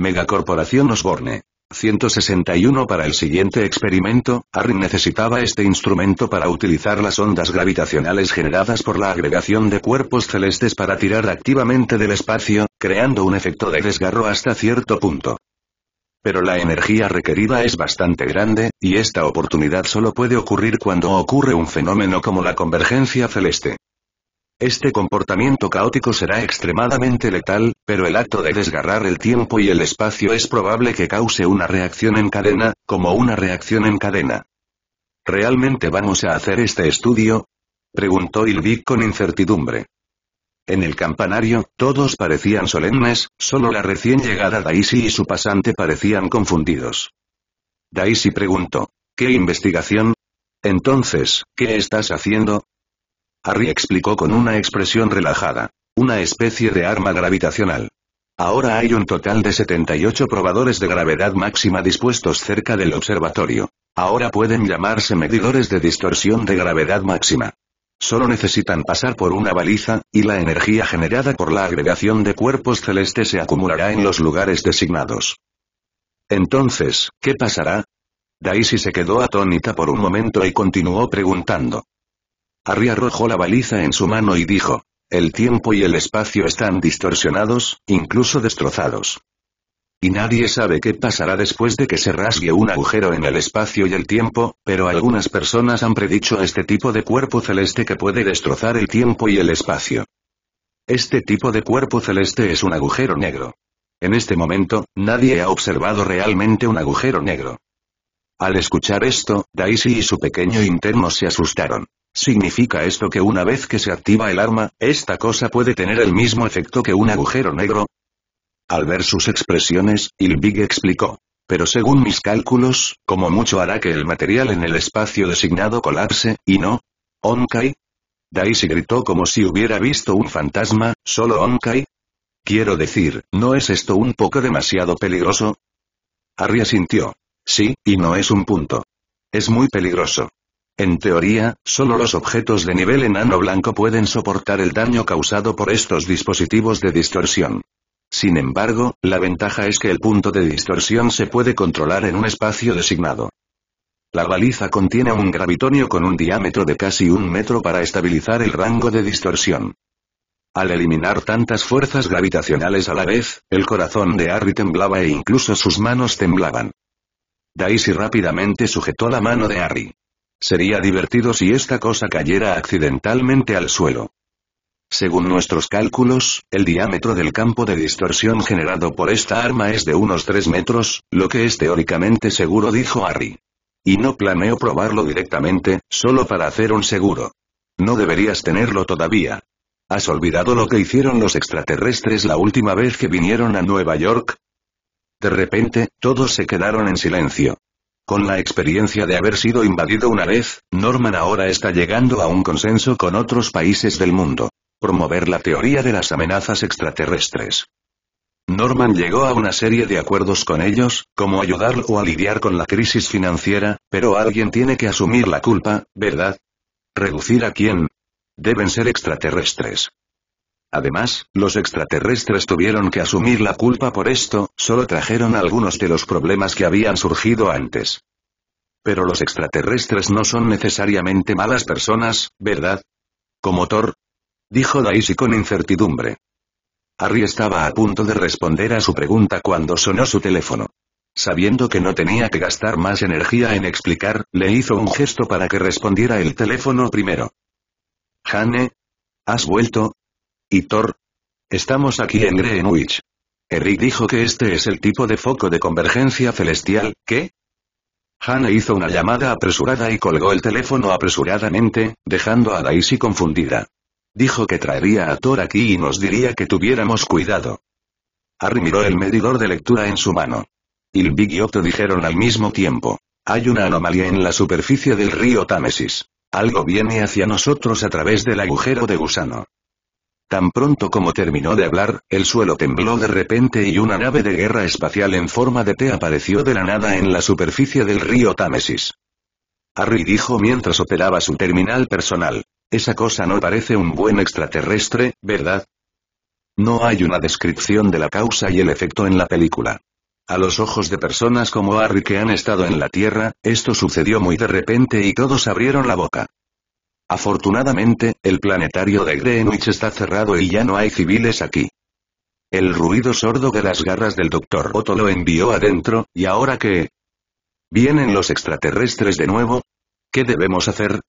Megacorporación Osborne. 161 Para el siguiente experimento, Harry necesitaba este instrumento para utilizar las ondas gravitacionales generadas por la agregación de cuerpos celestes para tirar activamente del espacio, creando un efecto de desgarro hasta cierto punto. Pero la energía requerida es bastante grande, y esta oportunidad solo puede ocurrir cuando ocurre un fenómeno como la convergencia celeste. Este comportamiento caótico será extremadamente letal, pero el acto de desgarrar el tiempo y el espacio es probable que cause una reacción en cadena, como una reacción en cadena. ¿Realmente vamos a hacer este estudio? preguntó Ilvic con incertidumbre. En el campanario, todos parecían solemnes, solo la recién llegada Daisy y su pasante parecían confundidos. Daisy preguntó, ¿qué investigación? Entonces, ¿qué estás haciendo? Harry explicó con una expresión relajada. Una especie de arma gravitacional. Ahora hay un total de 78 probadores de gravedad máxima dispuestos cerca del observatorio. Ahora pueden llamarse medidores de distorsión de gravedad máxima. Solo necesitan pasar por una baliza, y la energía generada por la agregación de cuerpos celestes se acumulará en los lugares designados. Entonces, ¿qué pasará? Daisy se quedó atónita por un momento y continuó preguntando. Harry arrojó la baliza en su mano y dijo. El tiempo y el espacio están distorsionados, incluso destrozados. Y nadie sabe qué pasará después de que se rasgue un agujero en el espacio y el tiempo, pero algunas personas han predicho este tipo de cuerpo celeste que puede destrozar el tiempo y el espacio. Este tipo de cuerpo celeste es un agujero negro. En este momento, nadie ha observado realmente un agujero negro. Al escuchar esto, Daisy y su pequeño interno se asustaron. ¿Significa esto que una vez que se activa el arma, esta cosa puede tener el mismo efecto que un agujero negro? Al ver sus expresiones, Ilbig explicó. Pero según mis cálculos, como mucho hará que el material en el espacio designado colapse, y no. Onkai. Daisy gritó como si hubiera visto un fantasma, solo Onkai. Quiero decir, ¿no es esto un poco demasiado peligroso? Harry sintió. Sí, y no es un punto. Es muy peligroso. En teoría, solo los objetos de nivel enano blanco pueden soportar el daño causado por estos dispositivos de distorsión. Sin embargo, la ventaja es que el punto de distorsión se puede controlar en un espacio designado. La baliza contiene un gravitonio con un diámetro de casi un metro para estabilizar el rango de distorsión. Al eliminar tantas fuerzas gravitacionales a la vez, el corazón de Harry temblaba e incluso sus manos temblaban. Daisy rápidamente sujetó la mano de Harry. Sería divertido si esta cosa cayera accidentalmente al suelo. Según nuestros cálculos, el diámetro del campo de distorsión generado por esta arma es de unos 3 metros, lo que es teóricamente seguro, dijo Harry. Y no planeo probarlo directamente, solo para hacer un seguro. No deberías tenerlo todavía. ¿Has olvidado lo que hicieron los extraterrestres la última vez que vinieron a Nueva York? De repente, todos se quedaron en silencio. Con la experiencia de haber sido invadido una vez, Norman ahora está llegando a un consenso con otros países del mundo. Promover la teoría de las amenazas extraterrestres. Norman llegó a una serie de acuerdos con ellos, como ayudarlo a lidiar con la crisis financiera, pero alguien tiene que asumir la culpa, ¿verdad? ¿Reducir a quién? Deben ser extraterrestres. Además, los extraterrestres tuvieron que asumir la culpa por esto, solo trajeron algunos de los problemas que habían surgido antes. Pero los extraterrestres no son necesariamente malas personas, ¿verdad? Como Thor. Dijo Daisy con incertidumbre. Harry estaba a punto de responder a su pregunta cuando sonó su teléfono. Sabiendo que no tenía que gastar más energía en explicar, le hizo un gesto para que respondiera el teléfono primero. Jane, ¿Has vuelto? ¿Y Thor? Estamos aquí en Greenwich. Eric dijo que este es el tipo de foco de convergencia celestial, ¿qué? Hannah hizo una llamada apresurada y colgó el teléfono apresuradamente, dejando a Daisy confundida. Dijo que traería a Thor aquí y nos diría que tuviéramos cuidado. Harry miró el medidor de lectura en su mano. Ilvig y Otto dijeron al mismo tiempo. Hay una anomalía en la superficie del río Támesis. Algo viene hacia nosotros a través del agujero de gusano. Tan pronto como terminó de hablar, el suelo tembló de repente y una nave de guerra espacial en forma de T apareció de la nada en la superficie del río Támesis. Harry dijo mientras operaba su terminal personal. Esa cosa no parece un buen extraterrestre, ¿verdad? No hay una descripción de la causa y el efecto en la película. A los ojos de personas como Harry que han estado en la Tierra, esto sucedió muy de repente y todos abrieron la boca. Afortunadamente, el planetario de Greenwich está cerrado y ya no hay civiles aquí. El ruido sordo de las garras del doctor Otto lo envió adentro, y ahora ¿qué? ¿Vienen los extraterrestres de nuevo? ¿Qué debemos hacer?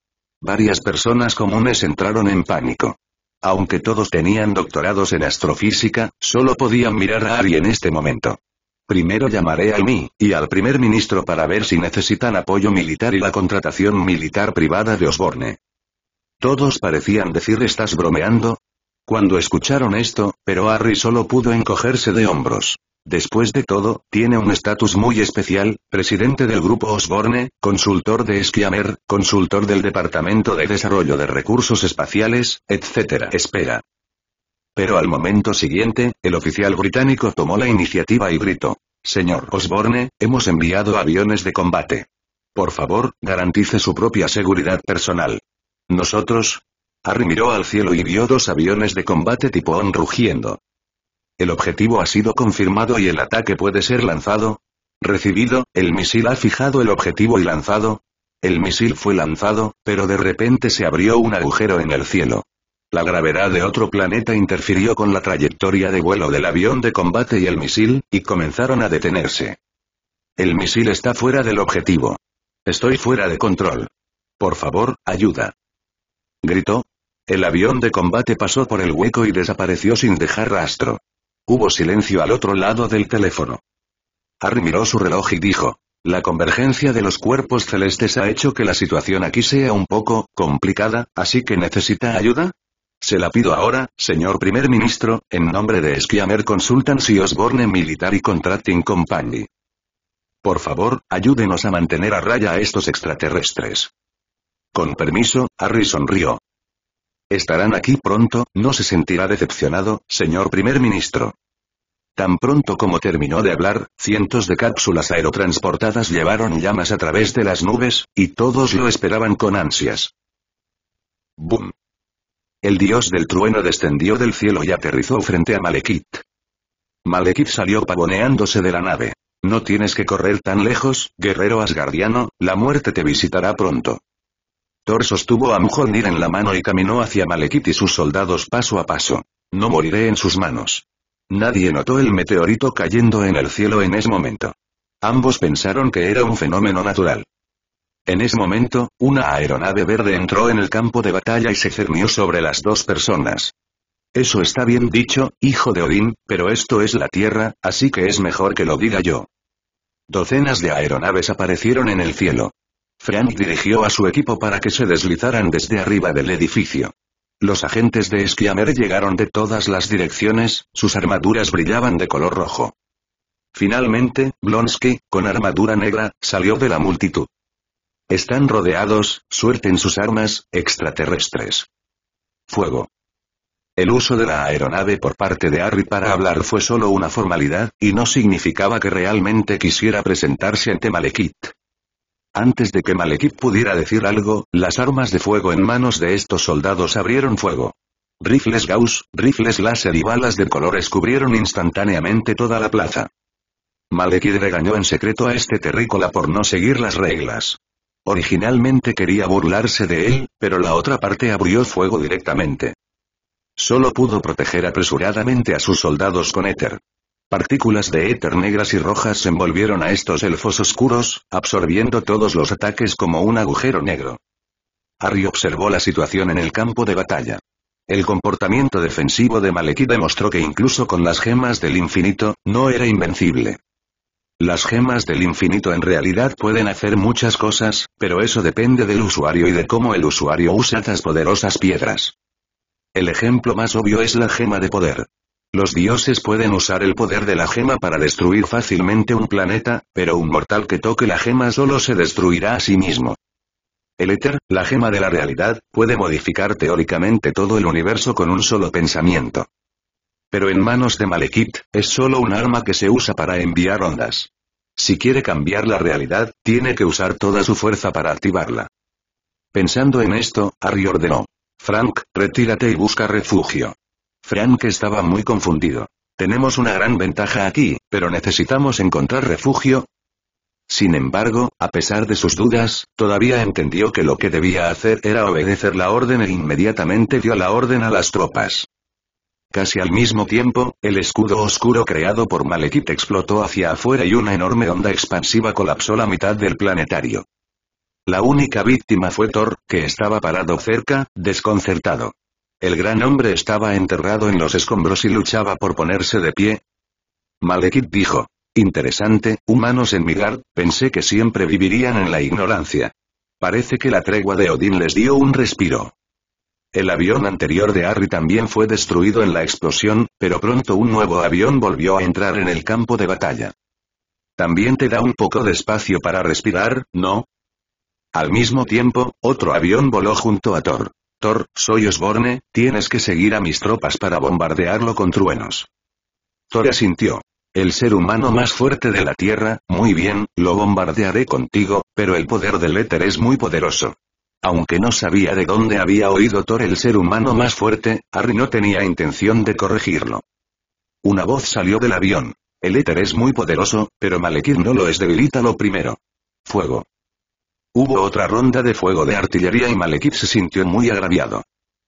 Varias personas comunes entraron en pánico. Aunque todos tenían doctorados en astrofísica, solo podían mirar a Ari en este momento. Primero llamaré a mí, y al primer ministro para ver si necesitan apoyo militar y la contratación militar privada de Osborne. Todos parecían decir ¿estás bromeando? Cuando escucharon esto, pero Harry solo pudo encogerse de hombros. Después de todo, tiene un estatus muy especial, presidente del grupo Osborne, consultor de Esquiamer, consultor del Departamento de Desarrollo de Recursos Espaciales, etc. Espera. Pero al momento siguiente, el oficial británico tomó la iniciativa y gritó. Señor Osborne, hemos enviado aviones de combate. Por favor, garantice su propia seguridad personal. ¿Nosotros? Harry miró al cielo y vio dos aviones de combate tipo ON rugiendo. El objetivo ha sido confirmado y el ataque puede ser lanzado. Recibido, el misil ha fijado el objetivo y lanzado. El misil fue lanzado, pero de repente se abrió un agujero en el cielo. La gravedad de otro planeta interfirió con la trayectoria de vuelo del avión de combate y el misil, y comenzaron a detenerse. El misil está fuera del objetivo. Estoy fuera de control. Por favor, ayuda gritó. El avión de combate pasó por el hueco y desapareció sin dejar rastro. Hubo silencio al otro lado del teléfono. Harry miró su reloj y dijo, la convergencia de los cuerpos celestes ha hecho que la situación aquí sea un poco complicada, así que necesita ayuda. Se la pido ahora, señor primer ministro, en nombre de Skiamer Consultancy Osborne Military Contracting Company. Por favor, ayúdenos a mantener a raya a estos extraterrestres. Con permiso, Harry sonrió. Estarán aquí pronto, no se sentirá decepcionado, señor primer ministro. Tan pronto como terminó de hablar, cientos de cápsulas aerotransportadas llevaron llamas a través de las nubes, y todos lo esperaban con ansias. ¡Bum! El dios del trueno descendió del cielo y aterrizó frente a Malekith. Malekith salió pavoneándose de la nave. No tienes que correr tan lejos, guerrero asgardiano, la muerte te visitará pronto. Thor sostuvo a Mjolnir en la mano y caminó hacia Malekith y sus soldados paso a paso. No moriré en sus manos. Nadie notó el meteorito cayendo en el cielo en ese momento. Ambos pensaron que era un fenómeno natural. En ese momento, una aeronave verde entró en el campo de batalla y se cernió sobre las dos personas. Eso está bien dicho, hijo de Odín, pero esto es la Tierra, así que es mejor que lo diga yo. Docenas de aeronaves aparecieron en el cielo. Frank dirigió a su equipo para que se deslizaran desde arriba del edificio. Los agentes de Esquiamer llegaron de todas las direcciones, sus armaduras brillaban de color rojo. Finalmente, Blonsky, con armadura negra, salió de la multitud. Están rodeados, en sus armas, extraterrestres. Fuego. El uso de la aeronave por parte de Harry para hablar fue solo una formalidad, y no significaba que realmente quisiera presentarse ante Malekith. Antes de que Malekith pudiera decir algo, las armas de fuego en manos de estos soldados abrieron fuego. Rifles Gauss, rifles láser y balas de colores cubrieron instantáneamente toda la plaza. Malekith regañó en secreto a este terrícola por no seguir las reglas. Originalmente quería burlarse de él, pero la otra parte abrió fuego directamente. Solo pudo proteger apresuradamente a sus soldados con éter. Partículas de éter negras y rojas se envolvieron a estos elfos oscuros, absorbiendo todos los ataques como un agujero negro. Harry observó la situación en el campo de batalla. El comportamiento defensivo de Maleki demostró que incluso con las gemas del infinito, no era invencible. Las gemas del infinito en realidad pueden hacer muchas cosas, pero eso depende del usuario y de cómo el usuario usa estas poderosas piedras. El ejemplo más obvio es la gema de poder. Los dioses pueden usar el poder de la gema para destruir fácilmente un planeta, pero un mortal que toque la gema solo se destruirá a sí mismo. El éter, la gema de la realidad, puede modificar teóricamente todo el universo con un solo pensamiento. Pero en manos de Malekith, es solo un arma que se usa para enviar ondas. Si quiere cambiar la realidad, tiene que usar toda su fuerza para activarla. Pensando en esto, Harry ordenó. Frank, retírate y busca refugio. Frank estaba muy confundido. Tenemos una gran ventaja aquí, pero necesitamos encontrar refugio. Sin embargo, a pesar de sus dudas, todavía entendió que lo que debía hacer era obedecer la orden e inmediatamente dio la orden a las tropas. Casi al mismo tiempo, el escudo oscuro creado por Malekith explotó hacia afuera y una enorme onda expansiva colapsó la mitad del planetario. La única víctima fue Thor, que estaba parado cerca, desconcertado. El gran hombre estaba enterrado en los escombros y luchaba por ponerse de pie. Malekith dijo. Interesante, humanos en Midgard, pensé que siempre vivirían en la ignorancia. Parece que la tregua de Odín les dio un respiro. El avión anterior de Harry también fue destruido en la explosión, pero pronto un nuevo avión volvió a entrar en el campo de batalla. También te da un poco de espacio para respirar, ¿no? Al mismo tiempo, otro avión voló junto a Thor. Thor, soy Osborne, tienes que seguir a mis tropas para bombardearlo con truenos. Thor asintió. El ser humano más fuerte de la Tierra, muy bien, lo bombardearé contigo, pero el poder del éter es muy poderoso. Aunque no sabía de dónde había oído Thor el ser humano más fuerte, Harry no tenía intención de corregirlo. Una voz salió del avión. El éter es muy poderoso, pero Malekith no lo es debilita lo primero. Fuego. Hubo otra ronda de fuego de artillería y Malekith se sintió muy agraviado.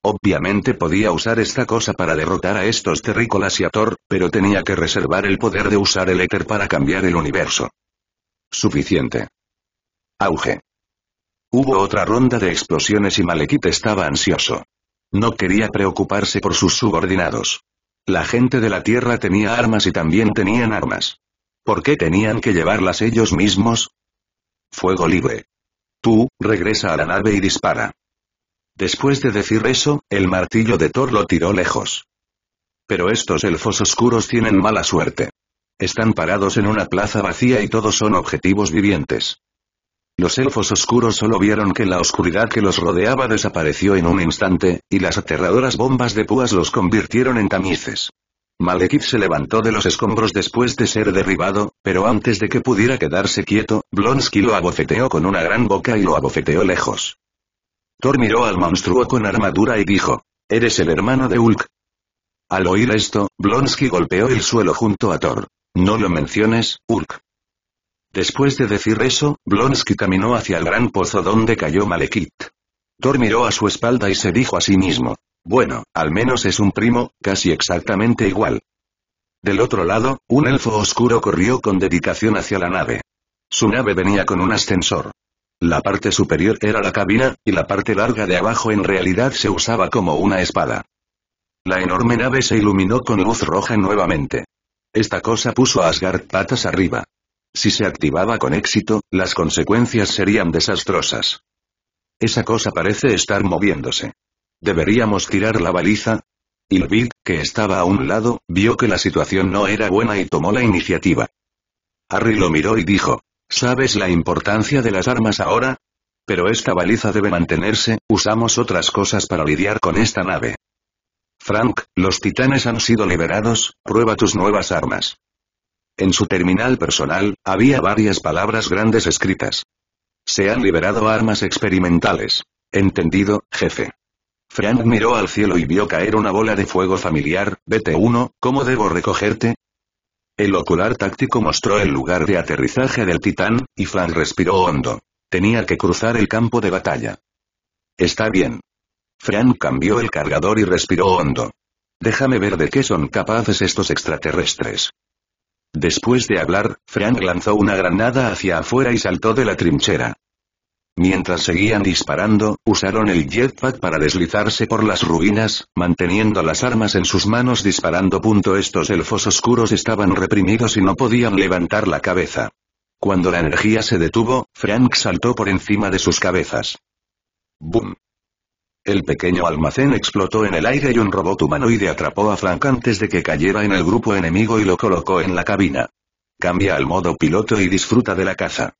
Obviamente podía usar esta cosa para derrotar a estos terrícolas y a Thor, pero tenía que reservar el poder de usar el éter para cambiar el universo. Suficiente. Auge. Hubo otra ronda de explosiones y Malekith estaba ansioso. No quería preocuparse por sus subordinados. La gente de la Tierra tenía armas y también tenían armas. ¿Por qué tenían que llevarlas ellos mismos? Fuego libre. Tú, regresa a la nave y dispara. Después de decir eso, el martillo de Thor lo tiró lejos. Pero estos elfos oscuros tienen mala suerte. Están parados en una plaza vacía y todos son objetivos vivientes. Los elfos oscuros solo vieron que la oscuridad que los rodeaba desapareció en un instante, y las aterradoras bombas de púas los convirtieron en tamices. Malekith se levantó de los escombros después de ser derribado, pero antes de que pudiera quedarse quieto, Blonsky lo abofeteó con una gran boca y lo abofeteó lejos. Thor miró al monstruo con armadura y dijo, «Eres el hermano de Hulk». Al oír esto, Blonsky golpeó el suelo junto a Thor. «No lo menciones, Hulk». Después de decir eso, Blonsky caminó hacia el gran pozo donde cayó Malekith. Thor miró a su espalda y se dijo a sí mismo, bueno, al menos es un primo, casi exactamente igual. Del otro lado, un elfo oscuro corrió con dedicación hacia la nave. Su nave venía con un ascensor. La parte superior era la cabina, y la parte larga de abajo en realidad se usaba como una espada. La enorme nave se iluminó con luz roja nuevamente. Esta cosa puso a Asgard patas arriba. Si se activaba con éxito, las consecuencias serían desastrosas. Esa cosa parece estar moviéndose. ¿Deberíamos tirar la baliza? Ilvid, que estaba a un lado, vio que la situación no era buena y tomó la iniciativa. Harry lo miró y dijo, ¿sabes la importancia de las armas ahora? Pero esta baliza debe mantenerse, usamos otras cosas para lidiar con esta nave. Frank, los titanes han sido liberados, prueba tus nuevas armas. En su terminal personal, había varias palabras grandes escritas. Se han liberado armas experimentales. Entendido, jefe. Frank miró al cielo y vio caer una bola de fuego familiar, «Vete 1 ¿cómo debo recogerte? El ocular táctico mostró el lugar de aterrizaje del Titán, y Frank respiró hondo. Tenía que cruzar el campo de batalla. Está bien. Frank cambió el cargador y respiró hondo. Déjame ver de qué son capaces estos extraterrestres. Después de hablar, Frank lanzó una granada hacia afuera y saltó de la trinchera. Mientras seguían disparando, usaron el jetpack para deslizarse por las ruinas, manteniendo las armas en sus manos disparando. Estos elfos oscuros estaban reprimidos y no podían levantar la cabeza. Cuando la energía se detuvo, Frank saltó por encima de sus cabezas. ¡Boom! El pequeño almacén explotó en el aire y un robot humanoide atrapó a Frank antes de que cayera en el grupo enemigo y lo colocó en la cabina. Cambia al modo piloto y disfruta de la caza.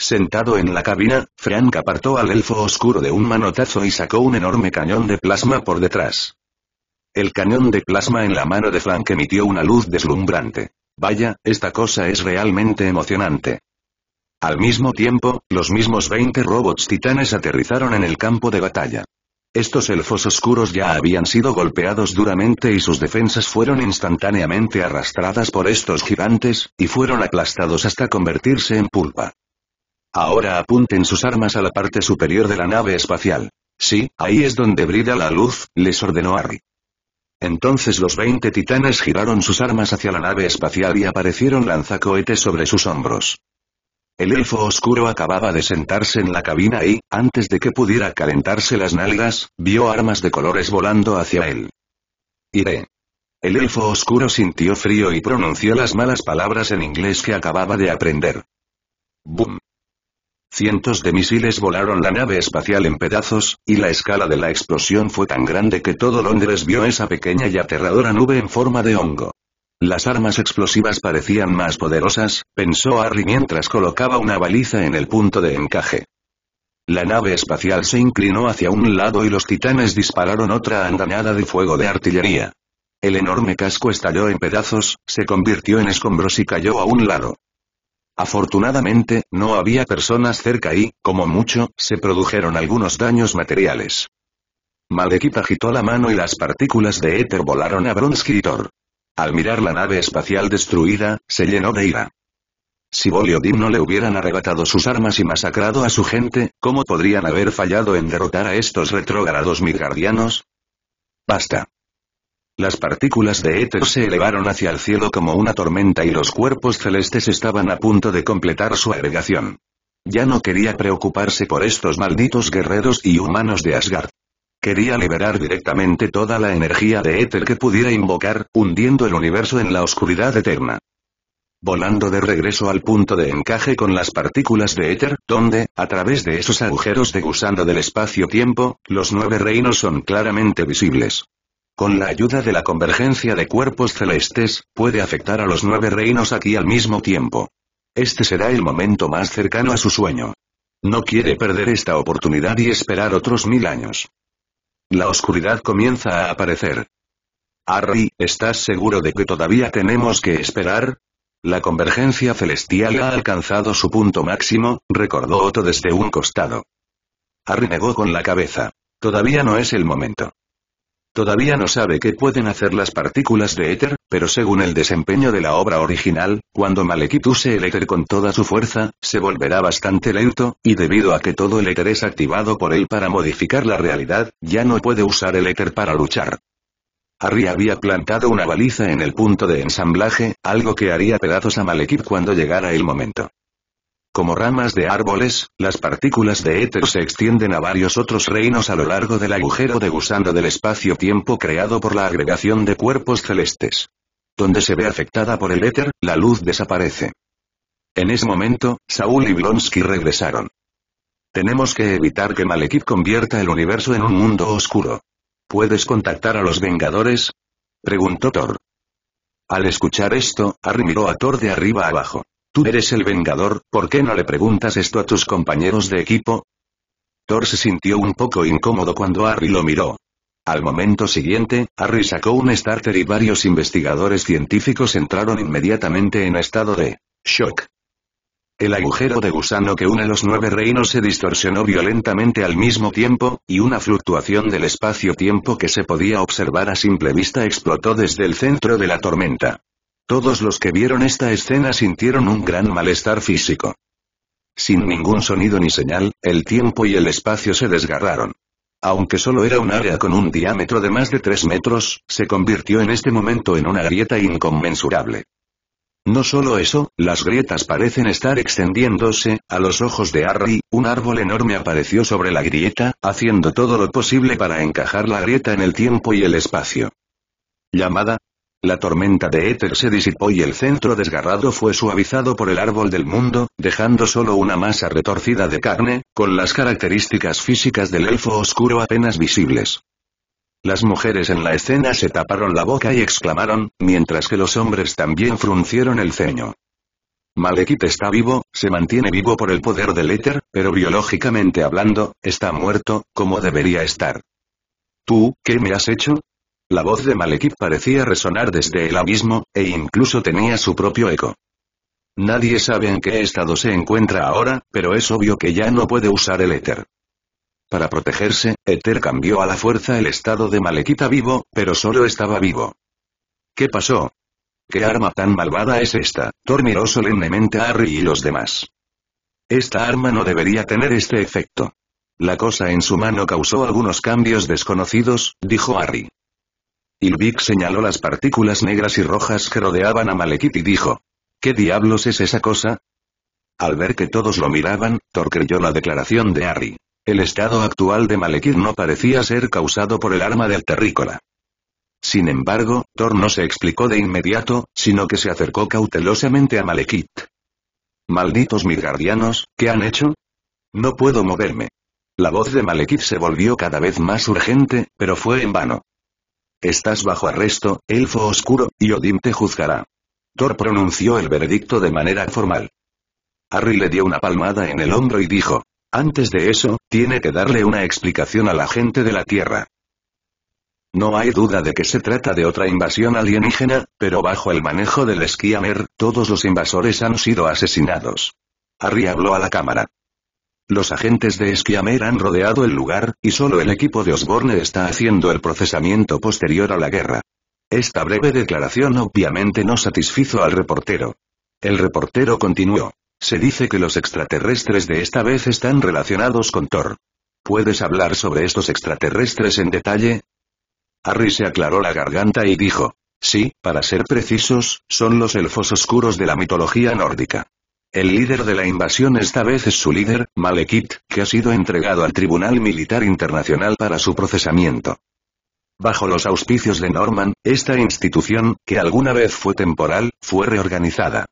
Sentado en la cabina, Frank apartó al elfo oscuro de un manotazo y sacó un enorme cañón de plasma por detrás. El cañón de plasma en la mano de Frank emitió una luz deslumbrante. Vaya, esta cosa es realmente emocionante. Al mismo tiempo, los mismos 20 robots titanes aterrizaron en el campo de batalla. Estos elfos oscuros ya habían sido golpeados duramente y sus defensas fueron instantáneamente arrastradas por estos gigantes, y fueron aplastados hasta convertirse en pulpa. Ahora apunten sus armas a la parte superior de la nave espacial. Sí, ahí es donde brilla la luz, les ordenó Harry. Entonces los 20 titanes giraron sus armas hacia la nave espacial y aparecieron lanzacohetes sobre sus hombros. El elfo oscuro acababa de sentarse en la cabina y, antes de que pudiera calentarse las nalgas, vio armas de colores volando hacia él. Iré. El elfo oscuro sintió frío y pronunció las malas palabras en inglés que acababa de aprender. Boom. Cientos de misiles volaron la nave espacial en pedazos, y la escala de la explosión fue tan grande que todo Londres vio esa pequeña y aterradora nube en forma de hongo. Las armas explosivas parecían más poderosas, pensó Harry mientras colocaba una baliza en el punto de encaje. La nave espacial se inclinó hacia un lado y los titanes dispararon otra andanada de fuego de artillería. El enorme casco estalló en pedazos, se convirtió en escombros y cayó a un lado. Afortunadamente, no había personas cerca y, como mucho, se produjeron algunos daños materiales. Malekith agitó la mano y las partículas de éter volaron a Bronsky Al mirar la nave espacial destruida, se llenó de ira. Si Voliodin no le hubieran arrebatado sus armas y masacrado a su gente, ¿cómo podrían haber fallado en derrotar a estos retrógrados midgardianos? Basta. Las partículas de éter se elevaron hacia el cielo como una tormenta y los cuerpos celestes estaban a punto de completar su agregación. Ya no quería preocuparse por estos malditos guerreros y humanos de Asgard. Quería liberar directamente toda la energía de éter que pudiera invocar, hundiendo el universo en la oscuridad eterna. Volando de regreso al punto de encaje con las partículas de éter, donde, a través de esos agujeros degusando del espacio-tiempo, los nueve reinos son claramente visibles. Con la ayuda de la convergencia de cuerpos celestes, puede afectar a los nueve reinos aquí al mismo tiempo. Este será el momento más cercano a su sueño. No quiere perder esta oportunidad y esperar otros mil años. La oscuridad comienza a aparecer. Harry, ¿estás seguro de que todavía tenemos que esperar? La convergencia celestial ha alcanzado su punto máximo, recordó Otto desde un costado. Harry negó con la cabeza. Todavía no es el momento. Todavía no sabe qué pueden hacer las partículas de éter, pero según el desempeño de la obra original, cuando Malekith use el éter con toda su fuerza, se volverá bastante lento, y debido a que todo el éter es activado por él para modificar la realidad, ya no puede usar el éter para luchar. Harry había plantado una baliza en el punto de ensamblaje, algo que haría pedazos a Malekith cuando llegara el momento. Como ramas de árboles, las partículas de éter se extienden a varios otros reinos a lo largo del agujero de del espacio-tiempo creado por la agregación de cuerpos celestes. Donde se ve afectada por el éter, la luz desaparece. En ese momento, Saúl y Blonsky regresaron. Tenemos que evitar que Malekith convierta el universo en un mundo oscuro. ¿Puedes contactar a los Vengadores? Preguntó Thor. Al escuchar esto, Harry miró a Thor de arriba abajo. Tú eres el Vengador, ¿por qué no le preguntas esto a tus compañeros de equipo? Thor se sintió un poco incómodo cuando Harry lo miró. Al momento siguiente, Harry sacó un starter y varios investigadores científicos entraron inmediatamente en estado de shock. El agujero de gusano que une los nueve reinos se distorsionó violentamente al mismo tiempo, y una fluctuación del espacio-tiempo que se podía observar a simple vista explotó desde el centro de la tormenta. Todos los que vieron esta escena sintieron un gran malestar físico. Sin ningún sonido ni señal, el tiempo y el espacio se desgarraron. Aunque solo era un área con un diámetro de más de 3 metros, se convirtió en este momento en una grieta inconmensurable. No solo eso, las grietas parecen estar extendiéndose, a los ojos de Harry, un árbol enorme apareció sobre la grieta, haciendo todo lo posible para encajar la grieta en el tiempo y el espacio. Llamada, la tormenta de éter se disipó y el centro desgarrado fue suavizado por el árbol del mundo, dejando solo una masa retorcida de carne, con las características físicas del elfo oscuro apenas visibles. Las mujeres en la escena se taparon la boca y exclamaron, mientras que los hombres también fruncieron el ceño. Malekith está vivo, se mantiene vivo por el poder del éter, pero biológicamente hablando, está muerto, como debería estar. ¿Tú, qué me has hecho? La voz de Malekith parecía resonar desde el abismo, e incluso tenía su propio eco. Nadie sabe en qué estado se encuentra ahora, pero es obvio que ya no puede usar el éter. Para protegerse, Éter cambió a la fuerza el estado de Malekita vivo, pero solo estaba vivo. ¿Qué pasó? ¿Qué arma tan malvada es esta? Thor solemnemente a Harry y los demás. Esta arma no debería tener este efecto. La cosa en su mano causó algunos cambios desconocidos, dijo Harry. Ilvik señaló las partículas negras y rojas que rodeaban a Malekith y dijo. ¿Qué diablos es esa cosa? Al ver que todos lo miraban, Thor creyó la declaración de Harry. El estado actual de Malekith no parecía ser causado por el arma del terrícola. Sin embargo, Thor no se explicó de inmediato, sino que se acercó cautelosamente a Malekith. Malditos midgardianos, ¿qué han hecho? No puedo moverme. La voz de Malekith se volvió cada vez más urgente, pero fue en vano. Estás bajo arresto, elfo oscuro, y Odín te juzgará. Thor pronunció el veredicto de manera formal. Harry le dio una palmada en el hombro y dijo, antes de eso, tiene que darle una explicación a la gente de la Tierra. No hay duda de que se trata de otra invasión alienígena, pero bajo el manejo del esquiamer, todos los invasores han sido asesinados. Harry habló a la cámara. Los agentes de Esquiamer han rodeado el lugar, y solo el equipo de Osborne está haciendo el procesamiento posterior a la guerra. Esta breve declaración obviamente no satisfizo al reportero. El reportero continuó. Se dice que los extraterrestres de esta vez están relacionados con Thor. ¿Puedes hablar sobre estos extraterrestres en detalle? Harry se aclaró la garganta y dijo. Sí, para ser precisos, son los elfos oscuros de la mitología nórdica. El líder de la invasión esta vez es su líder, Malekit, que ha sido entregado al Tribunal Militar Internacional para su procesamiento. Bajo los auspicios de Norman, esta institución, que alguna vez fue temporal, fue reorganizada.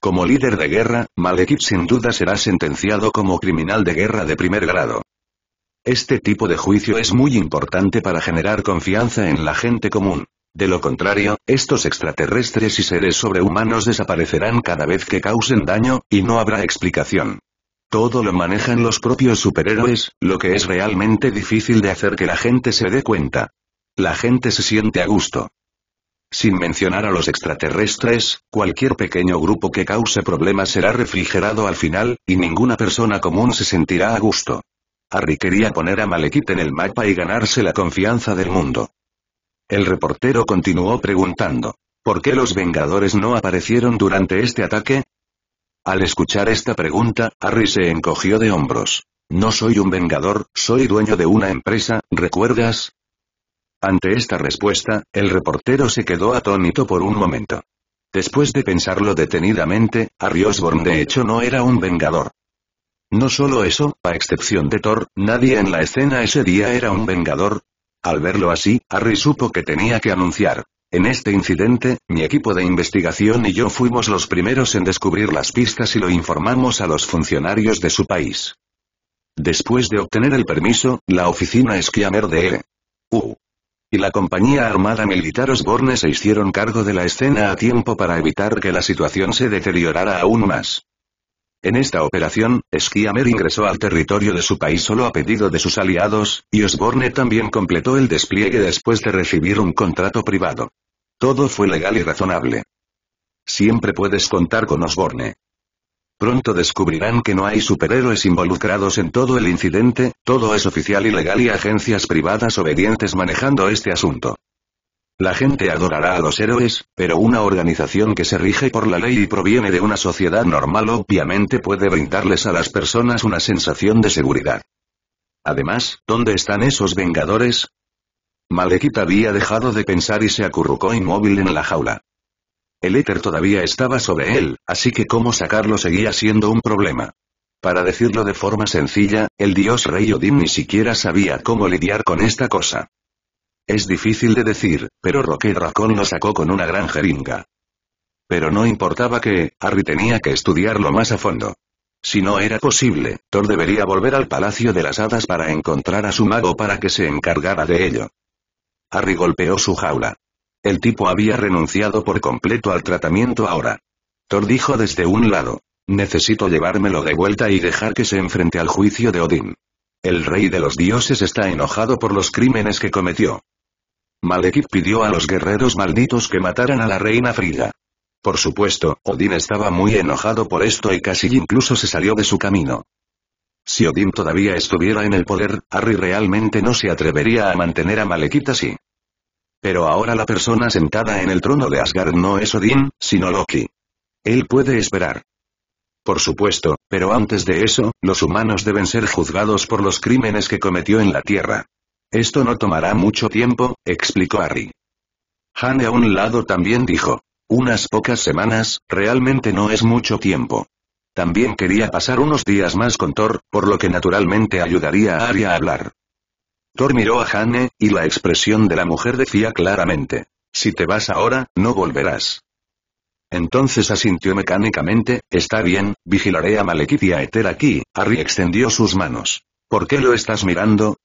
Como líder de guerra, Malekit sin duda será sentenciado como criminal de guerra de primer grado. Este tipo de juicio es muy importante para generar confianza en la gente común. De lo contrario, estos extraterrestres y seres sobrehumanos desaparecerán cada vez que causen daño, y no habrá explicación. Todo lo manejan los propios superhéroes, lo que es realmente difícil de hacer que la gente se dé cuenta. La gente se siente a gusto. Sin mencionar a los extraterrestres, cualquier pequeño grupo que cause problemas será refrigerado al final, y ninguna persona común se sentirá a gusto. Harry quería poner a Malekit en el mapa y ganarse la confianza del mundo. El reportero continuó preguntando. ¿Por qué los Vengadores no aparecieron durante este ataque? Al escuchar esta pregunta, Harry se encogió de hombros. No soy un Vengador, soy dueño de una empresa, ¿recuerdas? Ante esta respuesta, el reportero se quedó atónito por un momento. Después de pensarlo detenidamente, Harry Osborne de hecho no era un Vengador. No solo eso, a excepción de Thor, nadie en la escena ese día era un Vengador, al verlo así, Harry supo que tenía que anunciar. En este incidente, mi equipo de investigación y yo fuimos los primeros en descubrir las pistas y lo informamos a los funcionarios de su país. Después de obtener el permiso, la oficina Esquiamer de E.U. U. y la compañía armada militar Osborne se hicieron cargo de la escena a tiempo para evitar que la situación se deteriorara aún más. En esta operación, Skiamer ingresó al territorio de su país solo a pedido de sus aliados, y Osborne también completó el despliegue después de recibir un contrato privado. Todo fue legal y razonable. Siempre puedes contar con Osborne. Pronto descubrirán que no hay superhéroes involucrados en todo el incidente, todo es oficial y legal y agencias privadas obedientes manejando este asunto. La gente adorará a los héroes, pero una organización que se rige por la ley y proviene de una sociedad normal obviamente puede brindarles a las personas una sensación de seguridad. Además, ¿dónde están esos vengadores? Malekith había dejado de pensar y se acurrucó inmóvil en la jaula. El éter todavía estaba sobre él, así que cómo sacarlo seguía siendo un problema. Para decirlo de forma sencilla, el dios rey Odín ni siquiera sabía cómo lidiar con esta cosa. Es difícil de decir, pero Roque Racón lo sacó con una gran jeringa. Pero no importaba que, Harry tenía que estudiarlo más a fondo. Si no era posible, Thor debería volver al Palacio de las Hadas para encontrar a su mago para que se encargara de ello. Harry golpeó su jaula. El tipo había renunciado por completo al tratamiento ahora. Thor dijo desde un lado, necesito llevármelo de vuelta y dejar que se enfrente al juicio de Odín. El rey de los dioses está enojado por los crímenes que cometió. Malekith pidió a los guerreros malditos que mataran a la reina Frida. Por supuesto, Odín estaba muy enojado por esto y casi incluso se salió de su camino. Si Odín todavía estuviera en el poder, Harry realmente no se atrevería a mantener a Malekith así. Pero ahora la persona sentada en el trono de Asgard no es Odín, sino Loki. Él puede esperar. Por supuesto, pero antes de eso, los humanos deben ser juzgados por los crímenes que cometió en la Tierra. Esto no tomará mucho tiempo, explicó Harry. Han a un lado también dijo. Unas pocas semanas, realmente no es mucho tiempo. También quería pasar unos días más con Thor, por lo que naturalmente ayudaría a Arya a hablar. Thor miró a Hane, y la expresión de la mujer decía claramente. Si te vas ahora, no volverás. Entonces asintió mecánicamente, está bien, vigilaré a Malekith y a Ether aquí, Harry extendió sus manos. ¿Por qué lo estás mirando?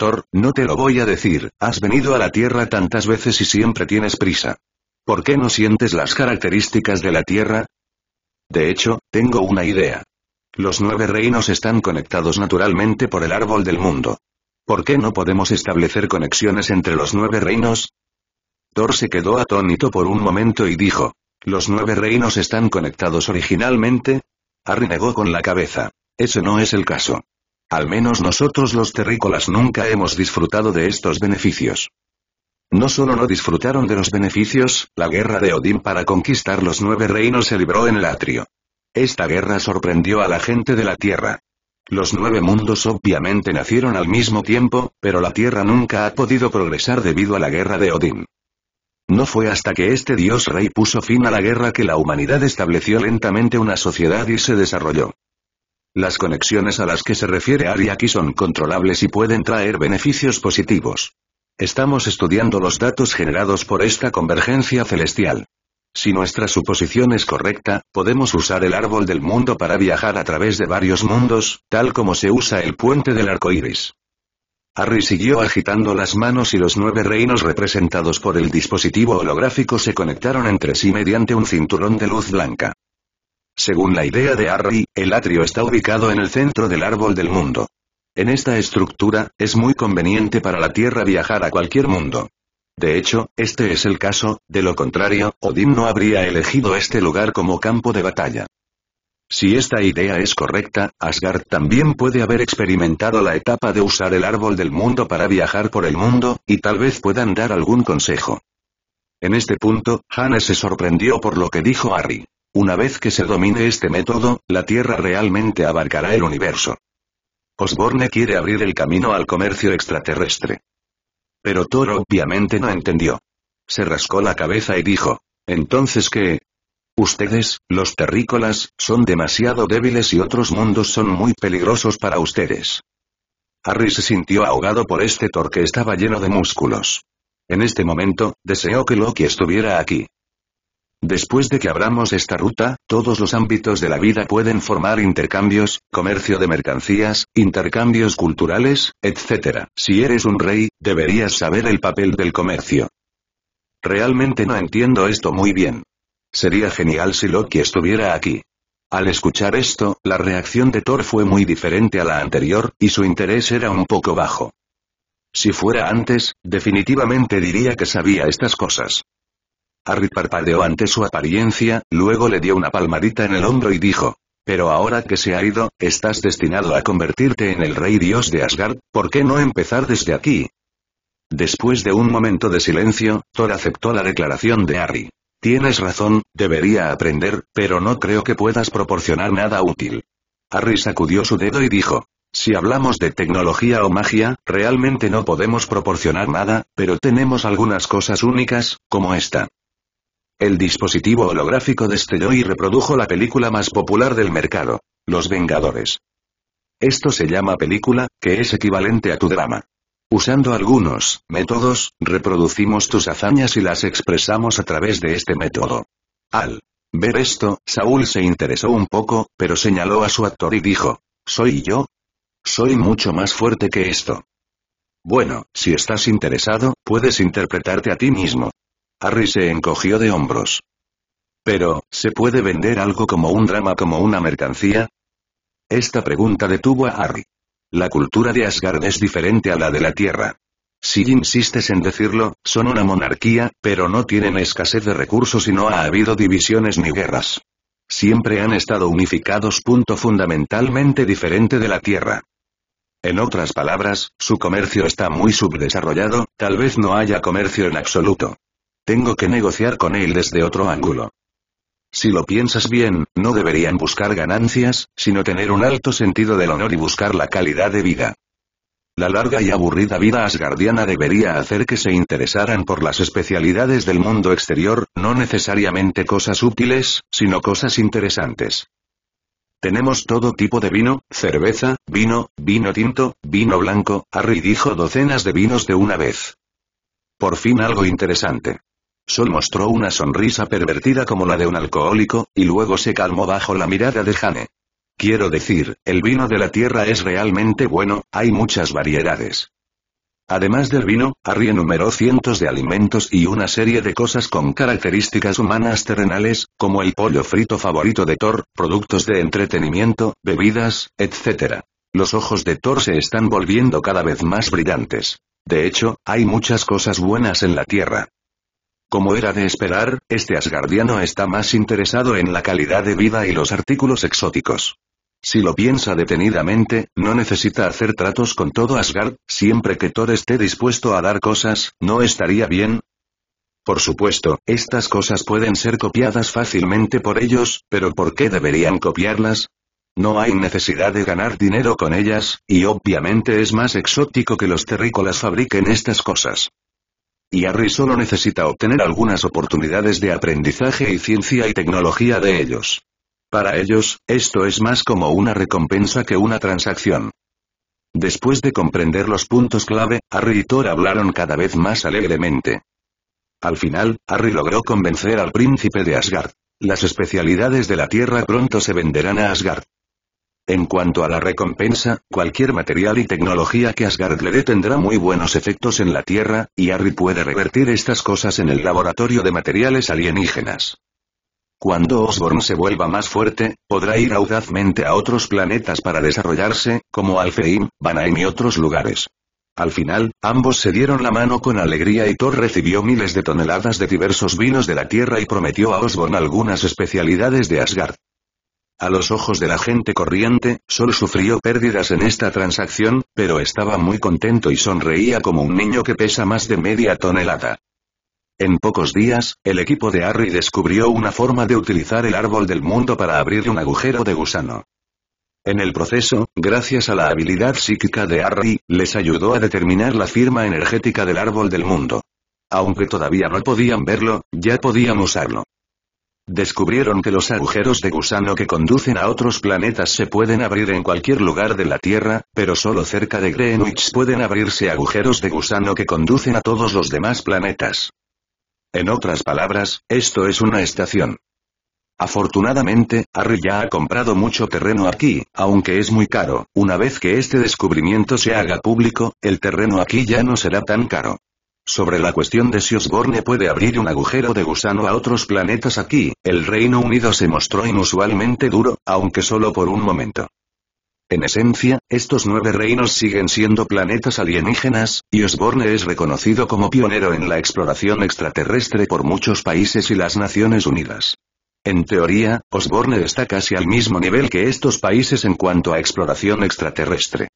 Thor, no te lo voy a decir, has venido a la Tierra tantas veces y siempre tienes prisa. ¿Por qué no sientes las características de la Tierra? De hecho, tengo una idea. Los nueve reinos están conectados naturalmente por el árbol del mundo. ¿Por qué no podemos establecer conexiones entre los nueve reinos? Thor se quedó atónito por un momento y dijo, ¿los nueve reinos están conectados originalmente? Harry con la cabeza. Ese no es el caso. Al menos nosotros los terrícolas nunca hemos disfrutado de estos beneficios. No solo no disfrutaron de los beneficios, la guerra de Odín para conquistar los nueve reinos se libró en el atrio. Esta guerra sorprendió a la gente de la Tierra. Los nueve mundos obviamente nacieron al mismo tiempo, pero la Tierra nunca ha podido progresar debido a la guerra de Odín. No fue hasta que este dios rey puso fin a la guerra que la humanidad estableció lentamente una sociedad y se desarrolló. Las conexiones a las que se refiere Ari aquí son controlables y pueden traer beneficios positivos. Estamos estudiando los datos generados por esta convergencia celestial. Si nuestra suposición es correcta, podemos usar el árbol del mundo para viajar a través de varios mundos, tal como se usa el puente del arco iris. Harry siguió agitando las manos y los nueve reinos representados por el dispositivo holográfico se conectaron entre sí mediante un cinturón de luz blanca. Según la idea de Harry, el atrio está ubicado en el centro del árbol del mundo. En esta estructura, es muy conveniente para la Tierra viajar a cualquier mundo. De hecho, este es el caso, de lo contrario, Odín no habría elegido este lugar como campo de batalla. Si esta idea es correcta, Asgard también puede haber experimentado la etapa de usar el árbol del mundo para viajar por el mundo, y tal vez puedan dar algún consejo. En este punto, Hannah se sorprendió por lo que dijo Harry. Una vez que se domine este método, la Tierra realmente abarcará el universo. Osborne quiere abrir el camino al comercio extraterrestre. Pero Thor obviamente no entendió. Se rascó la cabeza y dijo, ¿entonces qué? Ustedes, los terrícolas, son demasiado débiles y otros mundos son muy peligrosos para ustedes. Harry se sintió ahogado por este Thor que estaba lleno de músculos. En este momento, deseó que Loki estuviera aquí. Después de que abramos esta ruta, todos los ámbitos de la vida pueden formar intercambios, comercio de mercancías, intercambios culturales, etc. Si eres un rey, deberías saber el papel del comercio. Realmente no entiendo esto muy bien. Sería genial si Loki estuviera aquí. Al escuchar esto, la reacción de Thor fue muy diferente a la anterior, y su interés era un poco bajo. Si fuera antes, definitivamente diría que sabía estas cosas. Harry parpadeó ante su apariencia, luego le dio una palmadita en el hombro y dijo, pero ahora que se ha ido, estás destinado a convertirte en el rey dios de Asgard, ¿por qué no empezar desde aquí? Después de un momento de silencio, Thor aceptó la declaración de Harry. Tienes razón, debería aprender, pero no creo que puedas proporcionar nada útil. Harry sacudió su dedo y dijo, si hablamos de tecnología o magia, realmente no podemos proporcionar nada, pero tenemos algunas cosas únicas, como esta. El dispositivo holográfico destelló y reprodujo la película más popular del mercado, Los Vengadores. Esto se llama película, que es equivalente a tu drama. Usando algunos métodos, reproducimos tus hazañas y las expresamos a través de este método. Al ver esto, Saúl se interesó un poco, pero señaló a su actor y dijo, ¿Soy yo? Soy mucho más fuerte que esto. Bueno, si estás interesado, puedes interpretarte a ti mismo. Harry se encogió de hombros. Pero, ¿se puede vender algo como un drama como una mercancía? Esta pregunta detuvo a Harry. La cultura de Asgard es diferente a la de la Tierra. Si insistes en decirlo, son una monarquía, pero no tienen escasez de recursos y no ha habido divisiones ni guerras. Siempre han estado unificados. Punto fundamentalmente diferente de la Tierra. En otras palabras, su comercio está muy subdesarrollado, tal vez no haya comercio en absoluto. Tengo que negociar con él desde otro ángulo. Si lo piensas bien, no deberían buscar ganancias, sino tener un alto sentido del honor y buscar la calidad de vida. La larga y aburrida vida asgardiana debería hacer que se interesaran por las especialidades del mundo exterior, no necesariamente cosas útiles, sino cosas interesantes. Tenemos todo tipo de vino, cerveza, vino, vino tinto, vino blanco, Harry dijo docenas de vinos de una vez. Por fin algo interesante. Sol mostró una sonrisa pervertida como la de un alcohólico, y luego se calmó bajo la mirada de Hane. Quiero decir, el vino de la tierra es realmente bueno, hay muchas variedades. Además del vino, Harry enumeró cientos de alimentos y una serie de cosas con características humanas terrenales, como el pollo frito favorito de Thor, productos de entretenimiento, bebidas, etc. Los ojos de Thor se están volviendo cada vez más brillantes. De hecho, hay muchas cosas buenas en la Tierra. Como era de esperar, este asgardiano está más interesado en la calidad de vida y los artículos exóticos. Si lo piensa detenidamente, no necesita hacer tratos con todo Asgard, siempre que Thor esté dispuesto a dar cosas, ¿no estaría bien? Por supuesto, estas cosas pueden ser copiadas fácilmente por ellos, pero ¿por qué deberían copiarlas? No hay necesidad de ganar dinero con ellas, y obviamente es más exótico que los terrícolas fabriquen estas cosas y Harry solo necesita obtener algunas oportunidades de aprendizaje y ciencia y tecnología de ellos. Para ellos, esto es más como una recompensa que una transacción. Después de comprender los puntos clave, Harry y Thor hablaron cada vez más alegremente. Al final, Harry logró convencer al príncipe de Asgard. Las especialidades de la Tierra pronto se venderán a Asgard. En cuanto a la recompensa, cualquier material y tecnología que Asgard le dé tendrá muy buenos efectos en la Tierra, y Harry puede revertir estas cosas en el laboratorio de materiales alienígenas. Cuando Osborn se vuelva más fuerte, podrá ir audazmente a otros planetas para desarrollarse, como Alfeim, Banaim y otros lugares. Al final, ambos se dieron la mano con alegría y Thor recibió miles de toneladas de diversos vinos de la Tierra y prometió a Osborn algunas especialidades de Asgard. A los ojos de la gente corriente, Sol sufrió pérdidas en esta transacción, pero estaba muy contento y sonreía como un niño que pesa más de media tonelada. En pocos días, el equipo de Harry descubrió una forma de utilizar el árbol del mundo para abrir un agujero de gusano. En el proceso, gracias a la habilidad psíquica de Harry, les ayudó a determinar la firma energética del árbol del mundo. Aunque todavía no podían verlo, ya podían usarlo descubrieron que los agujeros de gusano que conducen a otros planetas se pueden abrir en cualquier lugar de la Tierra, pero solo cerca de Greenwich pueden abrirse agujeros de gusano que conducen a todos los demás planetas. En otras palabras, esto es una estación. Afortunadamente, Harry ya ha comprado mucho terreno aquí, aunque es muy caro, una vez que este descubrimiento se haga público, el terreno aquí ya no será tan caro. Sobre la cuestión de si Osborne puede abrir un agujero de gusano a otros planetas aquí, el Reino Unido se mostró inusualmente duro, aunque solo por un momento. En esencia, estos nueve reinos siguen siendo planetas alienígenas, y Osborne es reconocido como pionero en la exploración extraterrestre por muchos países y las Naciones Unidas. En teoría, Osborne está casi al mismo nivel que estos países en cuanto a exploración extraterrestre.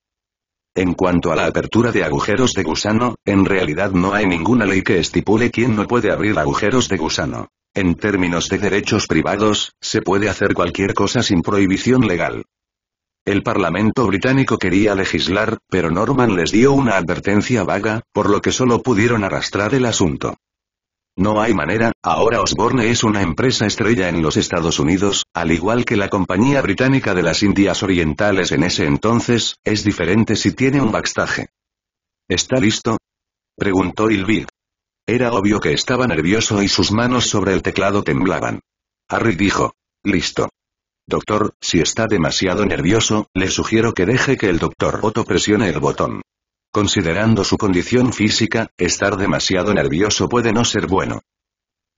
En cuanto a la apertura de agujeros de gusano, en realidad no hay ninguna ley que estipule quién no puede abrir agujeros de gusano. En términos de derechos privados, se puede hacer cualquier cosa sin prohibición legal. El Parlamento británico quería legislar, pero Norman les dio una advertencia vaga, por lo que solo pudieron arrastrar el asunto. No hay manera, ahora Osborne es una empresa estrella en los Estados Unidos, al igual que la Compañía Británica de las Indias Orientales en ese entonces, es diferente si tiene un backstage. ¿Está listo? Preguntó Ilvig. Era obvio que estaba nervioso y sus manos sobre el teclado temblaban. Harry dijo. Listo. Doctor, si está demasiado nervioso, le sugiero que deje que el doctor Otto presione el botón. Considerando su condición física, estar demasiado nervioso puede no ser bueno.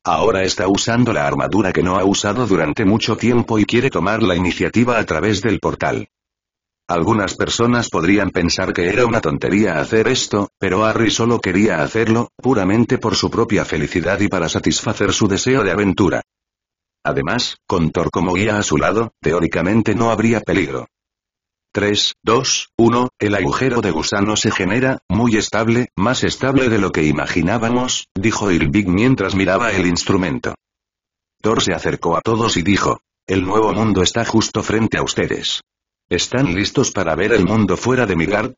Ahora está usando la armadura que no ha usado durante mucho tiempo y quiere tomar la iniciativa a través del portal. Algunas personas podrían pensar que era una tontería hacer esto, pero Harry solo quería hacerlo, puramente por su propia felicidad y para satisfacer su deseo de aventura. Además, con Thor como guía a su lado, teóricamente no habría peligro. 3, 2, 1, el agujero de gusano se genera, muy estable, más estable de lo que imaginábamos, dijo Irvig mientras miraba el instrumento. Thor se acercó a todos y dijo, el nuevo mundo está justo frente a ustedes. ¿Están listos para ver el mundo fuera de Midgard?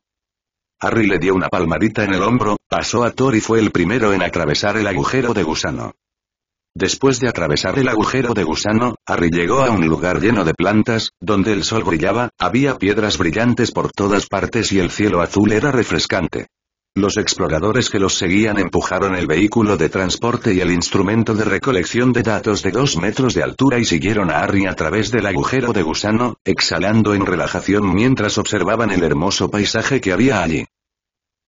Harry le dio una palmadita en el hombro, pasó a Thor y fue el primero en atravesar el agujero de gusano. Después de atravesar el agujero de gusano, Harry llegó a un lugar lleno de plantas, donde el sol brillaba, había piedras brillantes por todas partes y el cielo azul era refrescante. Los exploradores que los seguían empujaron el vehículo de transporte y el instrumento de recolección de datos de dos metros de altura y siguieron a Harry a través del agujero de gusano, exhalando en relajación mientras observaban el hermoso paisaje que había allí.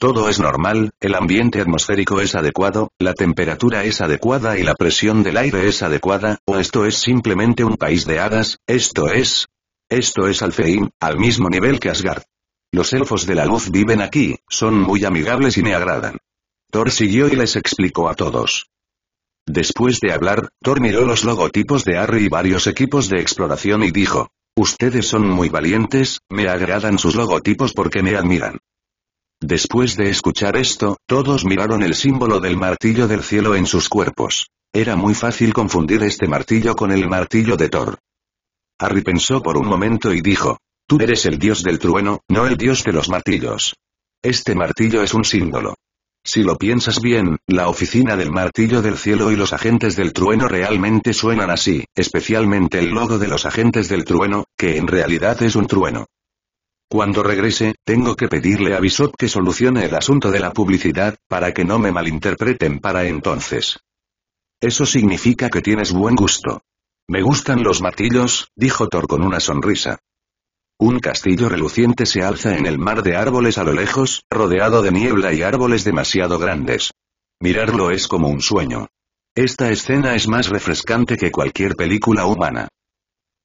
Todo es normal, el ambiente atmosférico es adecuado, la temperatura es adecuada y la presión del aire es adecuada, o esto es simplemente un país de hadas, esto es... Esto es Alfheim, al mismo nivel que Asgard. Los elfos de la luz viven aquí, son muy amigables y me agradan. Thor siguió y les explicó a todos. Después de hablar, Thor miró los logotipos de Harry y varios equipos de exploración y dijo, Ustedes son muy valientes, me agradan sus logotipos porque me admiran. Después de escuchar esto, todos miraron el símbolo del martillo del cielo en sus cuerpos. Era muy fácil confundir este martillo con el martillo de Thor. Harry pensó por un momento y dijo, Tú eres el dios del trueno, no el dios de los martillos. Este martillo es un símbolo. Si lo piensas bien, la oficina del martillo del cielo y los agentes del trueno realmente suenan así, especialmente el logo de los agentes del trueno, que en realidad es un trueno. Cuando regrese, tengo que pedirle a Visot que solucione el asunto de la publicidad, para que no me malinterpreten para entonces. Eso significa que tienes buen gusto. Me gustan los martillos, dijo Thor con una sonrisa. Un castillo reluciente se alza en el mar de árboles a lo lejos, rodeado de niebla y árboles demasiado grandes. Mirarlo es como un sueño. Esta escena es más refrescante que cualquier película humana.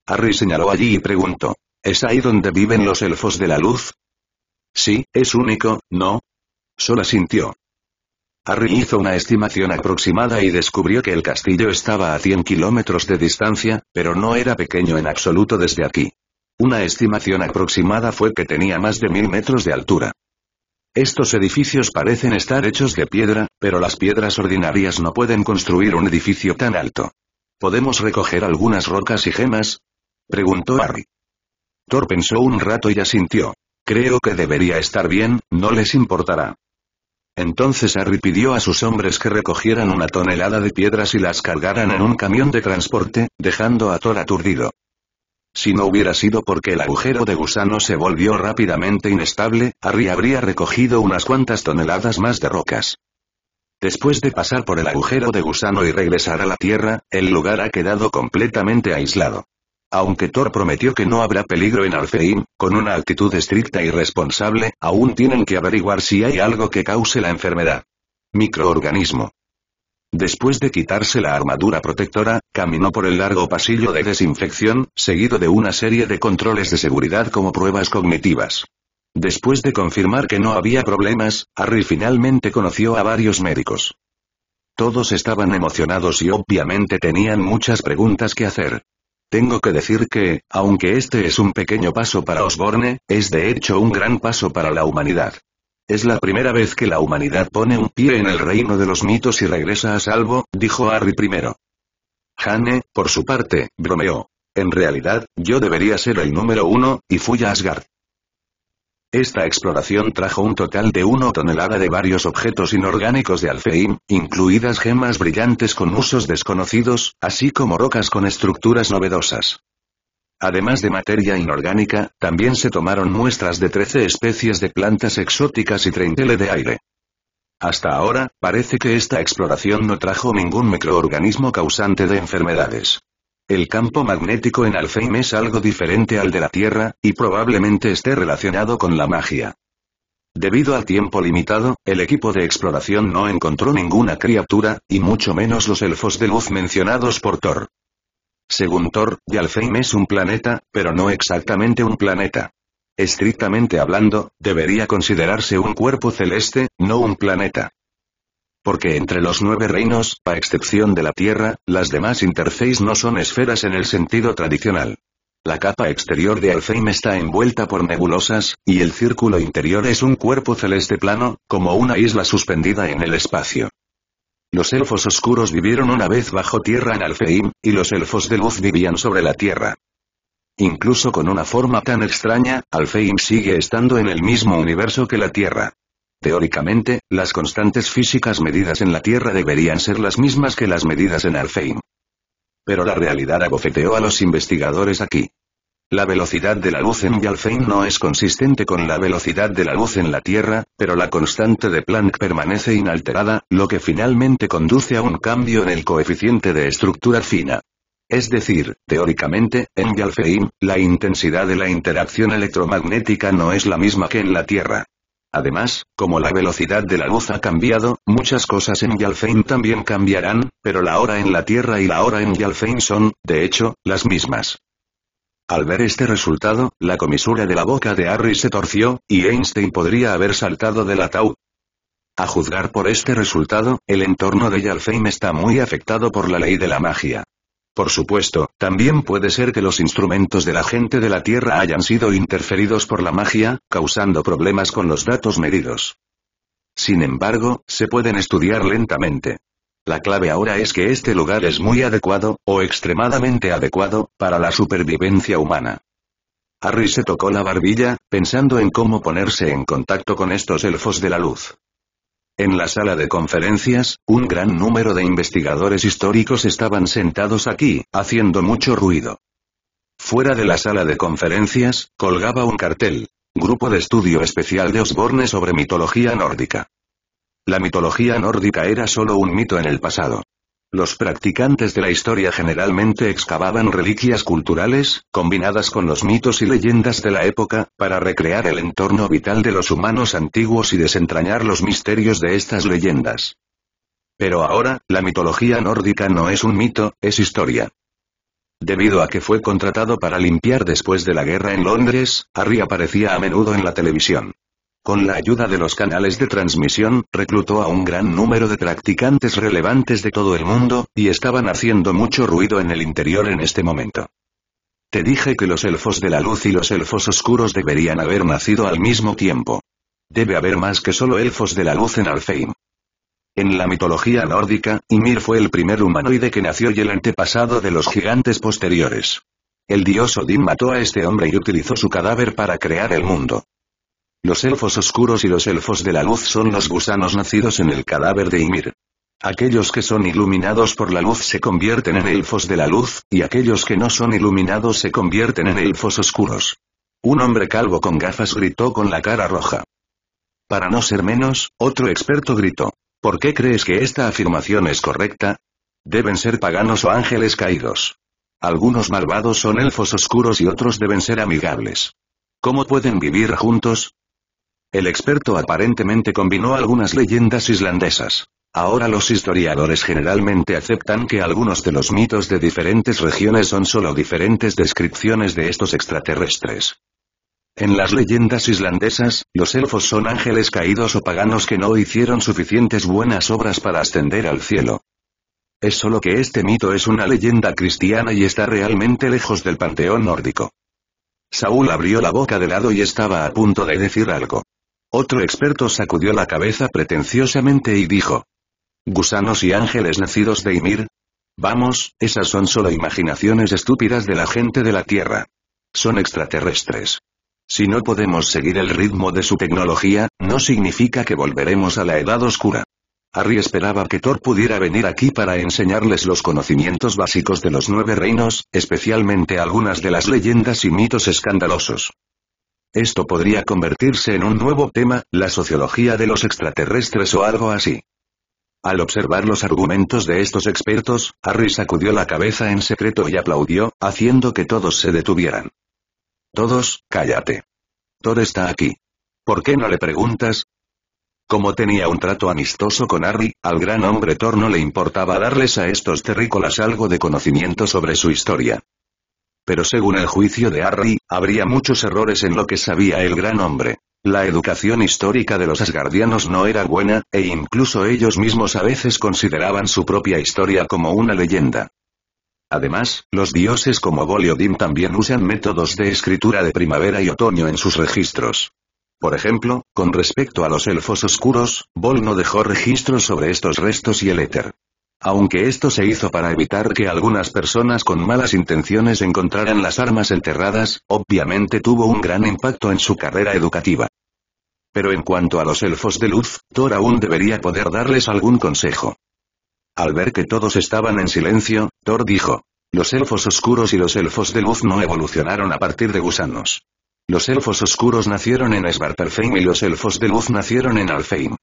Harry señaló allí y preguntó. ¿Es ahí donde viven los elfos de la luz? Sí, es único, ¿no? Sola sintió. Harry hizo una estimación aproximada y descubrió que el castillo estaba a 100 kilómetros de distancia, pero no era pequeño en absoluto desde aquí. Una estimación aproximada fue que tenía más de mil metros de altura. Estos edificios parecen estar hechos de piedra, pero las piedras ordinarias no pueden construir un edificio tan alto. ¿Podemos recoger algunas rocas y gemas? Preguntó Harry. Thor pensó un rato y asintió. Creo que debería estar bien, no les importará. Entonces Harry pidió a sus hombres que recogieran una tonelada de piedras y las cargaran en un camión de transporte, dejando a Thor aturdido. Si no hubiera sido porque el agujero de gusano se volvió rápidamente inestable, Harry habría recogido unas cuantas toneladas más de rocas. Después de pasar por el agujero de gusano y regresar a la Tierra, el lugar ha quedado completamente aislado. Aunque Thor prometió que no habrá peligro en Arfeim, con una actitud estricta y responsable, aún tienen que averiguar si hay algo que cause la enfermedad. Microorganismo. Después de quitarse la armadura protectora, caminó por el largo pasillo de desinfección, seguido de una serie de controles de seguridad como pruebas cognitivas. Después de confirmar que no había problemas, Harry finalmente conoció a varios médicos. Todos estaban emocionados y obviamente tenían muchas preguntas que hacer. Tengo que decir que, aunque este es un pequeño paso para Osborne, es de hecho un gran paso para la humanidad. Es la primera vez que la humanidad pone un pie en el reino de los mitos y regresa a salvo, dijo Harry primero. Hane, por su parte, bromeó. En realidad, yo debería ser el número uno, y fui a Asgard. Esta exploración trajo un total de 1 tonelada de varios objetos inorgánicos de alfeín, incluidas gemas brillantes con usos desconocidos, así como rocas con estructuras novedosas. Además de materia inorgánica, también se tomaron muestras de 13 especies de plantas exóticas y 30 de aire. Hasta ahora, parece que esta exploración no trajo ningún microorganismo causante de enfermedades. El campo magnético en Alfheim es algo diferente al de la Tierra, y probablemente esté relacionado con la magia. Debido al tiempo limitado, el equipo de exploración no encontró ninguna criatura, y mucho menos los elfos de luz mencionados por Thor. Según Thor, Alfheim es un planeta, pero no exactamente un planeta. Estrictamente hablando, debería considerarse un cuerpo celeste, no un planeta. Porque entre los nueve reinos, a excepción de la Tierra, las demás interfaces no son esferas en el sentido tradicional. La capa exterior de Alfeim está envuelta por nebulosas, y el círculo interior es un cuerpo celeste plano, como una isla suspendida en el espacio. Los elfos oscuros vivieron una vez bajo tierra en Alfeim, y los elfos de luz vivían sobre la tierra. Incluso con una forma tan extraña, Alfeim sigue estando en el mismo universo que la Tierra. Teóricamente, las constantes físicas medidas en la Tierra deberían ser las mismas que las medidas en Alfheim. Pero la realidad abofeteó a los investigadores aquí. La velocidad de la luz en Yalfheim no es consistente con la velocidad de la luz en la Tierra, pero la constante de Planck permanece inalterada, lo que finalmente conduce a un cambio en el coeficiente de estructura fina. Es decir, teóricamente, en Yalfheim, la intensidad de la interacción electromagnética no es la misma que en la Tierra. Además, como la velocidad de la luz ha cambiado, muchas cosas en Yalfein también cambiarán, pero la hora en la Tierra y la hora en Yalfein son, de hecho, las mismas. Al ver este resultado, la comisura de la boca de Harry se torció, y Einstein podría haber saltado del ataúd. A juzgar por este resultado, el entorno de Yalfein está muy afectado por la ley de la magia. Por supuesto, también puede ser que los instrumentos de la gente de la Tierra hayan sido interferidos por la magia, causando problemas con los datos medidos. Sin embargo, se pueden estudiar lentamente. La clave ahora es que este lugar es muy adecuado, o extremadamente adecuado, para la supervivencia humana. Harry se tocó la barbilla, pensando en cómo ponerse en contacto con estos elfos de la luz. En la sala de conferencias, un gran número de investigadores históricos estaban sentados aquí, haciendo mucho ruido. Fuera de la sala de conferencias, colgaba un cartel. Grupo de estudio especial de Osborne sobre mitología nórdica. La mitología nórdica era solo un mito en el pasado. Los practicantes de la historia generalmente excavaban reliquias culturales, combinadas con los mitos y leyendas de la época, para recrear el entorno vital de los humanos antiguos y desentrañar los misterios de estas leyendas. Pero ahora, la mitología nórdica no es un mito, es historia. Debido a que fue contratado para limpiar después de la guerra en Londres, Harry aparecía a menudo en la televisión. Con la ayuda de los canales de transmisión, reclutó a un gran número de practicantes relevantes de todo el mundo, y estaban haciendo mucho ruido en el interior en este momento. Te dije que los elfos de la luz y los elfos oscuros deberían haber nacido al mismo tiempo. Debe haber más que solo elfos de la luz en Alfheim. En la mitología nórdica, Ymir fue el primer humanoide que nació y el antepasado de los gigantes posteriores. El dios Odín mató a este hombre y utilizó su cadáver para crear el mundo. Los elfos oscuros y los elfos de la luz son los gusanos nacidos en el cadáver de Ymir. Aquellos que son iluminados por la luz se convierten en elfos de la luz, y aquellos que no son iluminados se convierten en elfos oscuros. Un hombre calvo con gafas gritó con la cara roja. Para no ser menos, otro experto gritó. ¿Por qué crees que esta afirmación es correcta? Deben ser paganos o ángeles caídos. Algunos malvados son elfos oscuros y otros deben ser amigables. ¿Cómo pueden vivir juntos? El experto aparentemente combinó algunas leyendas islandesas. Ahora los historiadores generalmente aceptan que algunos de los mitos de diferentes regiones son solo diferentes descripciones de estos extraterrestres. En las leyendas islandesas, los elfos son ángeles caídos o paganos que no hicieron suficientes buenas obras para ascender al cielo. Es solo que este mito es una leyenda cristiana y está realmente lejos del panteón nórdico. Saúl abrió la boca de lado y estaba a punto de decir algo. Otro experto sacudió la cabeza pretenciosamente y dijo. Gusanos y ángeles nacidos de Ymir. Vamos, esas son solo imaginaciones estúpidas de la gente de la Tierra. Son extraterrestres. Si no podemos seguir el ritmo de su tecnología, no significa que volveremos a la edad oscura. Harry esperaba que Thor pudiera venir aquí para enseñarles los conocimientos básicos de los nueve reinos, especialmente algunas de las leyendas y mitos escandalosos. Esto podría convertirse en un nuevo tema, la sociología de los extraterrestres o algo así. Al observar los argumentos de estos expertos, Harry sacudió la cabeza en secreto y aplaudió, haciendo que todos se detuvieran. Todos, cállate. Thor está aquí. ¿Por qué no le preguntas? Como tenía un trato amistoso con Harry, al gran hombre Thor no le importaba darles a estos terrícolas algo de conocimiento sobre su historia pero según el juicio de Harry, habría muchos errores en lo que sabía el gran hombre. La educación histórica de los asgardianos no era buena, e incluso ellos mismos a veces consideraban su propia historia como una leyenda. Además, los dioses como Boliodim también usan métodos de escritura de primavera y otoño en sus registros. Por ejemplo, con respecto a los elfos oscuros, Bol no dejó registros sobre estos restos y el éter aunque esto se hizo para evitar que algunas personas con malas intenciones encontraran las armas enterradas, obviamente tuvo un gran impacto en su carrera educativa. Pero en cuanto a los elfos de luz, Thor aún debería poder darles algún consejo. Al ver que todos estaban en silencio, Thor dijo, los elfos oscuros y los elfos de luz no evolucionaron a partir de gusanos. Los elfos oscuros nacieron en Svartalfheim y los elfos de luz nacieron en Alfheim.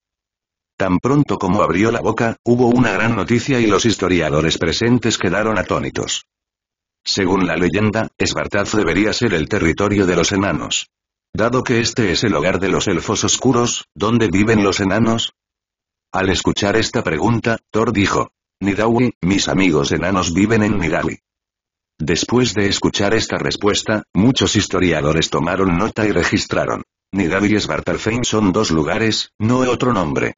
Tan pronto como abrió la boca, hubo una gran noticia y los historiadores presentes quedaron atónitos. Según la leyenda, Esbartaz debería ser el territorio de los enanos. Dado que este es el hogar de los elfos oscuros, ¿dónde viven los enanos? Al escuchar esta pregunta, Thor dijo, Nidawi, mis amigos enanos viven en Nidawi. Después de escuchar esta respuesta, muchos historiadores tomaron nota y registraron. Nidawi y Svartalfheim son dos lugares, no otro nombre.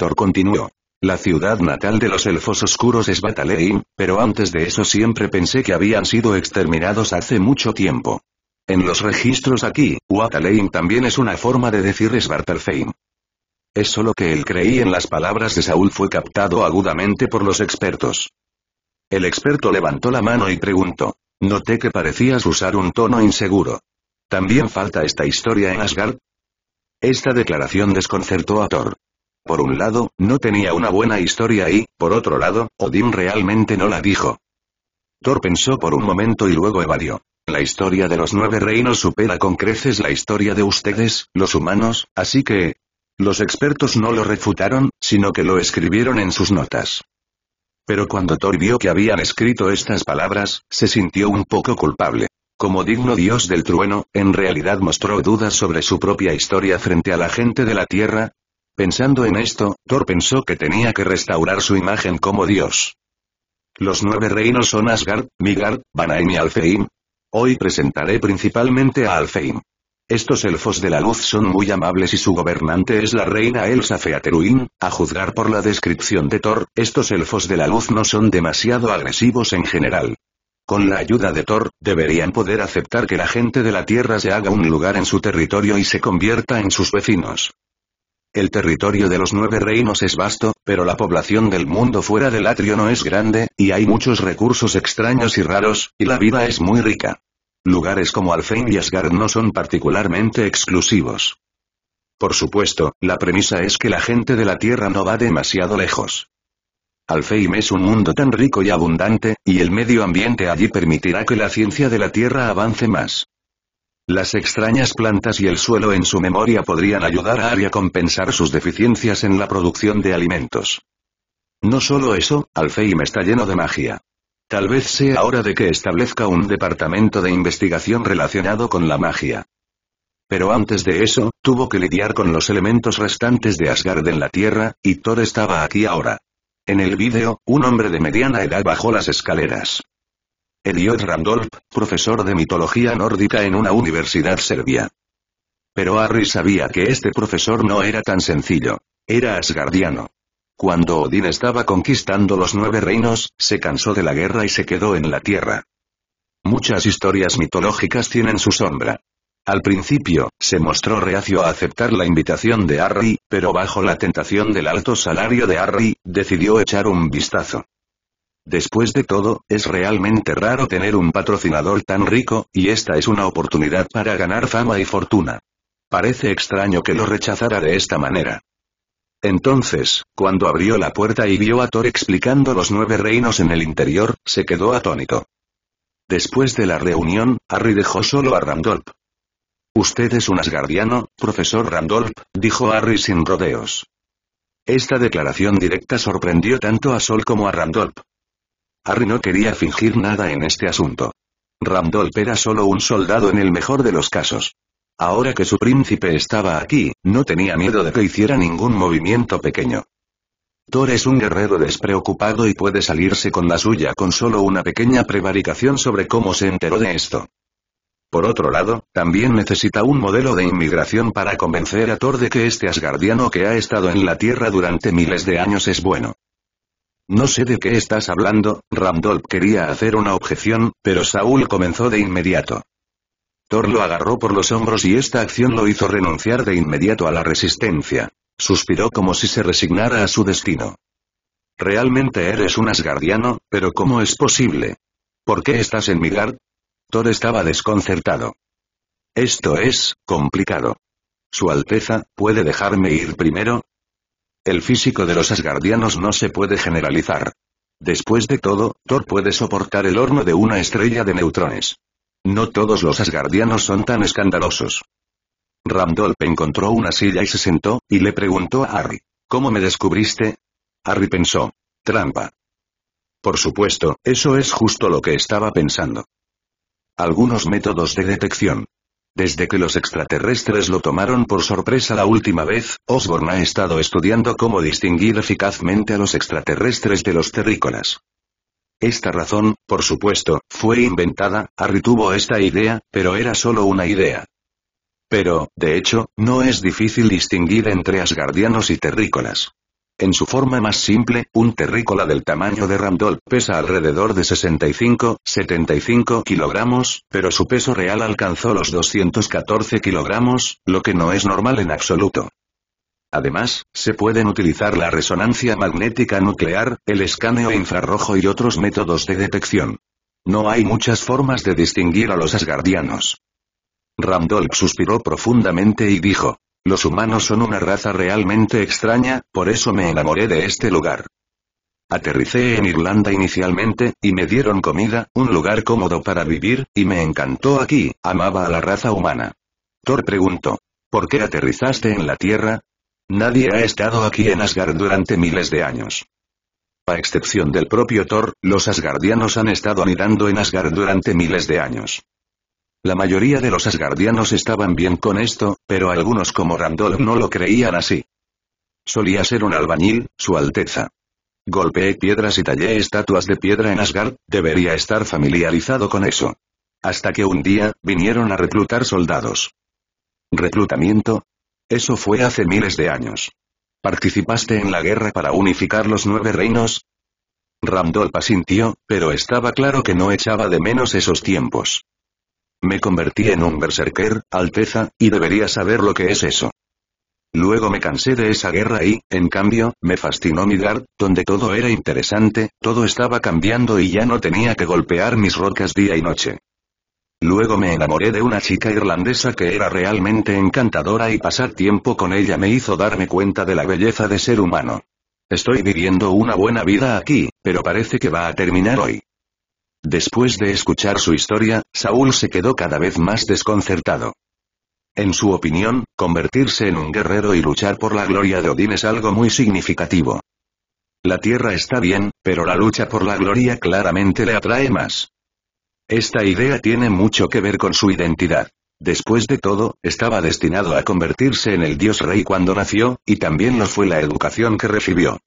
Thor continuó. La ciudad natal de los elfos oscuros es Bataleim, pero antes de eso siempre pensé que habían sido exterminados hace mucho tiempo. En los registros aquí, Wataleim también es una forma de decir Svartalfheim. Es solo que él creí en las palabras de Saúl fue captado agudamente por los expertos. El experto levantó la mano y preguntó. Noté que parecías usar un tono inseguro. ¿También falta esta historia en Asgard? Esta declaración desconcertó a Thor. Por un lado, no tenía una buena historia y, por otro lado, Odín realmente no la dijo. Thor pensó por un momento y luego evadió. La historia de los nueve reinos supera con creces la historia de ustedes, los humanos, así que... Los expertos no lo refutaron, sino que lo escribieron en sus notas. Pero cuando Thor vio que habían escrito estas palabras, se sintió un poco culpable. Como digno dios del trueno, en realidad mostró dudas sobre su propia historia frente a la gente de la Tierra, Pensando en esto, Thor pensó que tenía que restaurar su imagen como dios. Los nueve reinos son Asgard, Midgard, Banaim y Alfheim. Hoy presentaré principalmente a Alfeim. Estos elfos de la luz son muy amables y su gobernante es la reina Elsa Feateruin, a juzgar por la descripción de Thor, estos elfos de la luz no son demasiado agresivos en general. Con la ayuda de Thor, deberían poder aceptar que la gente de la Tierra se haga un lugar en su territorio y se convierta en sus vecinos. El territorio de los nueve reinos es vasto, pero la población del mundo fuera del atrio no es grande, y hay muchos recursos extraños y raros, y la vida es muy rica. Lugares como Alfheim y Asgard no son particularmente exclusivos. Por supuesto, la premisa es que la gente de la Tierra no va demasiado lejos. Alfheim es un mundo tan rico y abundante, y el medio ambiente allí permitirá que la ciencia de la Tierra avance más. Las extrañas plantas y el suelo en su memoria podrían ayudar a Arya a compensar sus deficiencias en la producción de alimentos. No solo eso, Alfheim está lleno de magia. Tal vez sea hora de que establezca un departamento de investigación relacionado con la magia. Pero antes de eso, tuvo que lidiar con los elementos restantes de Asgard en la Tierra, y Thor estaba aquí ahora. En el vídeo, un hombre de mediana edad bajó las escaleras. Eliot Randolph, profesor de mitología nórdica en una universidad serbia. Pero Harry sabía que este profesor no era tan sencillo. Era asgardiano. Cuando Odín estaba conquistando los nueve reinos, se cansó de la guerra y se quedó en la tierra. Muchas historias mitológicas tienen su sombra. Al principio, se mostró reacio a aceptar la invitación de Harry, pero bajo la tentación del alto salario de Harry, decidió echar un vistazo. Después de todo, es realmente raro tener un patrocinador tan rico, y esta es una oportunidad para ganar fama y fortuna. Parece extraño que lo rechazara de esta manera. Entonces, cuando abrió la puerta y vio a Thor explicando los nueve reinos en el interior, se quedó atónito. Después de la reunión, Harry dejó solo a Randolph. Usted es un asgardiano, profesor Randolph, dijo Harry sin rodeos. Esta declaración directa sorprendió tanto a Sol como a Randolph. Harry no quería fingir nada en este asunto. Randolph era solo un soldado en el mejor de los casos. Ahora que su príncipe estaba aquí, no tenía miedo de que hiciera ningún movimiento pequeño. Thor es un guerrero despreocupado y puede salirse con la suya con solo una pequeña prevaricación sobre cómo se enteró de esto. Por otro lado, también necesita un modelo de inmigración para convencer a Thor de que este asgardiano que ha estado en la Tierra durante miles de años es bueno. No sé de qué estás hablando, Randolph quería hacer una objeción, pero Saúl comenzó de inmediato. Thor lo agarró por los hombros y esta acción lo hizo renunciar de inmediato a la resistencia. Suspiró como si se resignara a su destino. Realmente eres un asgardiano, pero ¿cómo es posible? ¿Por qué estás en mi Thor estaba desconcertado. Esto es, complicado. Su Alteza, ¿puede dejarme ir primero? El físico de los asgardianos no se puede generalizar. Después de todo, Thor puede soportar el horno de una estrella de neutrones. No todos los asgardianos son tan escandalosos. Randolph encontró una silla y se sentó, y le preguntó a Harry, ¿cómo me descubriste? Harry pensó, trampa. Por supuesto, eso es justo lo que estaba pensando. Algunos métodos de detección. Desde que los extraterrestres lo tomaron por sorpresa la última vez, Osborne ha estado estudiando cómo distinguir eficazmente a los extraterrestres de los terrícolas. Esta razón, por supuesto, fue inventada, Harry esta idea, pero era solo una idea. Pero, de hecho, no es difícil distinguir entre asgardianos y terrícolas en su forma más simple, un terrícola del tamaño de Randall pesa alrededor de 65-75 kilogramos, pero su peso real alcanzó los 214 kilogramos, lo que no es normal en absoluto. Además, se pueden utilizar la resonancia magnética nuclear, el escaneo infrarrojo y otros métodos de detección. No hay muchas formas de distinguir a los asgardianos. Randolph suspiró profundamente y dijo, los humanos son una raza realmente extraña, por eso me enamoré de este lugar. Aterricé en Irlanda inicialmente, y me dieron comida, un lugar cómodo para vivir, y me encantó aquí, amaba a la raza humana. Thor preguntó, ¿por qué aterrizaste en la Tierra? Nadie ha estado aquí en Asgard durante miles de años. A excepción del propio Thor, los asgardianos han estado anidando en Asgard durante miles de años. La mayoría de los asgardianos estaban bien con esto, pero algunos como Randolph no lo creían así. Solía ser un albañil, su alteza. Golpeé piedras y tallé estatuas de piedra en Asgard, debería estar familiarizado con eso. Hasta que un día, vinieron a reclutar soldados. ¿Reclutamiento? Eso fue hace miles de años. ¿Participaste en la guerra para unificar los nueve reinos? Randolph asintió, pero estaba claro que no echaba de menos esos tiempos. Me convertí en un berserker, Alteza, y debería saber lo que es eso. Luego me cansé de esa guerra y, en cambio, me fascinó Midgard, donde todo era interesante, todo estaba cambiando y ya no tenía que golpear mis rocas día y noche. Luego me enamoré de una chica irlandesa que era realmente encantadora y pasar tiempo con ella me hizo darme cuenta de la belleza de ser humano. Estoy viviendo una buena vida aquí, pero parece que va a terminar hoy. Después de escuchar su historia, Saúl se quedó cada vez más desconcertado. En su opinión, convertirse en un guerrero y luchar por la gloria de Odín es algo muy significativo. La tierra está bien, pero la lucha por la gloria claramente le atrae más. Esta idea tiene mucho que ver con su identidad. Después de todo, estaba destinado a convertirse en el dios rey cuando nació, y también lo fue la educación que recibió.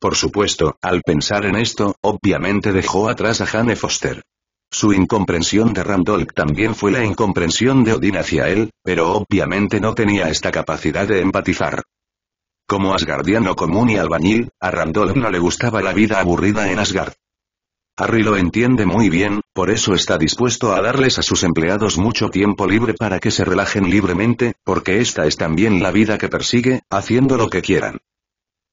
Por supuesto, al pensar en esto, obviamente dejó atrás a Jane Foster. Su incomprensión de Randolph también fue la incomprensión de Odin hacia él, pero obviamente no tenía esta capacidad de empatizar. Como asgardiano común y albañil, a Randolph no le gustaba la vida aburrida en Asgard. Harry lo entiende muy bien, por eso está dispuesto a darles a sus empleados mucho tiempo libre para que se relajen libremente, porque esta es también la vida que persigue, haciendo lo que quieran.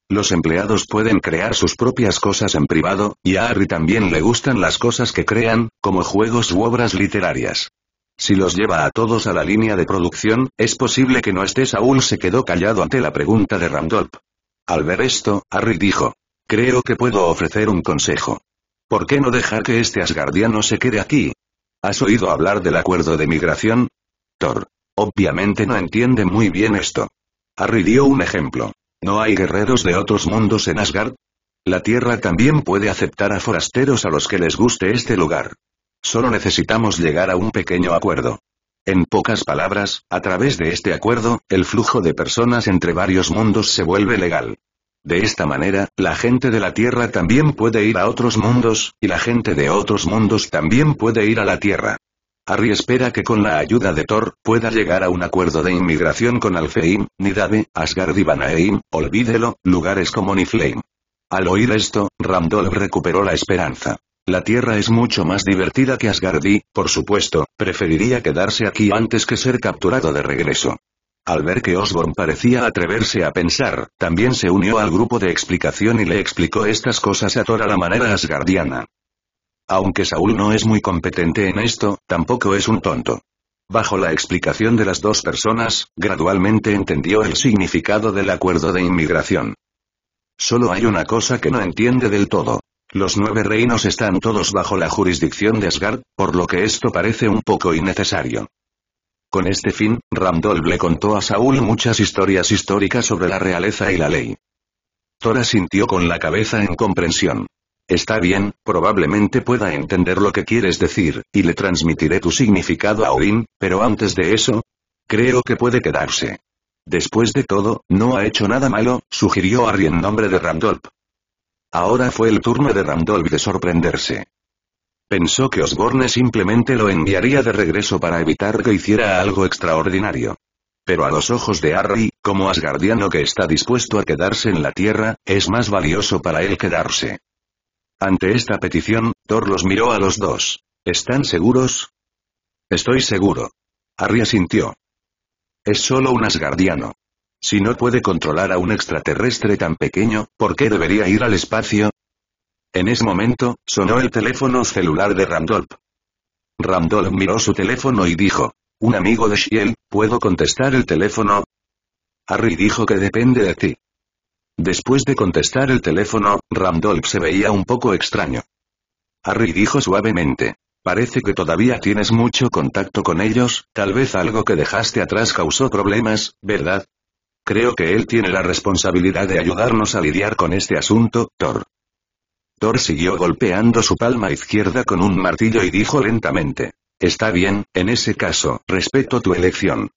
Los empleados pueden crear sus propias cosas en privado, y a Harry también le gustan las cosas que crean, como juegos u obras literarias. Si los lleva a todos a la línea de producción, es posible que no estés aún se quedó callado ante la pregunta de Randolph. Al ver esto, Harry dijo. Creo que puedo ofrecer un consejo. ¿Por qué no dejar que este asgardiano se quede aquí? ¿Has oído hablar del acuerdo de migración? Thor. Obviamente no entiende muy bien esto. Harry dio un ejemplo. ¿No hay guerreros de otros mundos en Asgard? La Tierra también puede aceptar a forasteros a los que les guste este lugar. Solo necesitamos llegar a un pequeño acuerdo. En pocas palabras, a través de este acuerdo, el flujo de personas entre varios mundos se vuelve legal. De esta manera, la gente de la Tierra también puede ir a otros mundos, y la gente de otros mundos también puede ir a la Tierra. Harry espera que con la ayuda de Thor, pueda llegar a un acuerdo de inmigración con Alfheim, Nidade, Asgard y Vanaheim, olvídelo, lugares como Niflheim. Al oír esto, Randolph recuperó la esperanza. La Tierra es mucho más divertida que Asgard y, por supuesto, preferiría quedarse aquí antes que ser capturado de regreso. Al ver que Osborn parecía atreverse a pensar, también se unió al grupo de explicación y le explicó estas cosas a Thor a la manera asgardiana. Aunque Saúl no es muy competente en esto, tampoco es un tonto. Bajo la explicación de las dos personas, gradualmente entendió el significado del acuerdo de inmigración. Solo hay una cosa que no entiende del todo. Los nueve reinos están todos bajo la jurisdicción de Asgard, por lo que esto parece un poco innecesario. Con este fin, Ramdol le contó a Saúl muchas historias históricas sobre la realeza y la ley. Tora sintió con la cabeza en comprensión. Está bien, probablemente pueda entender lo que quieres decir, y le transmitiré tu significado a Odin. pero antes de eso, creo que puede quedarse. Después de todo, no ha hecho nada malo, sugirió Harry en nombre de Randolph. Ahora fue el turno de Randolph de sorprenderse. Pensó que Osborne simplemente lo enviaría de regreso para evitar que hiciera algo extraordinario. Pero a los ojos de Harry, como asgardiano que está dispuesto a quedarse en la Tierra, es más valioso para él quedarse. Ante esta petición, Thor los miró a los dos. ¿Están seguros? Estoy seguro. Harry asintió. Es solo un asgardiano. Si no puede controlar a un extraterrestre tan pequeño, ¿por qué debería ir al espacio? En ese momento, sonó el teléfono celular de Randolph. Randolph miró su teléfono y dijo, un amigo de Shiel, ¿puedo contestar el teléfono? Harry dijo que depende de ti. Después de contestar el teléfono, Randolph se veía un poco extraño. Harry dijo suavemente. Parece que todavía tienes mucho contacto con ellos, tal vez algo que dejaste atrás causó problemas, ¿verdad? Creo que él tiene la responsabilidad de ayudarnos a lidiar con este asunto, Thor. Thor siguió golpeando su palma izquierda con un martillo y dijo lentamente. Está bien, en ese caso, respeto tu elección.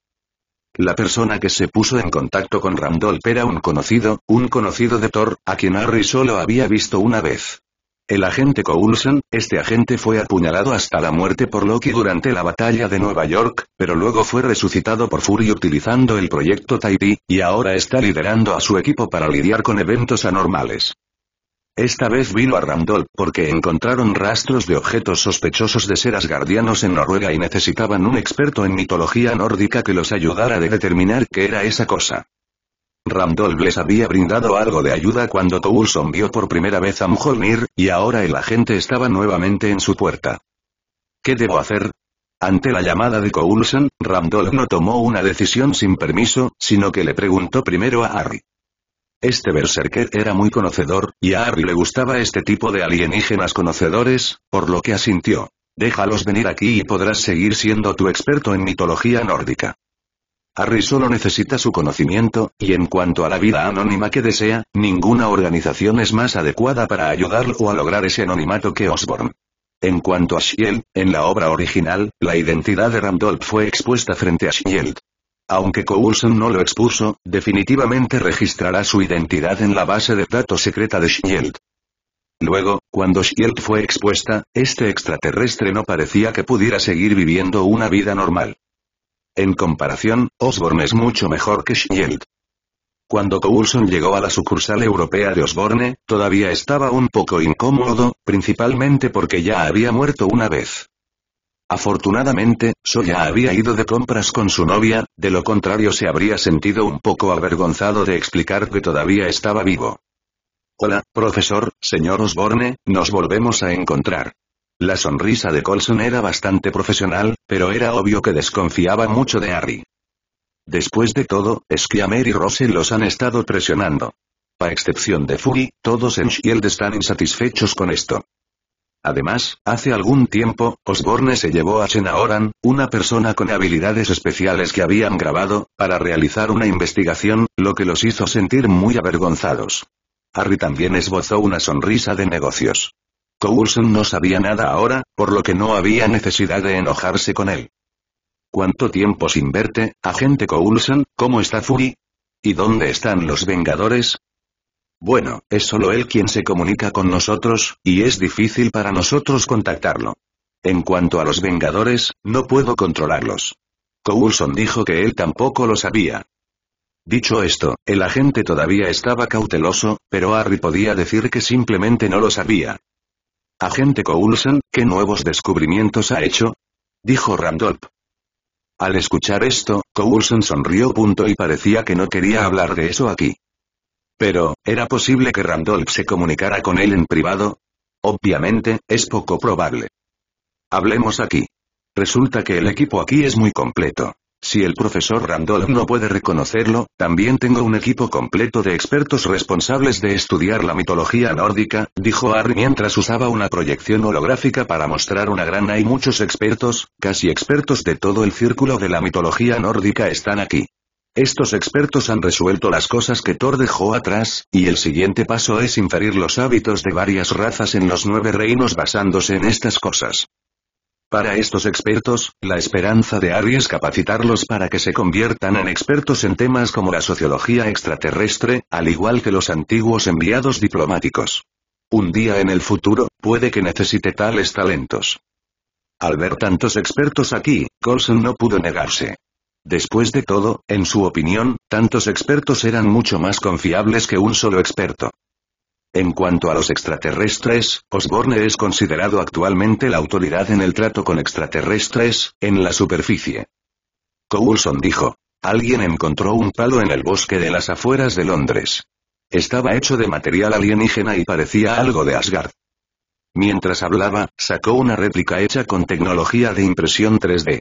La persona que se puso en contacto con Randolph era un conocido, un conocido de Thor, a quien Harry solo había visto una vez. El agente Coulson, este agente fue apuñalado hasta la muerte por Loki durante la batalla de Nueva York, pero luego fue resucitado por Fury utilizando el proyecto Tahiti, y ahora está liderando a su equipo para lidiar con eventos anormales. Esta vez vino a Ramdol porque encontraron rastros de objetos sospechosos de ser asgardianos en Noruega y necesitaban un experto en mitología nórdica que los ayudara a determinar qué era esa cosa. Ramdol les había brindado algo de ayuda cuando Coulson vio por primera vez a Mjolnir, y ahora el agente estaba nuevamente en su puerta. ¿Qué debo hacer? Ante la llamada de Coulson, Ramdol no tomó una decisión sin permiso, sino que le preguntó primero a Harry. Este berserker era muy conocedor, y a Harry le gustaba este tipo de alienígenas conocedores, por lo que asintió. Déjalos venir aquí y podrás seguir siendo tu experto en mitología nórdica. Harry solo necesita su conocimiento, y en cuanto a la vida anónima que desea, ninguna organización es más adecuada para ayudarlo a lograr ese anonimato que Osborne. En cuanto a Shield, en la obra original, la identidad de Randolph fue expuesta frente a Shield. Aunque Coulson no lo expuso, definitivamente registrará su identidad en la base de datos secreta de Shield. Luego, cuando Shield fue expuesta, este extraterrestre no parecía que pudiera seguir viviendo una vida normal. En comparación, Osborne es mucho mejor que Shield. Cuando Coulson llegó a la sucursal europea de Osborne, todavía estaba un poco incómodo, principalmente porque ya había muerto una vez. Afortunadamente, Soya había ido de compras con su novia, de lo contrario se habría sentido un poco avergonzado de explicar que todavía estaba vivo. Hola, profesor, señor Osborne, nos volvemos a encontrar. La sonrisa de Colson era bastante profesional, pero era obvio que desconfiaba mucho de Harry. Después de todo, Skyammer y Rose los han estado presionando. A excepción de Fury, todos en Shield están insatisfechos con esto. Además, hace algún tiempo, Osborne se llevó a Chenaoran, una persona con habilidades especiales que habían grabado, para realizar una investigación, lo que los hizo sentir muy avergonzados. Harry también esbozó una sonrisa de negocios. Coulson no sabía nada ahora, por lo que no había necesidad de enojarse con él. ¿Cuánto tiempo sin verte, agente Coulson? ¿Cómo está Fury? ¿Y dónde están los Vengadores? Bueno, es solo él quien se comunica con nosotros, y es difícil para nosotros contactarlo. En cuanto a los Vengadores, no puedo controlarlos. Coulson dijo que él tampoco lo sabía. Dicho esto, el agente todavía estaba cauteloso, pero Harry podía decir que simplemente no lo sabía. Agente Coulson, ¿qué nuevos descubrimientos ha hecho? Dijo Randolph. Al escuchar esto, Coulson sonrió punto y parecía que no quería hablar de eso aquí. Pero, ¿era posible que Randolph se comunicara con él en privado? Obviamente, es poco probable. Hablemos aquí. Resulta que el equipo aquí es muy completo. Si el profesor Randolph no puede reconocerlo, también tengo un equipo completo de expertos responsables de estudiar la mitología nórdica, dijo Harry mientras usaba una proyección holográfica para mostrar una gran... y muchos expertos, casi expertos de todo el círculo de la mitología nórdica están aquí. Estos expertos han resuelto las cosas que Thor dejó atrás, y el siguiente paso es inferir los hábitos de varias razas en los nueve reinos basándose en estas cosas. Para estos expertos, la esperanza de Ari es capacitarlos para que se conviertan en expertos en temas como la sociología extraterrestre, al igual que los antiguos enviados diplomáticos. Un día en el futuro, puede que necesite tales talentos. Al ver tantos expertos aquí, Colson no pudo negarse. Después de todo, en su opinión, tantos expertos eran mucho más confiables que un solo experto. En cuanto a los extraterrestres, Osborne es considerado actualmente la autoridad en el trato con extraterrestres, en la superficie. Coulson dijo. Alguien encontró un palo en el bosque de las afueras de Londres. Estaba hecho de material alienígena y parecía algo de Asgard. Mientras hablaba, sacó una réplica hecha con tecnología de impresión 3D.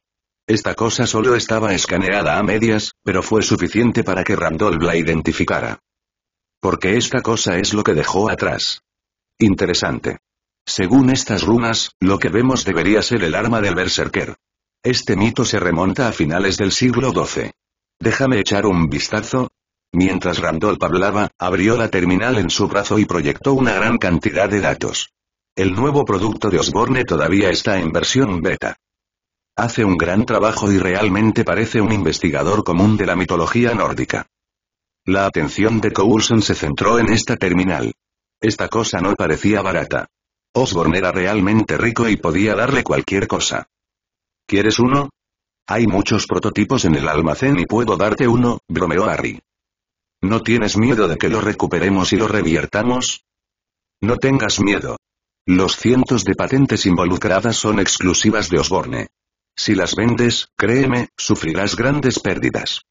Esta cosa solo estaba escaneada a medias, pero fue suficiente para que Randolph la identificara. Porque esta cosa es lo que dejó atrás. Interesante. Según estas runas, lo que vemos debería ser el arma del berserker. Este mito se remonta a finales del siglo XII. Déjame echar un vistazo. Mientras Randolph hablaba, abrió la terminal en su brazo y proyectó una gran cantidad de datos. El nuevo producto de Osborne todavía está en versión beta. Hace un gran trabajo y realmente parece un investigador común de la mitología nórdica. La atención de Coulson se centró en esta terminal. Esta cosa no parecía barata. Osborne era realmente rico y podía darle cualquier cosa. ¿Quieres uno? Hay muchos prototipos en el almacén y puedo darte uno, bromeó Harry. ¿No tienes miedo de que lo recuperemos y lo reviertamos? No tengas miedo. Los cientos de patentes involucradas son exclusivas de Osborne. Si las vendes, créeme, sufrirás grandes pérdidas.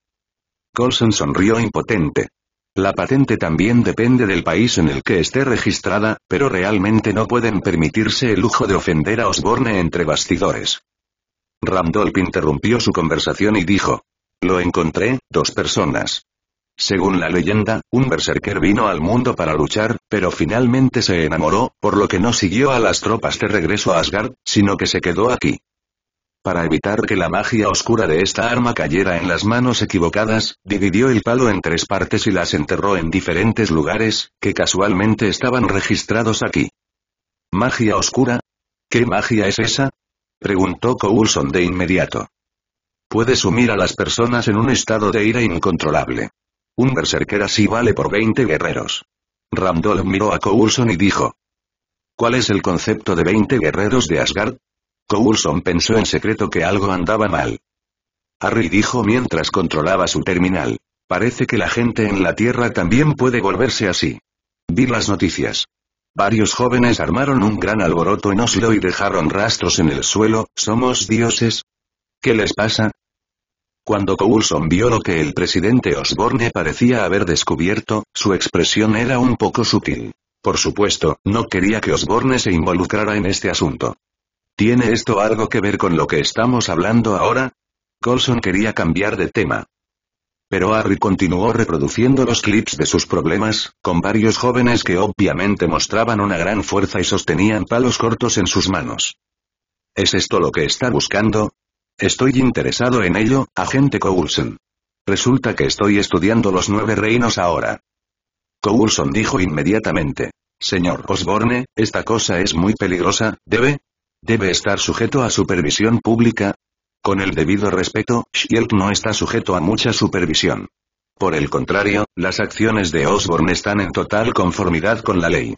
Colson sonrió impotente. La patente también depende del país en el que esté registrada, pero realmente no pueden permitirse el lujo de ofender a Osborne entre bastidores. Randolph interrumpió su conversación y dijo. Lo encontré, dos personas. Según la leyenda, un berserker vino al mundo para luchar, pero finalmente se enamoró, por lo que no siguió a las tropas de regreso a Asgard, sino que se quedó aquí. Para evitar que la magia oscura de esta arma cayera en las manos equivocadas, dividió el palo en tres partes y las enterró en diferentes lugares, que casualmente estaban registrados aquí. ¿Magia oscura? ¿Qué magia es esa? preguntó Coulson de inmediato. Puede sumir a las personas en un estado de ira incontrolable. Un berserker así vale por 20 guerreros. Randolph miró a Coulson y dijo. ¿Cuál es el concepto de 20 guerreros de Asgard? Coulson pensó en secreto que algo andaba mal. Harry dijo mientras controlaba su terminal. Parece que la gente en la Tierra también puede volverse así. Vi las noticias. Varios jóvenes armaron un gran alboroto en Oslo y dejaron rastros en el suelo, ¿somos dioses? ¿Qué les pasa? Cuando Coulson vio lo que el presidente Osborne parecía haber descubierto, su expresión era un poco sutil. Por supuesto, no quería que Osborne se involucrara en este asunto. ¿Tiene esto algo que ver con lo que estamos hablando ahora? Coulson quería cambiar de tema. Pero Harry continuó reproduciendo los clips de sus problemas, con varios jóvenes que obviamente mostraban una gran fuerza y sostenían palos cortos en sus manos. ¿Es esto lo que está buscando? Estoy interesado en ello, agente Coulson. Resulta que estoy estudiando los nueve reinos ahora. Coulson dijo inmediatamente. Señor Osborne, esta cosa es muy peligrosa, debe, Debe estar sujeto a supervisión pública. Con el debido respeto, Schilt no está sujeto a mucha supervisión. Por el contrario, las acciones de Osborne están en total conformidad con la ley.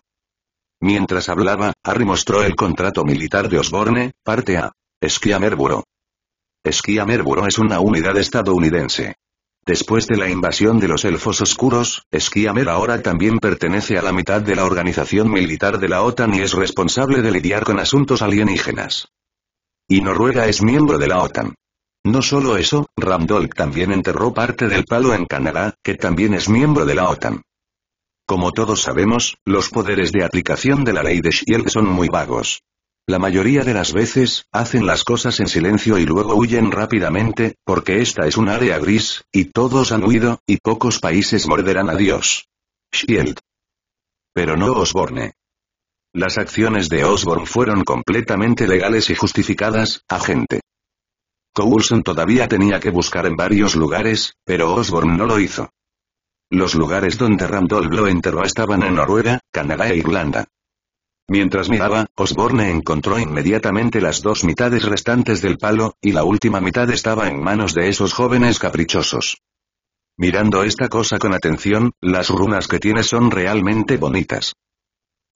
Mientras hablaba, Harry mostró el contrato militar de Osborne, parte A. Esquiamerburo. Esquiamerburo es una unidad estadounidense. Después de la invasión de los Elfos Oscuros, Skiamer ahora también pertenece a la mitad de la organización militar de la OTAN y es responsable de lidiar con asuntos alienígenas. Y Noruega es miembro de la OTAN. No solo eso, Randolph también enterró parte del palo en Canadá, que también es miembro de la OTAN. Como todos sabemos, los poderes de aplicación de la ley de Shield son muy vagos. La mayoría de las veces, hacen las cosas en silencio y luego huyen rápidamente, porque esta es un área gris, y todos han huido, y pocos países morderán a Dios. Shield. Pero no Osborne. Las acciones de Osborne fueron completamente legales y justificadas, agente. Coulson todavía tenía que buscar en varios lugares, pero Osborne no lo hizo. Los lugares donde Randolph lo enterró estaban en Noruega, Canadá e Irlanda. Mientras miraba, Osborne encontró inmediatamente las dos mitades restantes del palo, y la última mitad estaba en manos de esos jóvenes caprichosos. Mirando esta cosa con atención, las runas que tiene son realmente bonitas.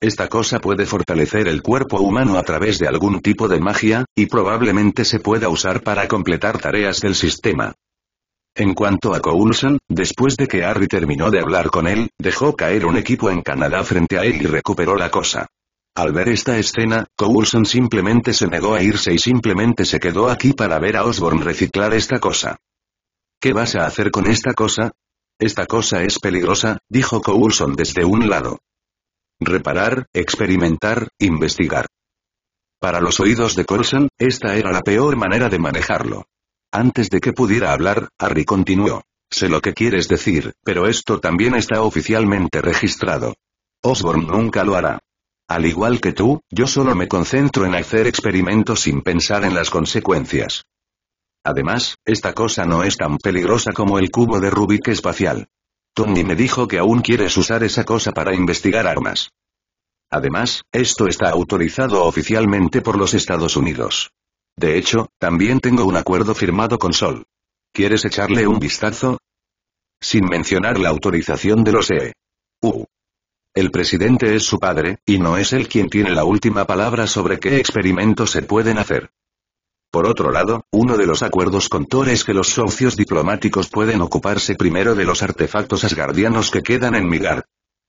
Esta cosa puede fortalecer el cuerpo humano a través de algún tipo de magia, y probablemente se pueda usar para completar tareas del sistema. En cuanto a Coulson, después de que Harry terminó de hablar con él, dejó caer un equipo en Canadá frente a él y recuperó la cosa. Al ver esta escena, Coulson simplemente se negó a irse y simplemente se quedó aquí para ver a Osborne reciclar esta cosa. ¿Qué vas a hacer con esta cosa? Esta cosa es peligrosa, dijo Coulson desde un lado. Reparar, experimentar, investigar. Para los oídos de Coulson, esta era la peor manera de manejarlo. Antes de que pudiera hablar, Harry continuó. Sé lo que quieres decir, pero esto también está oficialmente registrado. Osborne nunca lo hará. Al igual que tú, yo solo me concentro en hacer experimentos sin pensar en las consecuencias. Además, esta cosa no es tan peligrosa como el cubo de Rubik espacial. Tony me dijo que aún quieres usar esa cosa para investigar armas. Además, esto está autorizado oficialmente por los Estados Unidos. De hecho, también tengo un acuerdo firmado con Sol. ¿Quieres echarle un vistazo? Sin mencionar la autorización de los E. El presidente es su padre, y no es él quien tiene la última palabra sobre qué experimentos se pueden hacer. Por otro lado, uno de los acuerdos con Thor es que los socios diplomáticos pueden ocuparse primero de los artefactos asgardianos que quedan en Midgard.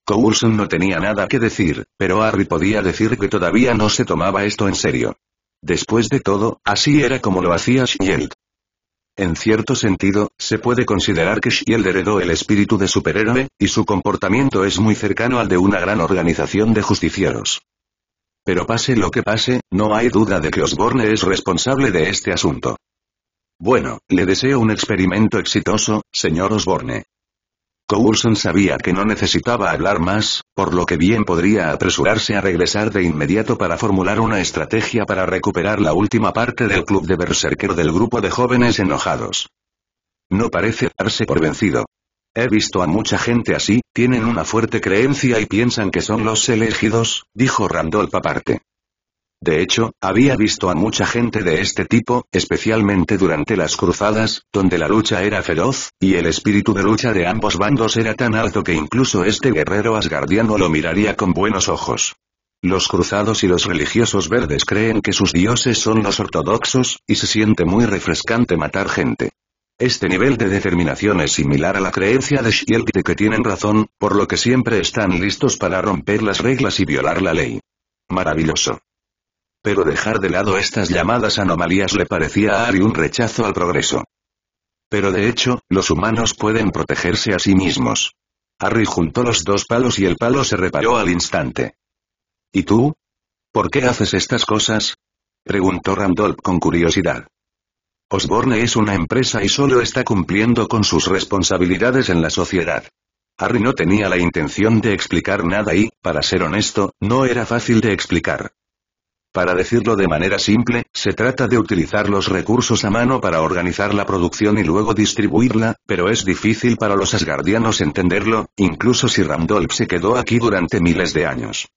Coulson no tenía nada que decir, pero Harry podía decir que todavía no se tomaba esto en serio. Después de todo, así era como lo hacía Shield. En cierto sentido, se puede considerar que Shield heredó el espíritu de superhéroe, y su comportamiento es muy cercano al de una gran organización de justicieros. Pero pase lo que pase, no hay duda de que Osborne es responsable de este asunto. Bueno, le deseo un experimento exitoso, señor Osborne. Coulson sabía que no necesitaba hablar más, por lo que bien podría apresurarse a regresar de inmediato para formular una estrategia para recuperar la última parte del club de berserker del grupo de jóvenes enojados. No parece darse por vencido. He visto a mucha gente así, tienen una fuerte creencia y piensan que son los elegidos, dijo Randolph aparte. De hecho, había visto a mucha gente de este tipo, especialmente durante las cruzadas, donde la lucha era feroz, y el espíritu de lucha de ambos bandos era tan alto que incluso este guerrero asgardiano lo miraría con buenos ojos. Los cruzados y los religiosos verdes creen que sus dioses son los ortodoxos, y se siente muy refrescante matar gente. Este nivel de determinación es similar a la creencia de Shield de que tienen razón, por lo que siempre están listos para romper las reglas y violar la ley. Maravilloso pero dejar de lado estas llamadas anomalías le parecía a Ari un rechazo al progreso. Pero de hecho, los humanos pueden protegerse a sí mismos. Harry juntó los dos palos y el palo se reparó al instante. ¿Y tú? ¿Por qué haces estas cosas? preguntó Randolph con curiosidad. Osborne es una empresa y solo está cumpliendo con sus responsabilidades en la sociedad. Harry no tenía la intención de explicar nada y, para ser honesto, no era fácil de explicar. Para decirlo de manera simple, se trata de utilizar los recursos a mano para organizar la producción y luego distribuirla, pero es difícil para los asgardianos entenderlo, incluso si Randolph se quedó aquí durante miles de años.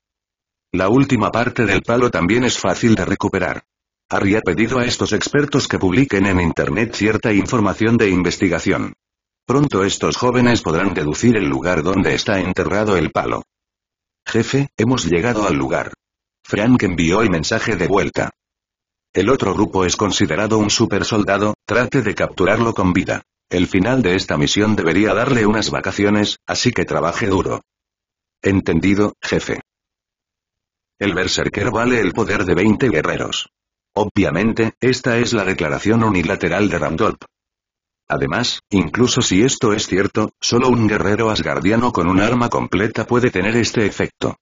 La última parte del palo también es fácil de recuperar. Haría pedido a estos expertos que publiquen en Internet cierta información de investigación. Pronto estos jóvenes podrán deducir el lugar donde está enterrado el palo. Jefe, hemos llegado al lugar. Frank envió el mensaje de vuelta. El otro grupo es considerado un supersoldado, trate de capturarlo con vida. El final de esta misión debería darle unas vacaciones, así que trabaje duro. Entendido, jefe. El berserker vale el poder de 20 guerreros. Obviamente, esta es la declaración unilateral de Randolph. Además, incluso si esto es cierto, solo un guerrero asgardiano con un arma completa puede tener este efecto.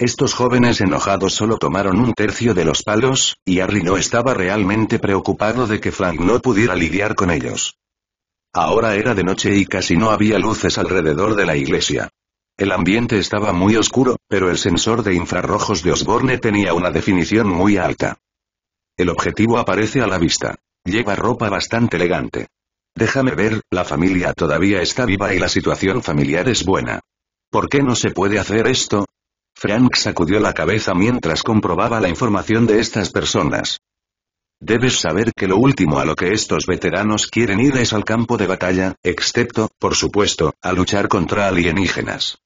Estos jóvenes enojados solo tomaron un tercio de los palos, y Harry no estaba realmente preocupado de que Frank no pudiera lidiar con ellos. Ahora era de noche y casi no había luces alrededor de la iglesia. El ambiente estaba muy oscuro, pero el sensor de infrarrojos de Osborne tenía una definición muy alta. El objetivo aparece a la vista. Lleva ropa bastante elegante. Déjame ver, la familia todavía está viva y la situación familiar es buena. ¿Por qué no se puede hacer esto? Frank sacudió la cabeza mientras comprobaba la información de estas personas. Debes saber que lo último a lo que estos veteranos quieren ir es al campo de batalla, excepto, por supuesto, a luchar contra alienígenas.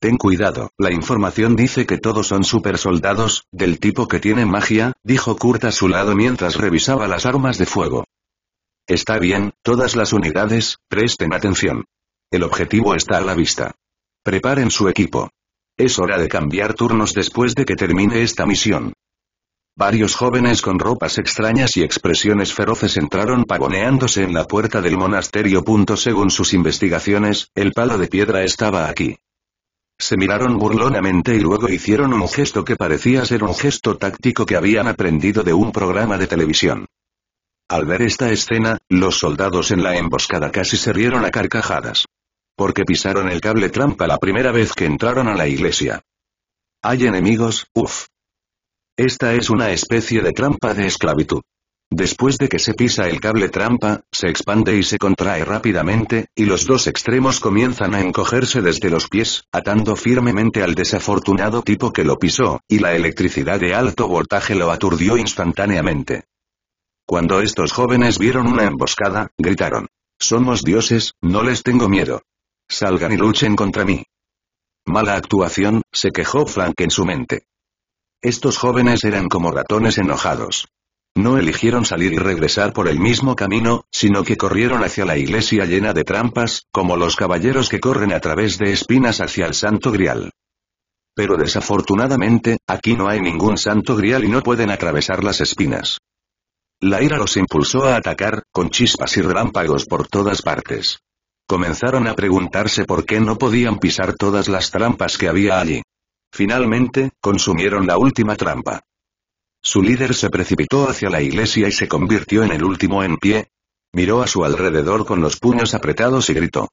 Ten cuidado, la información dice que todos son supersoldados, del tipo que tiene magia, dijo Kurt a su lado mientras revisaba las armas de fuego. Está bien, todas las unidades, presten atención. El objetivo está a la vista. Preparen su equipo. Es hora de cambiar turnos después de que termine esta misión. Varios jóvenes con ropas extrañas y expresiones feroces entraron pavoneándose en la puerta del monasterio. Según sus investigaciones, el palo de piedra estaba aquí. Se miraron burlonamente y luego hicieron un gesto que parecía ser un gesto táctico que habían aprendido de un programa de televisión. Al ver esta escena, los soldados en la emboscada casi se rieron a carcajadas. Porque pisaron el cable trampa la primera vez que entraron a la iglesia. Hay enemigos, uff. Esta es una especie de trampa de esclavitud. Después de que se pisa el cable trampa, se expande y se contrae rápidamente, y los dos extremos comienzan a encogerse desde los pies, atando firmemente al desafortunado tipo que lo pisó, y la electricidad de alto voltaje lo aturdió instantáneamente. Cuando estos jóvenes vieron una emboscada, gritaron. Somos dioses, no les tengo miedo. Salgan y luchen contra mí. Mala actuación, se quejó Frank en su mente. Estos jóvenes eran como ratones enojados. No eligieron salir y regresar por el mismo camino, sino que corrieron hacia la iglesia llena de trampas, como los caballeros que corren a través de espinas hacia el santo grial. Pero desafortunadamente, aquí no hay ningún santo grial y no pueden atravesar las espinas. La ira los impulsó a atacar, con chispas y relámpagos por todas partes. Comenzaron a preguntarse por qué no podían pisar todas las trampas que había allí. Finalmente, consumieron la última trampa. Su líder se precipitó hacia la iglesia y se convirtió en el último en pie. Miró a su alrededor con los puños apretados y gritó.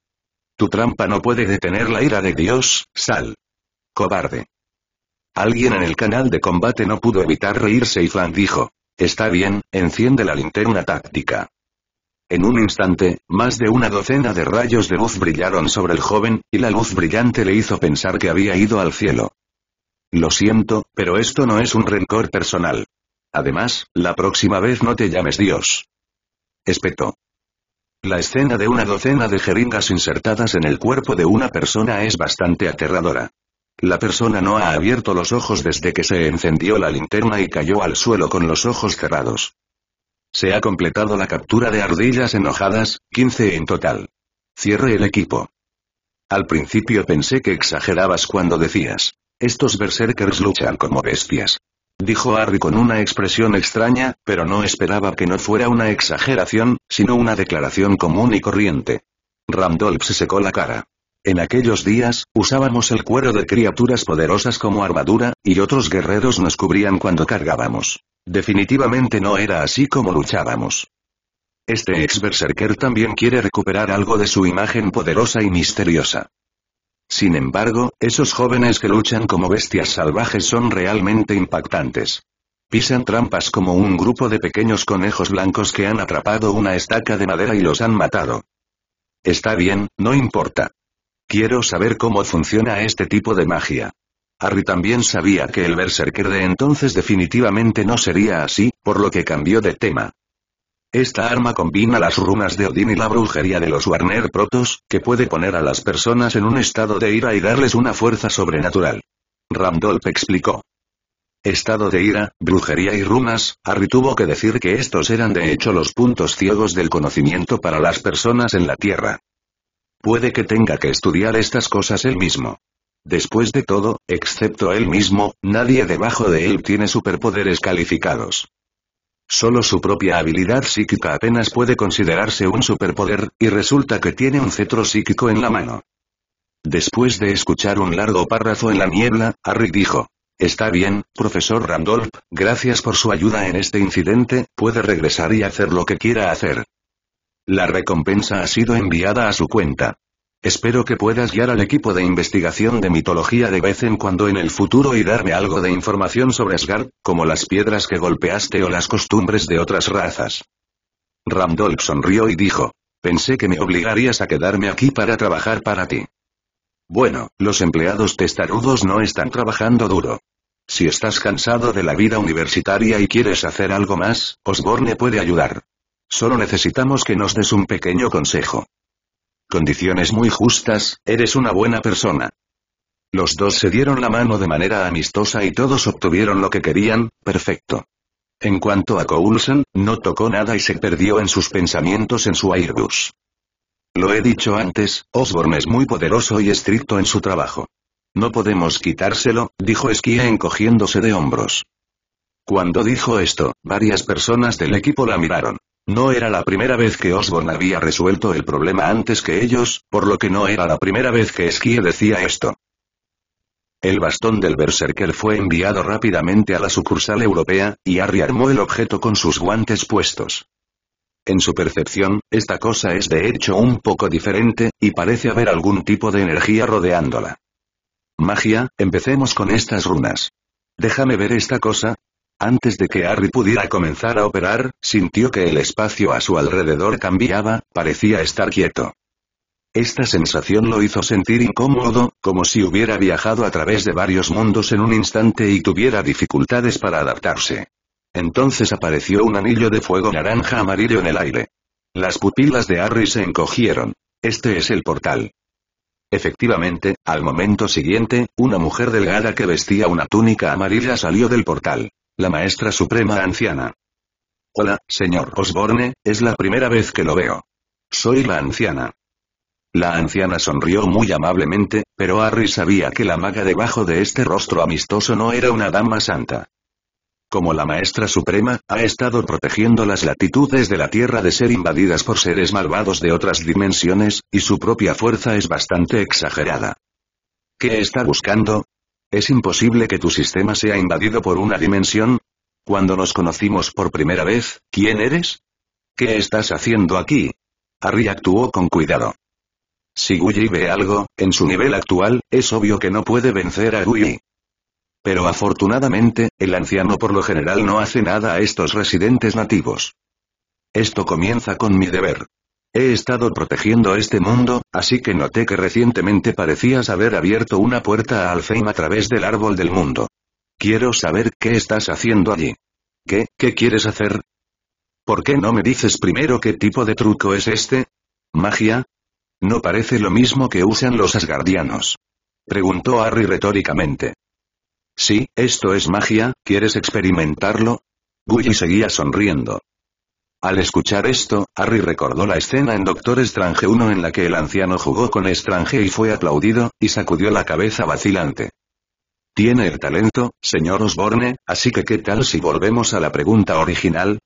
Tu trampa no puede detener la ira de Dios, sal. Cobarde. Alguien en el canal de combate no pudo evitar reírse y Flan dijo. Está bien, enciende la linterna táctica. En un instante, más de una docena de rayos de luz brillaron sobre el joven, y la luz brillante le hizo pensar que había ido al cielo. Lo siento, pero esto no es un rencor personal. Además, la próxima vez no te llames Dios. Espeto. La escena de una docena de jeringas insertadas en el cuerpo de una persona es bastante aterradora. La persona no ha abierto los ojos desde que se encendió la linterna y cayó al suelo con los ojos cerrados. Se ha completado la captura de ardillas enojadas, 15 en total. Cierre el equipo. Al principio pensé que exagerabas cuando decías, estos berserkers luchan como bestias. Dijo Harry con una expresión extraña, pero no esperaba que no fuera una exageración, sino una declaración común y corriente. Randolph se secó la cara. En aquellos días, usábamos el cuero de criaturas poderosas como armadura, y otros guerreros nos cubrían cuando cargábamos. Definitivamente no era así como luchábamos. Este ex-berserker también quiere recuperar algo de su imagen poderosa y misteriosa. Sin embargo, esos jóvenes que luchan como bestias salvajes son realmente impactantes. Pisan trampas como un grupo de pequeños conejos blancos que han atrapado una estaca de madera y los han matado. Está bien, no importa. Quiero saber cómo funciona este tipo de magia. Harry también sabía que el berserker de entonces definitivamente no sería así, por lo que cambió de tema. Esta arma combina las runas de Odín y la brujería de los Warner Protos, que puede poner a las personas en un estado de ira y darles una fuerza sobrenatural. Randolph explicó. Estado de ira, brujería y runas, Harry tuvo que decir que estos eran de hecho los puntos ciegos del conocimiento para las personas en la Tierra. Puede que tenga que estudiar estas cosas él mismo. Después de todo, excepto él mismo, nadie debajo de él tiene superpoderes calificados. Solo su propia habilidad psíquica apenas puede considerarse un superpoder, y resulta que tiene un cetro psíquico en la mano. Después de escuchar un largo párrafo en la niebla, Harry dijo, Está bien, profesor Randolph, gracias por su ayuda en este incidente, puede regresar y hacer lo que quiera hacer. La recompensa ha sido enviada a su cuenta. Espero que puedas guiar al equipo de investigación de mitología de vez en cuando en el futuro y darme algo de información sobre Asgard, como las piedras que golpeaste o las costumbres de otras razas. Randolph sonrió y dijo. Pensé que me obligarías a quedarme aquí para trabajar para ti. Bueno, los empleados testarudos no están trabajando duro. Si estás cansado de la vida universitaria y quieres hacer algo más, Osborne puede ayudar. Solo necesitamos que nos des un pequeño consejo. Condiciones muy justas, eres una buena persona. Los dos se dieron la mano de manera amistosa y todos obtuvieron lo que querían, perfecto. En cuanto a Coulson, no tocó nada y se perdió en sus pensamientos en su Airbus. Lo he dicho antes, Osborne es muy poderoso y estricto en su trabajo. No podemos quitárselo, dijo Esquia encogiéndose de hombros. Cuando dijo esto, varias personas del equipo la miraron. No era la primera vez que Osborn había resuelto el problema antes que ellos, por lo que no era la primera vez que Skie decía esto. El bastón del Berserker fue enviado rápidamente a la sucursal europea, y Harry armó el objeto con sus guantes puestos. En su percepción, esta cosa es de hecho un poco diferente, y parece haber algún tipo de energía rodeándola. Magia, empecemos con estas runas. Déjame ver esta cosa, antes de que Harry pudiera comenzar a operar, sintió que el espacio a su alrededor cambiaba, parecía estar quieto. Esta sensación lo hizo sentir incómodo, como si hubiera viajado a través de varios mundos en un instante y tuviera dificultades para adaptarse. Entonces apareció un anillo de fuego naranja amarillo en el aire. Las pupilas de Harry se encogieron. Este es el portal. Efectivamente, al momento siguiente, una mujer delgada que vestía una túnica amarilla salió del portal. La maestra suprema anciana. Hola, señor Osborne, es la primera vez que lo veo. Soy la anciana. La anciana sonrió muy amablemente, pero Harry sabía que la maga debajo de este rostro amistoso no era una dama santa. Como la maestra suprema, ha estado protegiendo las latitudes de la Tierra de ser invadidas por seres malvados de otras dimensiones, y su propia fuerza es bastante exagerada. ¿Qué está buscando? Es imposible que tu sistema sea invadido por una dimensión. Cuando nos conocimos por primera vez, ¿quién eres? ¿Qué estás haciendo aquí? Harry actuó con cuidado. Si Gui ve algo, en su nivel actual, es obvio que no puede vencer a Gui. Pero afortunadamente, el anciano por lo general no hace nada a estos residentes nativos. Esto comienza con mi deber. He estado protegiendo este mundo, así que noté que recientemente parecías haber abierto una puerta a Alfheim a través del árbol del mundo. Quiero saber qué estás haciendo allí. ¿Qué, qué quieres hacer? ¿Por qué no me dices primero qué tipo de truco es este? ¿Magia? No parece lo mismo que usan los asgardianos. Preguntó Harry retóricamente. Sí, esto es magia, ¿quieres experimentarlo? Gully seguía sonriendo. Al escuchar esto, Harry recordó la escena en Doctor Strange 1 en la que el anciano jugó con Strange y fue aplaudido, y sacudió la cabeza vacilante. Tiene el talento, señor Osborne, así que ¿qué tal si volvemos a la pregunta original?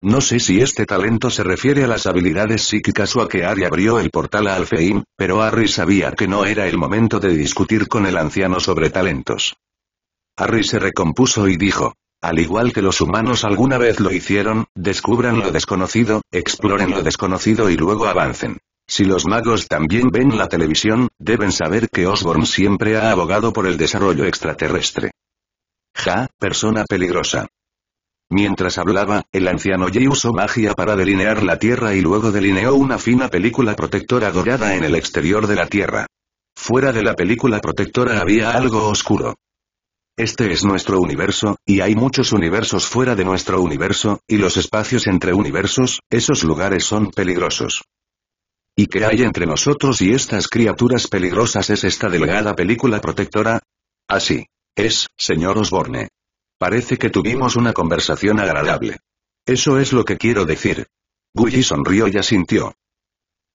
No sé si este talento se refiere a las habilidades psíquicas o a que Harry abrió el portal a Alfeim, pero Harry sabía que no era el momento de discutir con el anciano sobre talentos. Harry se recompuso y dijo, al igual que los humanos alguna vez lo hicieron, descubran lo desconocido, exploren lo desconocido y luego avancen. Si los magos también ven la televisión, deben saber que Osborn siempre ha abogado por el desarrollo extraterrestre. Ja, persona peligrosa. Mientras hablaba, el anciano Jay usó magia para delinear la Tierra y luego delineó una fina película protectora dorada en el exterior de la Tierra. Fuera de la película protectora había algo oscuro. Este es nuestro universo, y hay muchos universos fuera de nuestro universo, y los espacios entre universos, esos lugares son peligrosos. ¿Y qué hay entre nosotros y estas criaturas peligrosas es esta delegada película protectora? Así. Es, señor Osborne. Parece que tuvimos una conversación agradable. Eso es lo que quiero decir. Gully sonrió y asintió.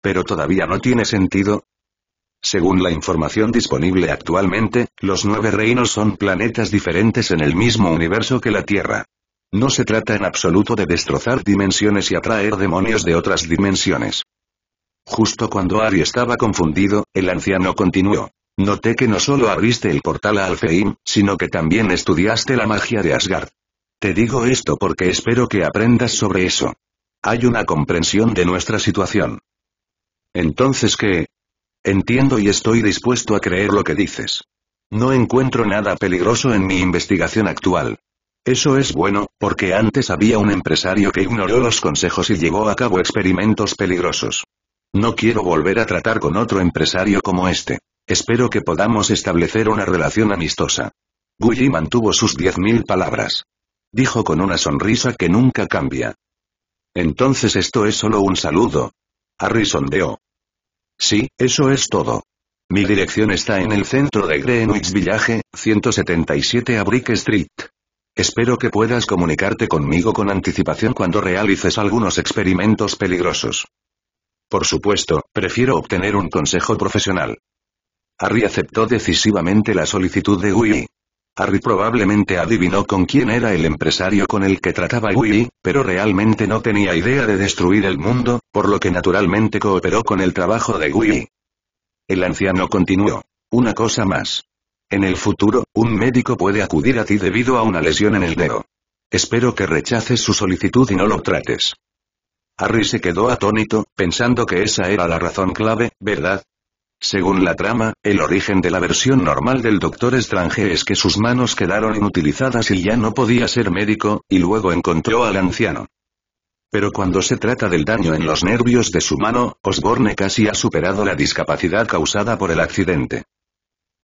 Pero todavía no tiene sentido, según la información disponible actualmente, los nueve reinos son planetas diferentes en el mismo universo que la Tierra. No se trata en absoluto de destrozar dimensiones y atraer demonios de otras dimensiones. Justo cuando Ari estaba confundido, el anciano continuó. Noté que no solo abriste el portal a Alfheim, sino que también estudiaste la magia de Asgard. Te digo esto porque espero que aprendas sobre eso. Hay una comprensión de nuestra situación. Entonces, ¿qué? Entiendo y estoy dispuesto a creer lo que dices. No encuentro nada peligroso en mi investigación actual. Eso es bueno, porque antes había un empresario que ignoró los consejos y llevó a cabo experimentos peligrosos. No quiero volver a tratar con otro empresario como este. Espero que podamos establecer una relación amistosa. Guy mantuvo sus diez mil palabras. Dijo con una sonrisa que nunca cambia. Entonces esto es solo un saludo. Harry sondeó. Sí, eso es todo. Mi dirección está en el centro de Greenwich Village, 177 a Brick Street. Espero que puedas comunicarte conmigo con anticipación cuando realices algunos experimentos peligrosos. Por supuesto, prefiero obtener un consejo profesional. Harry aceptó decisivamente la solicitud de Wii. Harry probablemente adivinó con quién era el empresario con el que trataba Willy, pero realmente no tenía idea de destruir el mundo, por lo que naturalmente cooperó con el trabajo de Willy. El anciano continuó. Una cosa más. En el futuro, un médico puede acudir a ti debido a una lesión en el dedo. Espero que rechaces su solicitud y no lo trates. Harry se quedó atónito, pensando que esa era la razón clave, ¿verdad? Según la trama, el origen de la versión normal del Doctor Strange es que sus manos quedaron inutilizadas y ya no podía ser médico, y luego encontró al anciano. Pero cuando se trata del daño en los nervios de su mano, Osborne casi ha superado la discapacidad causada por el accidente.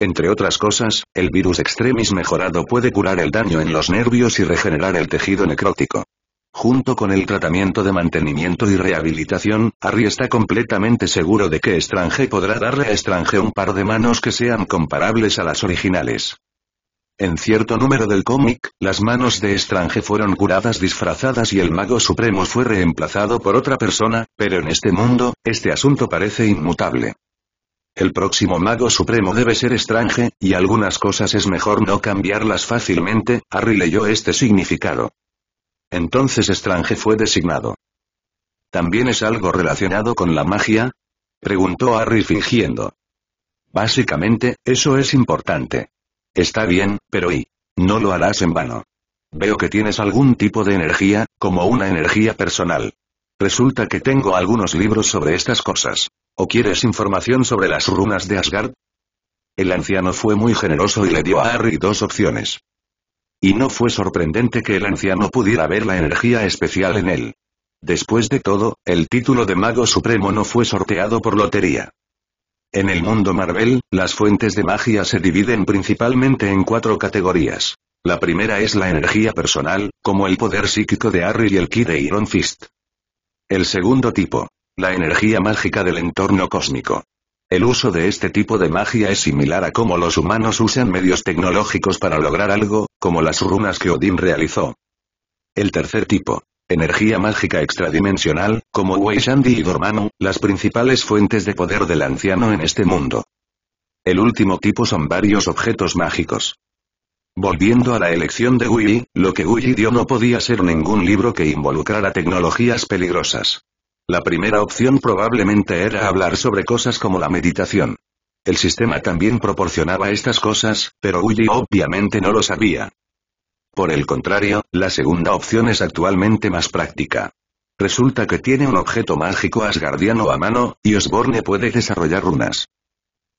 Entre otras cosas, el virus extremis mejorado puede curar el daño en los nervios y regenerar el tejido necrótico. Junto con el tratamiento de mantenimiento y rehabilitación, Harry está completamente seguro de que Strange podrá darle a Strange un par de manos que sean comparables a las originales. En cierto número del cómic, las manos de Strange fueron curadas disfrazadas y el mago supremo fue reemplazado por otra persona, pero en este mundo, este asunto parece inmutable. El próximo mago supremo debe ser Strange, y algunas cosas es mejor no cambiarlas fácilmente, Harry leyó este significado. Entonces estrange fue designado. ¿También es algo relacionado con la magia? Preguntó Harry fingiendo. Básicamente, eso es importante. Está bien, pero y. No lo harás en vano. Veo que tienes algún tipo de energía, como una energía personal. Resulta que tengo algunos libros sobre estas cosas. ¿O quieres información sobre las runas de Asgard? El anciano fue muy generoso y le dio a Harry dos opciones. Y no fue sorprendente que el anciano pudiera ver la energía especial en él. Después de todo, el título de Mago Supremo no fue sorteado por lotería. En el mundo Marvel, las fuentes de magia se dividen principalmente en cuatro categorías. La primera es la energía personal, como el poder psíquico de Harry y el ki de Iron Fist. El segundo tipo. La energía mágica del entorno cósmico. El uso de este tipo de magia es similar a cómo los humanos usan medios tecnológicos para lograr algo, como las runas que Odín realizó. El tercer tipo, energía mágica extradimensional, como Weishandi y Dormammu, las principales fuentes de poder del anciano en este mundo. El último tipo son varios objetos mágicos. Volviendo a la elección de Wii, lo que Wii dio no podía ser ningún libro que involucrara tecnologías peligrosas. La primera opción probablemente era hablar sobre cosas como la meditación. El sistema también proporcionaba estas cosas, pero Willy obviamente no lo sabía. Por el contrario, la segunda opción es actualmente más práctica. Resulta que tiene un objeto mágico asgardiano a mano, y Osborne puede desarrollar runas.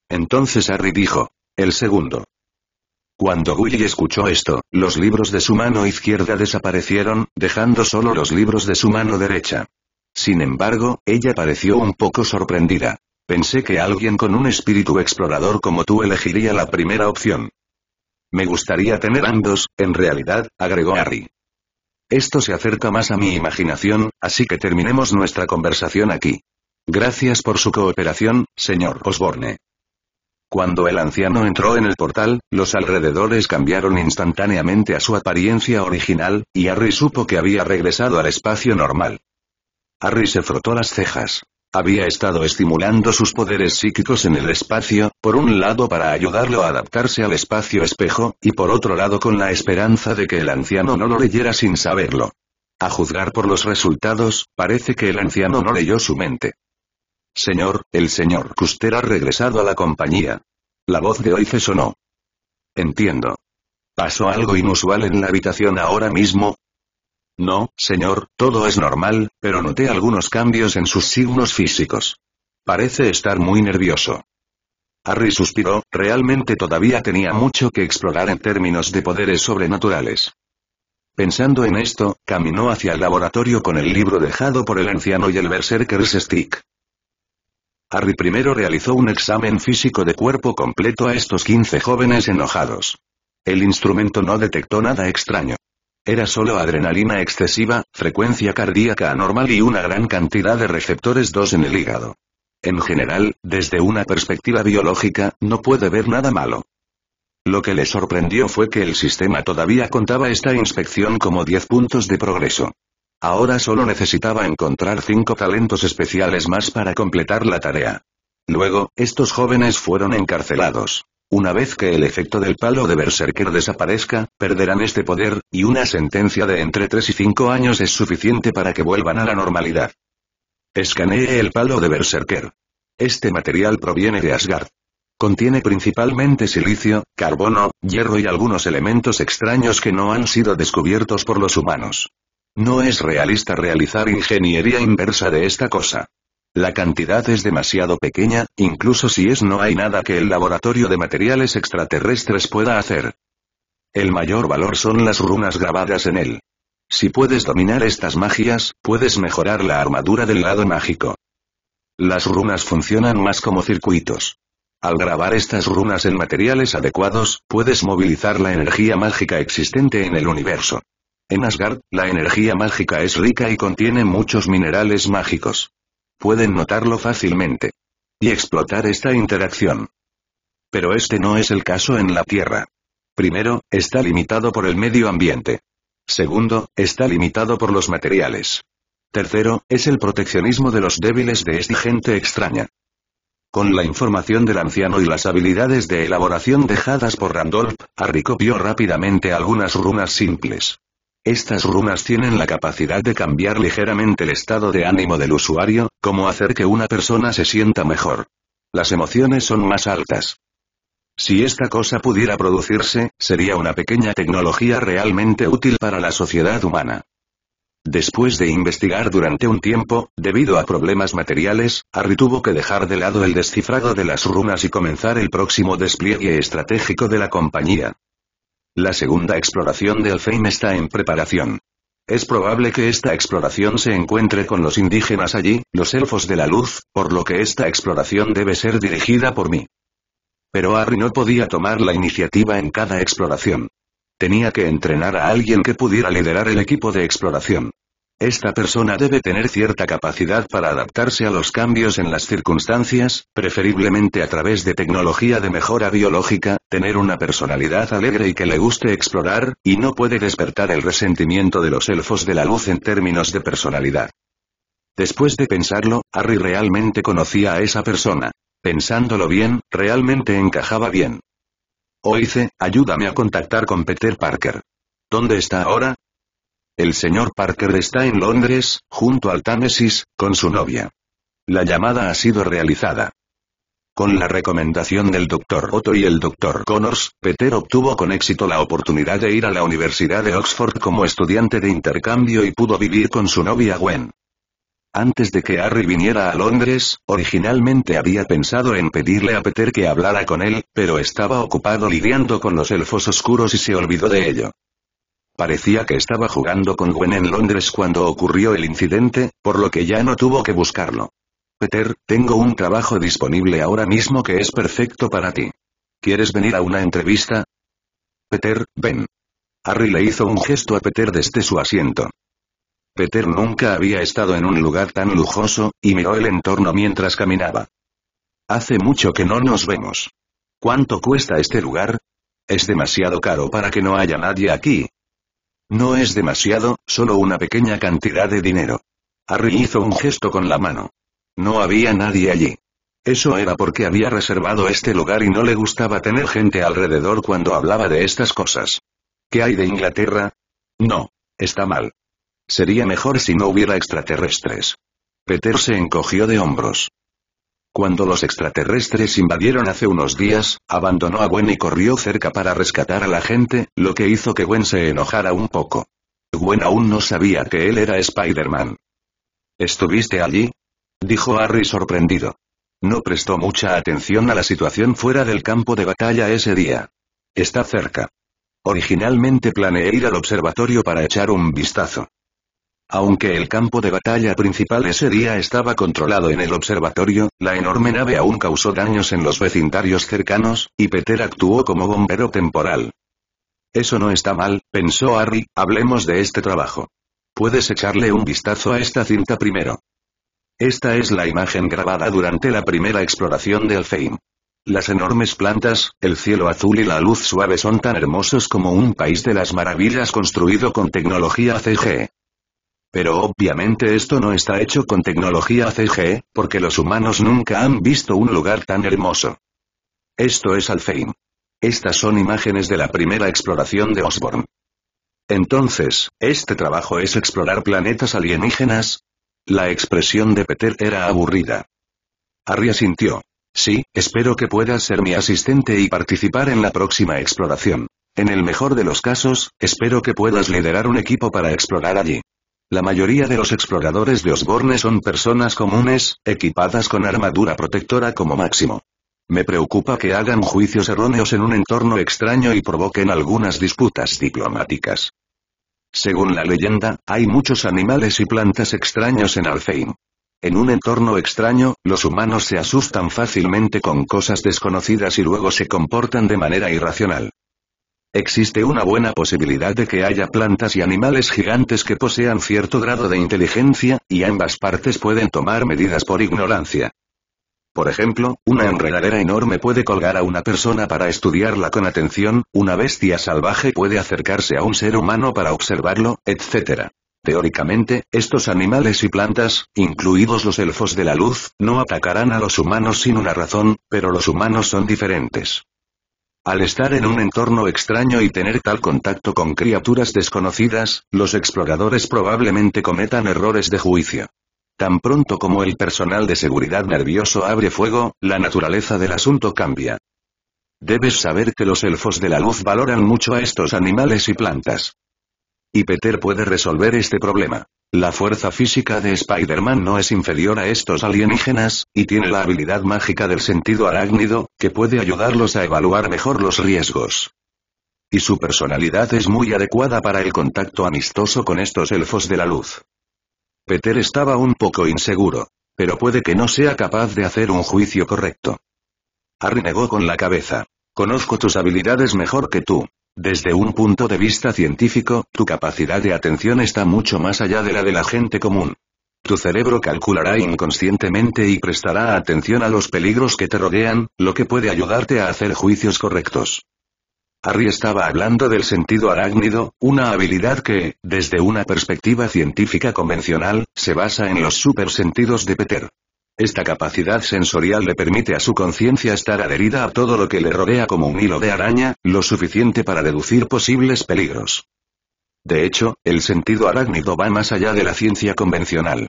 Entonces Harry dijo. El segundo. Cuando Willy escuchó esto, los libros de su mano izquierda desaparecieron, dejando solo los libros de su mano derecha. Sin embargo, ella pareció un poco sorprendida. Pensé que alguien con un espíritu explorador como tú elegiría la primera opción. Me gustaría tener ambos, en realidad, agregó Harry. Esto se acerca más a mi imaginación, así que terminemos nuestra conversación aquí. Gracias por su cooperación, señor Osborne. Cuando el anciano entró en el portal, los alrededores cambiaron instantáneamente a su apariencia original, y Harry supo que había regresado al espacio normal. Harry se frotó las cejas. Había estado estimulando sus poderes psíquicos en el espacio, por un lado para ayudarlo a adaptarse al espacio espejo, y por otro lado con la esperanza de que el anciano no lo leyera sin saberlo. A juzgar por los resultados, parece que el anciano no leyó su mente. Señor, el señor Custer ha regresado a la compañía. La voz de se sonó. Entiendo. ¿Pasó algo inusual en la habitación ahora mismo? No, señor, todo es normal, pero noté algunos cambios en sus signos físicos. Parece estar muy nervioso. Harry suspiró, realmente todavía tenía mucho que explorar en términos de poderes sobrenaturales. Pensando en esto, caminó hacia el laboratorio con el libro dejado por el anciano y el Berserker's Stick. Harry primero realizó un examen físico de cuerpo completo a estos 15 jóvenes enojados. El instrumento no detectó nada extraño. Era solo adrenalina excesiva, frecuencia cardíaca anormal y una gran cantidad de receptores 2 en el hígado. En general, desde una perspectiva biológica, no puede ver nada malo. Lo que le sorprendió fue que el sistema todavía contaba esta inspección como 10 puntos de progreso. Ahora solo necesitaba encontrar 5 talentos especiales más para completar la tarea. Luego, estos jóvenes fueron encarcelados. Una vez que el efecto del palo de Berserker desaparezca, perderán este poder, y una sentencia de entre 3 y 5 años es suficiente para que vuelvan a la normalidad. Escanee el palo de Berserker. Este material proviene de Asgard. Contiene principalmente silicio, carbono, hierro y algunos elementos extraños que no han sido descubiertos por los humanos. No es realista realizar ingeniería inversa de esta cosa. La cantidad es demasiado pequeña, incluso si es no hay nada que el laboratorio de materiales extraterrestres pueda hacer. El mayor valor son las runas grabadas en él. Si puedes dominar estas magias, puedes mejorar la armadura del lado mágico. Las runas funcionan más como circuitos. Al grabar estas runas en materiales adecuados, puedes movilizar la energía mágica existente en el universo. En Asgard, la energía mágica es rica y contiene muchos minerales mágicos. Pueden notarlo fácilmente. Y explotar esta interacción. Pero este no es el caso en la Tierra. Primero, está limitado por el medio ambiente. Segundo, está limitado por los materiales. Tercero, es el proteccionismo de los débiles de esta gente extraña. Con la información del anciano y las habilidades de elaboración dejadas por Randolph, Harry copió rápidamente algunas runas simples. Estas runas tienen la capacidad de cambiar ligeramente el estado de ánimo del usuario, como hacer que una persona se sienta mejor. Las emociones son más altas. Si esta cosa pudiera producirse, sería una pequeña tecnología realmente útil para la sociedad humana. Después de investigar durante un tiempo, debido a problemas materiales, Harry tuvo que dejar de lado el descifrado de las runas y comenzar el próximo despliegue estratégico de la compañía. La segunda exploración de Alfheim está en preparación. Es probable que esta exploración se encuentre con los indígenas allí, los elfos de la luz, por lo que esta exploración debe ser dirigida por mí. Pero Harry no podía tomar la iniciativa en cada exploración. Tenía que entrenar a alguien que pudiera liderar el equipo de exploración. Esta persona debe tener cierta capacidad para adaptarse a los cambios en las circunstancias, preferiblemente a través de tecnología de mejora biológica, tener una personalidad alegre y que le guste explorar, y no puede despertar el resentimiento de los elfos de la luz en términos de personalidad. Después de pensarlo, Harry realmente conocía a esa persona. Pensándolo bien, realmente encajaba bien. Oice, ayúdame a contactar con Peter Parker. ¿Dónde está ahora? El señor Parker está en Londres, junto al Támesis, con su novia. La llamada ha sido realizada. Con la recomendación del Dr. Otto y el Dr. Connors, Peter obtuvo con éxito la oportunidad de ir a la Universidad de Oxford como estudiante de intercambio y pudo vivir con su novia Gwen. Antes de que Harry viniera a Londres, originalmente había pensado en pedirle a Peter que hablara con él, pero estaba ocupado lidiando con los elfos oscuros y se olvidó de ello. Parecía que estaba jugando con Gwen en Londres cuando ocurrió el incidente, por lo que ya no tuvo que buscarlo. Peter, tengo un trabajo disponible ahora mismo que es perfecto para ti. ¿Quieres venir a una entrevista? Peter, ven. Harry le hizo un gesto a Peter desde su asiento. Peter nunca había estado en un lugar tan lujoso, y miró el entorno mientras caminaba. Hace mucho que no nos vemos. ¿Cuánto cuesta este lugar? Es demasiado caro para que no haya nadie aquí, no es demasiado, solo una pequeña cantidad de dinero. Harry hizo un gesto con la mano. No había nadie allí. Eso era porque había reservado este lugar y no le gustaba tener gente alrededor cuando hablaba de estas cosas. ¿Qué hay de Inglaterra? No. Está mal. Sería mejor si no hubiera extraterrestres. Peter se encogió de hombros. Cuando los extraterrestres invadieron hace unos días, abandonó a Gwen y corrió cerca para rescatar a la gente, lo que hizo que Gwen se enojara un poco. Gwen aún no sabía que él era Spider-Man. ¿Estuviste allí? dijo Harry sorprendido. No prestó mucha atención a la situación fuera del campo de batalla ese día. Está cerca. Originalmente planeé ir al observatorio para echar un vistazo. Aunque el campo de batalla principal ese día estaba controlado en el observatorio, la enorme nave aún causó daños en los vecindarios cercanos, y Peter actuó como bombero temporal. Eso no está mal, pensó Harry, hablemos de este trabajo. Puedes echarle un vistazo a esta cinta primero. Esta es la imagen grabada durante la primera exploración del Fame. Las enormes plantas, el cielo azul y la luz suave son tan hermosos como un país de las maravillas construido con tecnología CG. Pero obviamente esto no está hecho con tecnología CG, porque los humanos nunca han visto un lugar tan hermoso. Esto es Alfheim. Estas son imágenes de la primera exploración de Osborne. Entonces, ¿este trabajo es explorar planetas alienígenas? La expresión de Peter era aburrida. Harry asintió. Sí, espero que puedas ser mi asistente y participar en la próxima exploración. En el mejor de los casos, espero que puedas liderar un equipo para explorar allí. La mayoría de los exploradores de Osborne son personas comunes, equipadas con armadura protectora como máximo. Me preocupa que hagan juicios erróneos en un entorno extraño y provoquen algunas disputas diplomáticas. Según la leyenda, hay muchos animales y plantas extraños en Alfheim. En un entorno extraño, los humanos se asustan fácilmente con cosas desconocidas y luego se comportan de manera irracional. Existe una buena posibilidad de que haya plantas y animales gigantes que posean cierto grado de inteligencia, y ambas partes pueden tomar medidas por ignorancia. Por ejemplo, una enredadera enorme puede colgar a una persona para estudiarla con atención, una bestia salvaje puede acercarse a un ser humano para observarlo, etc. Teóricamente, estos animales y plantas, incluidos los elfos de la luz, no atacarán a los humanos sin una razón, pero los humanos son diferentes. Al estar en un entorno extraño y tener tal contacto con criaturas desconocidas, los exploradores probablemente cometan errores de juicio. Tan pronto como el personal de seguridad nervioso abre fuego, la naturaleza del asunto cambia. Debes saber que los elfos de la luz valoran mucho a estos animales y plantas. Y Peter puede resolver este problema. La fuerza física de Spider-Man no es inferior a estos alienígenas, y tiene la habilidad mágica del sentido arácnido, que puede ayudarlos a evaluar mejor los riesgos. Y su personalidad es muy adecuada para el contacto amistoso con estos elfos de la luz. Peter estaba un poco inseguro, pero puede que no sea capaz de hacer un juicio correcto. Harry negó con la cabeza. Conozco tus habilidades mejor que tú, desde un punto de vista científico, tu capacidad de atención está mucho más allá de la de la gente común. Tu cerebro calculará inconscientemente y prestará atención a los peligros que te rodean, lo que puede ayudarte a hacer juicios correctos. Harry estaba hablando del sentido arácnido, una habilidad que, desde una perspectiva científica convencional, se basa en los supersentidos de Peter. Esta capacidad sensorial le permite a su conciencia estar adherida a todo lo que le rodea como un hilo de araña, lo suficiente para deducir posibles peligros. De hecho, el sentido arácnido va más allá de la ciencia convencional.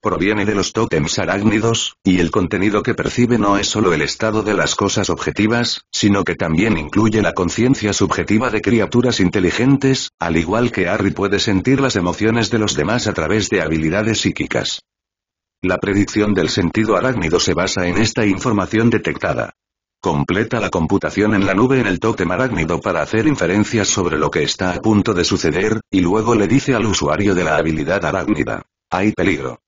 Proviene de los tótems arácnidos, y el contenido que percibe no es solo el estado de las cosas objetivas, sino que también incluye la conciencia subjetiva de criaturas inteligentes, al igual que Harry puede sentir las emociones de los demás a través de habilidades psíquicas. La predicción del sentido arácnido se basa en esta información detectada. Completa la computación en la nube en el tótem arácnido para hacer inferencias sobre lo que está a punto de suceder, y luego le dice al usuario de la habilidad arácnida. Hay peligro.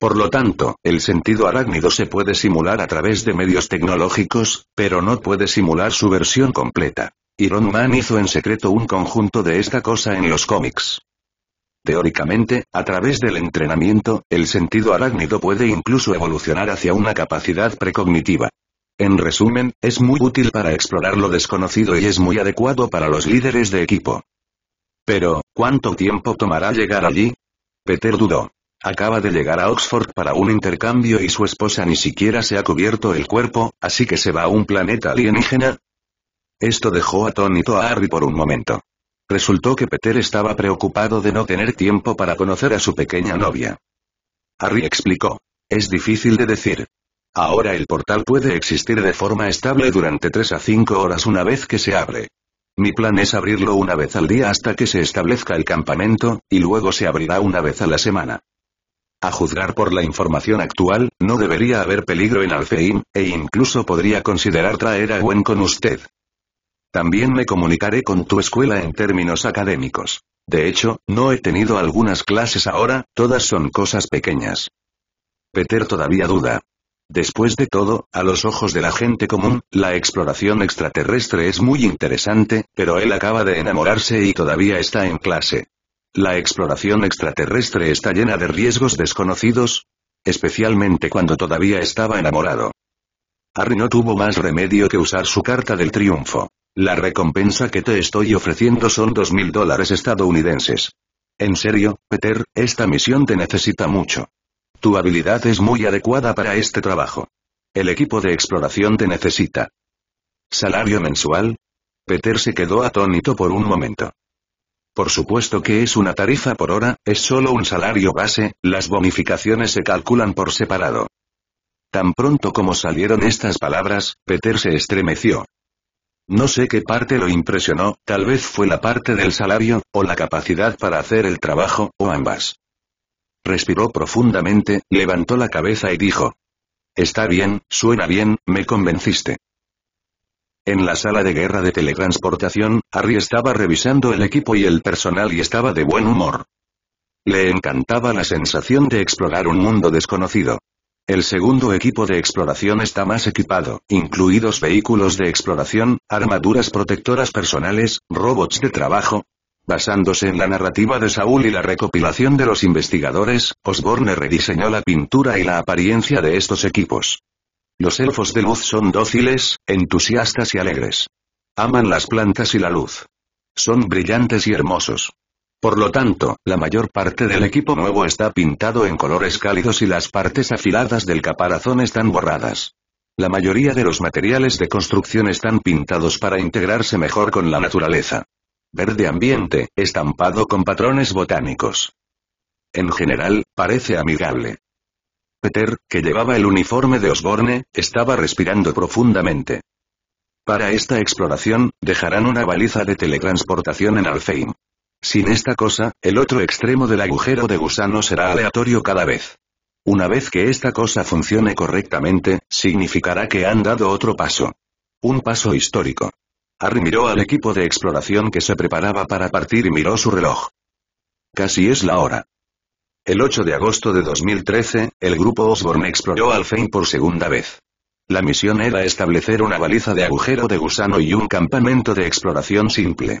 Por lo tanto, el sentido arácnido se puede simular a través de medios tecnológicos, pero no puede simular su versión completa. Iron Man hizo en secreto un conjunto de esta cosa en los cómics. Teóricamente, a través del entrenamiento, el sentido arácnido puede incluso evolucionar hacia una capacidad precognitiva. En resumen, es muy útil para explorar lo desconocido y es muy adecuado para los líderes de equipo. Pero, ¿cuánto tiempo tomará llegar allí? Peter dudó. Acaba de llegar a Oxford para un intercambio y su esposa ni siquiera se ha cubierto el cuerpo, así que se va a un planeta alienígena. Esto dejó atónito a Harry por un momento. Resultó que Peter estaba preocupado de no tener tiempo para conocer a su pequeña novia. Harry explicó. Es difícil de decir. Ahora el portal puede existir de forma estable durante 3 a 5 horas una vez que se abre. Mi plan es abrirlo una vez al día hasta que se establezca el campamento, y luego se abrirá una vez a la semana. A juzgar por la información actual, no debería haber peligro en Alfeim, e incluso podría considerar traer a Gwen con usted. También me comunicaré con tu escuela en términos académicos. De hecho, no he tenido algunas clases ahora, todas son cosas pequeñas. Peter todavía duda. Después de todo, a los ojos de la gente común, la exploración extraterrestre es muy interesante, pero él acaba de enamorarse y todavía está en clase. La exploración extraterrestre está llena de riesgos desconocidos, especialmente cuando todavía estaba enamorado. Harry no tuvo más remedio que usar su carta del triunfo. La recompensa que te estoy ofreciendo son 2.000 mil dólares estadounidenses. En serio, Peter, esta misión te necesita mucho. Tu habilidad es muy adecuada para este trabajo. El equipo de exploración te necesita. ¿Salario mensual? Peter se quedó atónito por un momento. Por supuesto que es una tarifa por hora, es solo un salario base, las bonificaciones se calculan por separado. Tan pronto como salieron estas palabras, Peter se estremeció. No sé qué parte lo impresionó, tal vez fue la parte del salario, o la capacidad para hacer el trabajo, o ambas. Respiró profundamente, levantó la cabeza y dijo. Está bien, suena bien, me convenciste. En la sala de guerra de teletransportación, Harry estaba revisando el equipo y el personal y estaba de buen humor. Le encantaba la sensación de explorar un mundo desconocido. El segundo equipo de exploración está más equipado, incluidos vehículos de exploración, armaduras protectoras personales, robots de trabajo. Basándose en la narrativa de Saúl y la recopilación de los investigadores, Osborne rediseñó la pintura y la apariencia de estos equipos. Los elfos de luz son dóciles, entusiastas y alegres. Aman las plantas y la luz. Son brillantes y hermosos. Por lo tanto, la mayor parte del equipo nuevo está pintado en colores cálidos y las partes afiladas del caparazón están borradas. La mayoría de los materiales de construcción están pintados para integrarse mejor con la naturaleza. Verde ambiente, estampado con patrones botánicos. En general, parece amigable. Peter, que llevaba el uniforme de Osborne, estaba respirando profundamente. Para esta exploración, dejarán una baliza de teletransportación en Alfeim. Sin esta cosa, el otro extremo del agujero de gusano será aleatorio cada vez. Una vez que esta cosa funcione correctamente, significará que han dado otro paso. Un paso histórico. Harry miró al equipo de exploración que se preparaba para partir y miró su reloj. Casi es la hora. El 8 de agosto de 2013, el grupo Osborne exploró Alfheim por segunda vez. La misión era establecer una baliza de agujero de gusano y un campamento de exploración simple.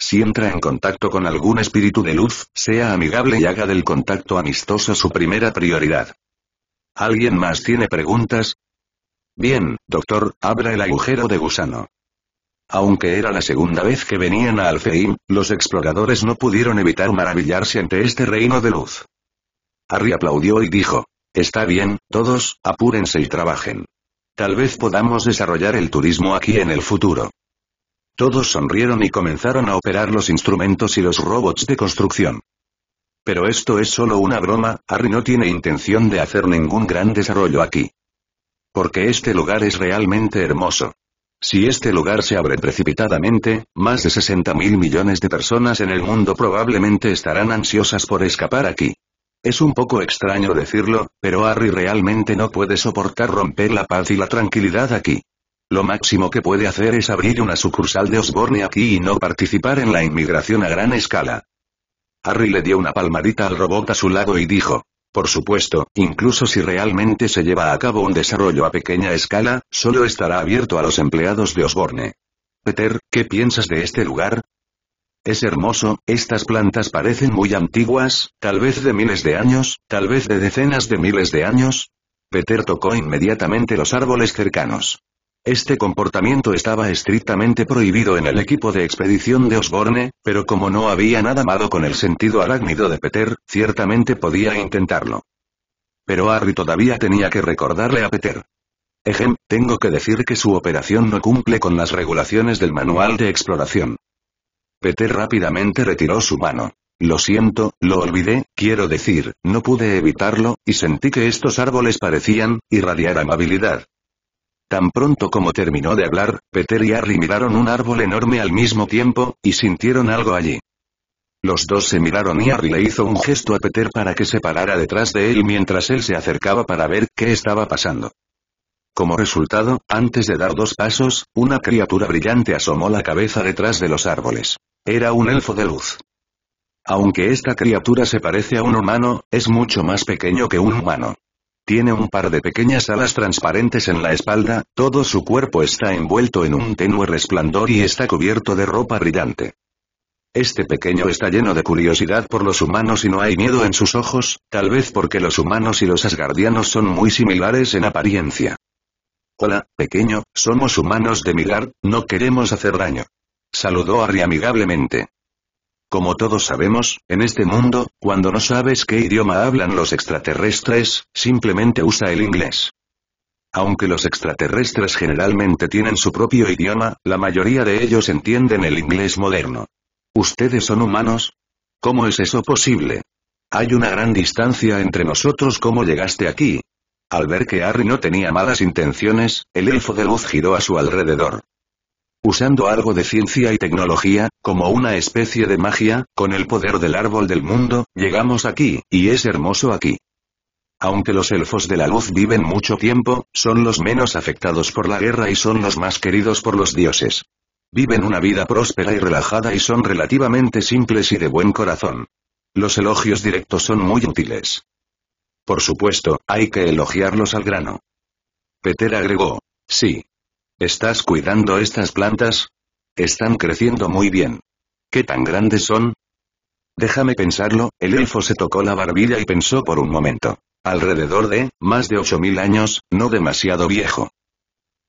Si entra en contacto con algún espíritu de luz, sea amigable y haga del contacto amistoso su primera prioridad. ¿Alguien más tiene preguntas? Bien, doctor, abra el agujero de gusano. Aunque era la segunda vez que venían a Alfeim, los exploradores no pudieron evitar maravillarse ante este reino de luz. Harry aplaudió y dijo, Está bien, todos, apúrense y trabajen. Tal vez podamos desarrollar el turismo aquí en el futuro. Todos sonrieron y comenzaron a operar los instrumentos y los robots de construcción. Pero esto es solo una broma, Harry no tiene intención de hacer ningún gran desarrollo aquí. Porque este lugar es realmente hermoso. Si este lugar se abre precipitadamente, más de 60 mil millones de personas en el mundo probablemente estarán ansiosas por escapar aquí. Es un poco extraño decirlo, pero Harry realmente no puede soportar romper la paz y la tranquilidad aquí. Lo máximo que puede hacer es abrir una sucursal de Osborne aquí y no participar en la inmigración a gran escala. Harry le dio una palmadita al robot a su lado y dijo, por supuesto, incluso si realmente se lleva a cabo un desarrollo a pequeña escala, solo estará abierto a los empleados de Osborne. Peter, ¿qué piensas de este lugar? Es hermoso, estas plantas parecen muy antiguas, tal vez de miles de años, tal vez de decenas de miles de años. Peter tocó inmediatamente los árboles cercanos. Este comportamiento estaba estrictamente prohibido en el equipo de expedición de Osborne, pero como no había nada malo con el sentido arácnido de Peter, ciertamente podía intentarlo. Pero Harry todavía tenía que recordarle a Peter. Ejem, tengo que decir que su operación no cumple con las regulaciones del manual de exploración. Peter rápidamente retiró su mano. Lo siento, lo olvidé, quiero decir, no pude evitarlo, y sentí que estos árboles parecían, irradiar amabilidad. Tan pronto como terminó de hablar, Peter y Harry miraron un árbol enorme al mismo tiempo, y sintieron algo allí. Los dos se miraron y Harry le hizo un gesto a Peter para que se parara detrás de él mientras él se acercaba para ver qué estaba pasando. Como resultado, antes de dar dos pasos, una criatura brillante asomó la cabeza detrás de los árboles. Era un elfo de luz. Aunque esta criatura se parece a un humano, es mucho más pequeño que un humano. Tiene un par de pequeñas alas transparentes en la espalda, todo su cuerpo está envuelto en un tenue resplandor y está cubierto de ropa brillante. Este pequeño está lleno de curiosidad por los humanos y no hay miedo en sus ojos, tal vez porque los humanos y los asgardianos son muy similares en apariencia. Hola, pequeño, somos humanos de mirar, no queremos hacer daño. Saludó Ari amigablemente. Como todos sabemos, en este mundo, cuando no sabes qué idioma hablan los extraterrestres, simplemente usa el inglés. Aunque los extraterrestres generalmente tienen su propio idioma, la mayoría de ellos entienden el inglés moderno. ¿Ustedes son humanos? ¿Cómo es eso posible? Hay una gran distancia entre nosotros. ¿Cómo llegaste aquí? Al ver que Harry no tenía malas intenciones, el elfo de luz giró a su alrededor usando algo de ciencia y tecnología, como una especie de magia, con el poder del árbol del mundo, llegamos aquí, y es hermoso aquí. Aunque los elfos de la luz viven mucho tiempo, son los menos afectados por la guerra y son los más queridos por los dioses. Viven una vida próspera y relajada y son relativamente simples y de buen corazón. Los elogios directos son muy útiles. Por supuesto, hay que elogiarlos al grano. Peter agregó. Sí, ¿Estás cuidando estas plantas? Están creciendo muy bien. ¿Qué tan grandes son? Déjame pensarlo, el elfo se tocó la barbilla y pensó por un momento. Alrededor de, más de 8.000 años, no demasiado viejo.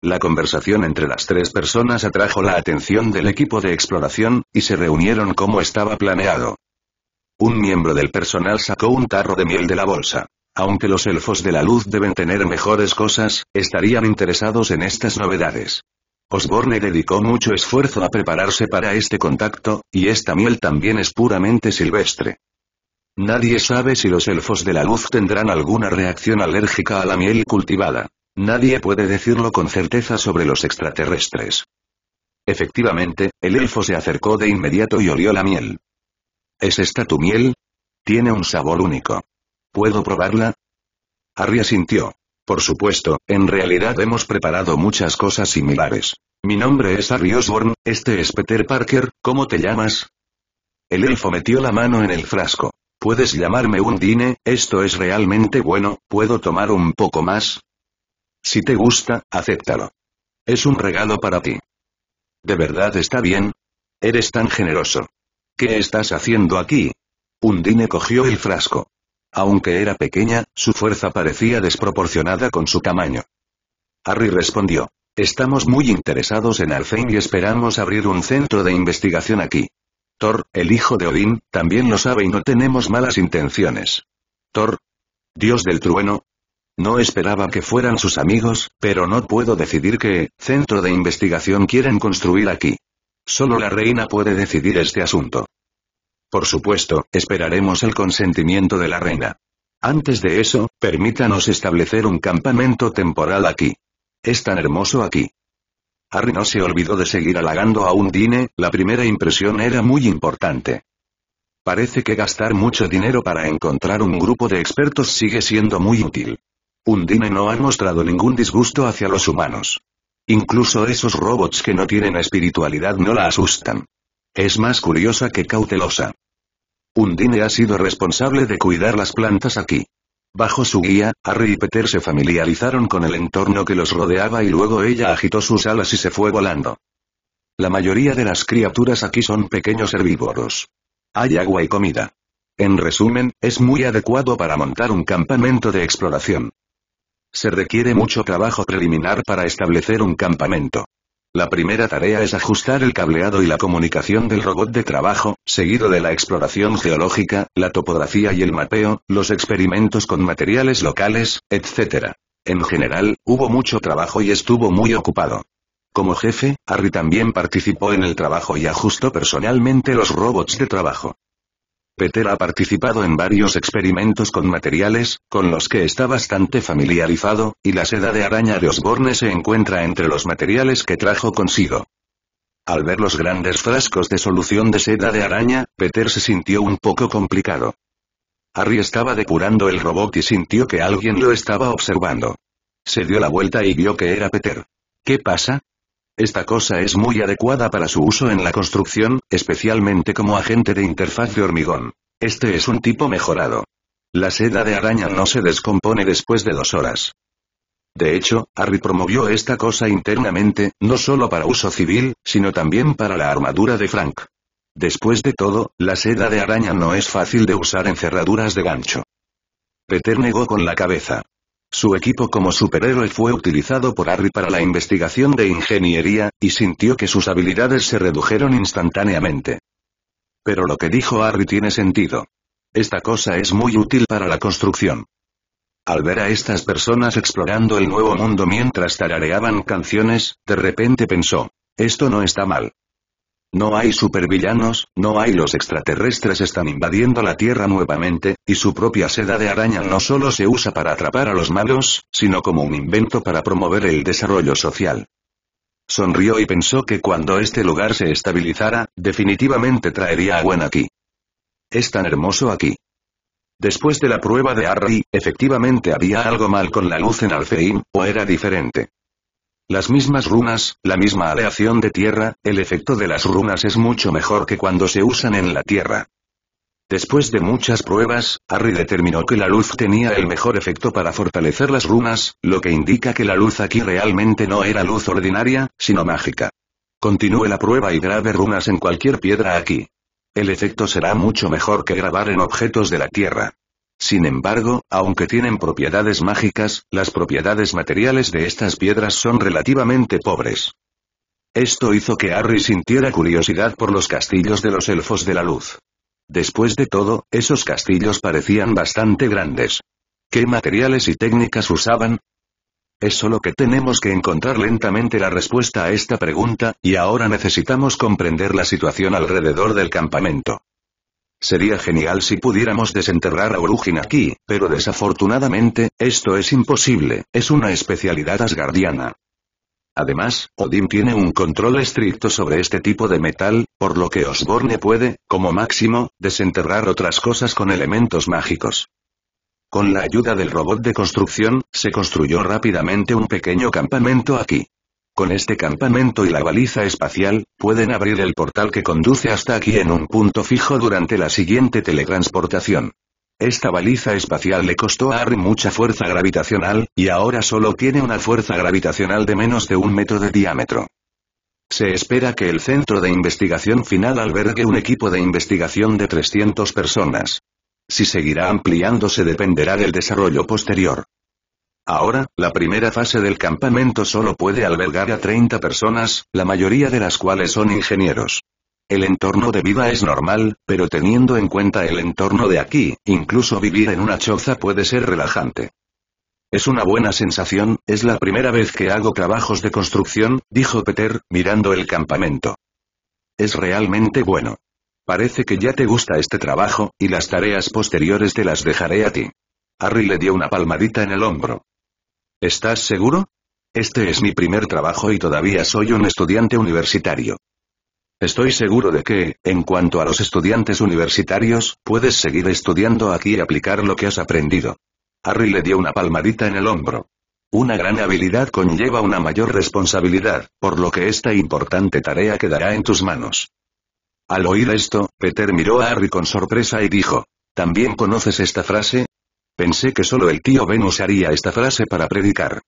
La conversación entre las tres personas atrajo la atención del equipo de exploración, y se reunieron como estaba planeado. Un miembro del personal sacó un tarro de miel de la bolsa. Aunque los elfos de la luz deben tener mejores cosas, estarían interesados en estas novedades. Osborne dedicó mucho esfuerzo a prepararse para este contacto, y esta miel también es puramente silvestre. Nadie sabe si los elfos de la luz tendrán alguna reacción alérgica a la miel cultivada. Nadie puede decirlo con certeza sobre los extraterrestres. Efectivamente, el elfo se acercó de inmediato y olió la miel. ¿Es esta tu miel? Tiene un sabor único. ¿Puedo probarla? Harry asintió. Por supuesto, en realidad hemos preparado muchas cosas similares. Mi nombre es Harry Osborne, este es Peter Parker, ¿cómo te llamas? El elfo metió la mano en el frasco. Puedes llamarme Undine, esto es realmente bueno, ¿puedo tomar un poco más? Si te gusta, acéptalo. Es un regalo para ti. ¿De verdad está bien? Eres tan generoso. ¿Qué estás haciendo aquí? Undine cogió el frasco. Aunque era pequeña, su fuerza parecía desproporcionada con su tamaño. Harry respondió. Estamos muy interesados en Alfheim y esperamos abrir un centro de investigación aquí. Thor, el hijo de Odín, también lo sabe y no tenemos malas intenciones. Thor, dios del trueno. No esperaba que fueran sus amigos, pero no puedo decidir qué centro de investigación quieren construir aquí. Solo la reina puede decidir este asunto. Por supuesto, esperaremos el consentimiento de la reina. Antes de eso, permítanos establecer un campamento temporal aquí. Es tan hermoso aquí. Harry no se olvidó de seguir halagando a Undine, la primera impresión era muy importante. Parece que gastar mucho dinero para encontrar un grupo de expertos sigue siendo muy útil. Undine no ha mostrado ningún disgusto hacia los humanos. Incluso esos robots que no tienen espiritualidad no la asustan. Es más curiosa que cautelosa. Undine ha sido responsable de cuidar las plantas aquí. Bajo su guía, Harry y Peter se familiarizaron con el entorno que los rodeaba y luego ella agitó sus alas y se fue volando. La mayoría de las criaturas aquí son pequeños herbívoros. Hay agua y comida. En resumen, es muy adecuado para montar un campamento de exploración. Se requiere mucho trabajo preliminar para establecer un campamento. La primera tarea es ajustar el cableado y la comunicación del robot de trabajo, seguido de la exploración geológica, la topografía y el mapeo, los experimentos con materiales locales, etc. En general, hubo mucho trabajo y estuvo muy ocupado. Como jefe, Harry también participó en el trabajo y ajustó personalmente los robots de trabajo. Peter ha participado en varios experimentos con materiales, con los que está bastante familiarizado, y la seda de araña de Osborne se encuentra entre los materiales que trajo consigo. Al ver los grandes frascos de solución de seda de araña, Peter se sintió un poco complicado. Harry estaba depurando el robot y sintió que alguien lo estaba observando. Se dio la vuelta y vio que era Peter. ¿Qué pasa? Esta cosa es muy adecuada para su uso en la construcción, especialmente como agente de interfaz de hormigón. Este es un tipo mejorado. La seda de araña no se descompone después de dos horas. De hecho, Harry promovió esta cosa internamente, no solo para uso civil, sino también para la armadura de Frank. Después de todo, la seda de araña no es fácil de usar en cerraduras de gancho. Peter negó con la cabeza. Su equipo como superhéroe fue utilizado por Harry para la investigación de ingeniería, y sintió que sus habilidades se redujeron instantáneamente. Pero lo que dijo Harry tiene sentido. Esta cosa es muy útil para la construcción. Al ver a estas personas explorando el nuevo mundo mientras tarareaban canciones, de repente pensó, esto no está mal. No hay supervillanos, no hay los extraterrestres están invadiendo la Tierra nuevamente, y su propia seda de araña no solo se usa para atrapar a los malos, sino como un invento para promover el desarrollo social. Sonrió y pensó que cuando este lugar se estabilizara, definitivamente traería a Gwen aquí. Es tan hermoso aquí. Después de la prueba de Harry, efectivamente había algo mal con la luz en Alfheim, o era diferente. Las mismas runas, la misma aleación de tierra, el efecto de las runas es mucho mejor que cuando se usan en la tierra. Después de muchas pruebas, Harry determinó que la luz tenía el mejor efecto para fortalecer las runas, lo que indica que la luz aquí realmente no era luz ordinaria, sino mágica. Continúe la prueba y grabe runas en cualquier piedra aquí. El efecto será mucho mejor que grabar en objetos de la Tierra. Sin embargo, aunque tienen propiedades mágicas, las propiedades materiales de estas piedras son relativamente pobres. Esto hizo que Harry sintiera curiosidad por los castillos de los elfos de la luz. Después de todo, esos castillos parecían bastante grandes. ¿Qué materiales y técnicas usaban? Es solo que tenemos que encontrar lentamente la respuesta a esta pregunta, y ahora necesitamos comprender la situación alrededor del campamento. Sería genial si pudiéramos desenterrar a Orugin aquí, pero desafortunadamente, esto es imposible, es una especialidad asgardiana. Además, Odin tiene un control estricto sobre este tipo de metal, por lo que Osborne puede, como máximo, desenterrar otras cosas con elementos mágicos. Con la ayuda del robot de construcción, se construyó rápidamente un pequeño campamento aquí. Con este campamento y la baliza espacial, pueden abrir el portal que conduce hasta aquí en un punto fijo durante la siguiente teletransportación. Esta baliza espacial le costó a Harry mucha fuerza gravitacional, y ahora solo tiene una fuerza gravitacional de menos de un metro de diámetro. Se espera que el centro de investigación final albergue un equipo de investigación de 300 personas. Si seguirá ampliándose dependerá del desarrollo posterior. Ahora, la primera fase del campamento solo puede albergar a 30 personas, la mayoría de las cuales son ingenieros. El entorno de vida es normal, pero teniendo en cuenta el entorno de aquí, incluso vivir en una choza puede ser relajante. Es una buena sensación, es la primera vez que hago trabajos de construcción, dijo Peter, mirando el campamento. Es realmente bueno. Parece que ya te gusta este trabajo, y las tareas posteriores te las dejaré a ti. Harry le dio una palmadita en el hombro. ¿Estás seguro? Este es mi primer trabajo y todavía soy un estudiante universitario. Estoy seguro de que, en cuanto a los estudiantes universitarios, puedes seguir estudiando aquí y aplicar lo que has aprendido. Harry le dio una palmadita en el hombro. Una gran habilidad conlleva una mayor responsabilidad, por lo que esta importante tarea quedará en tus manos. Al oír esto, Peter miró a Harry con sorpresa y dijo, ¿también conoces esta frase? Pensé que solo el tío Ben usaría esta frase para predicar.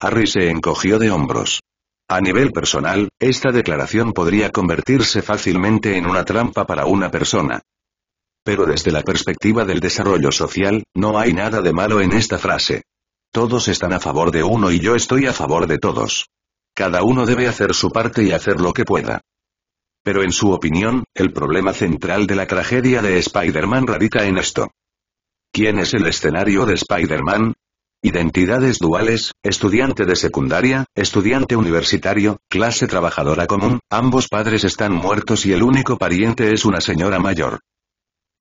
Harry se encogió de hombros. A nivel personal, esta declaración podría convertirse fácilmente en una trampa para una persona. Pero desde la perspectiva del desarrollo social, no hay nada de malo en esta frase. Todos están a favor de uno y yo estoy a favor de todos. Cada uno debe hacer su parte y hacer lo que pueda. Pero en su opinión, el problema central de la tragedia de Spider-Man radica en esto. ¿Quién es el escenario de Spider-Man? Identidades duales, estudiante de secundaria, estudiante universitario, clase trabajadora común, ambos padres están muertos y el único pariente es una señora mayor.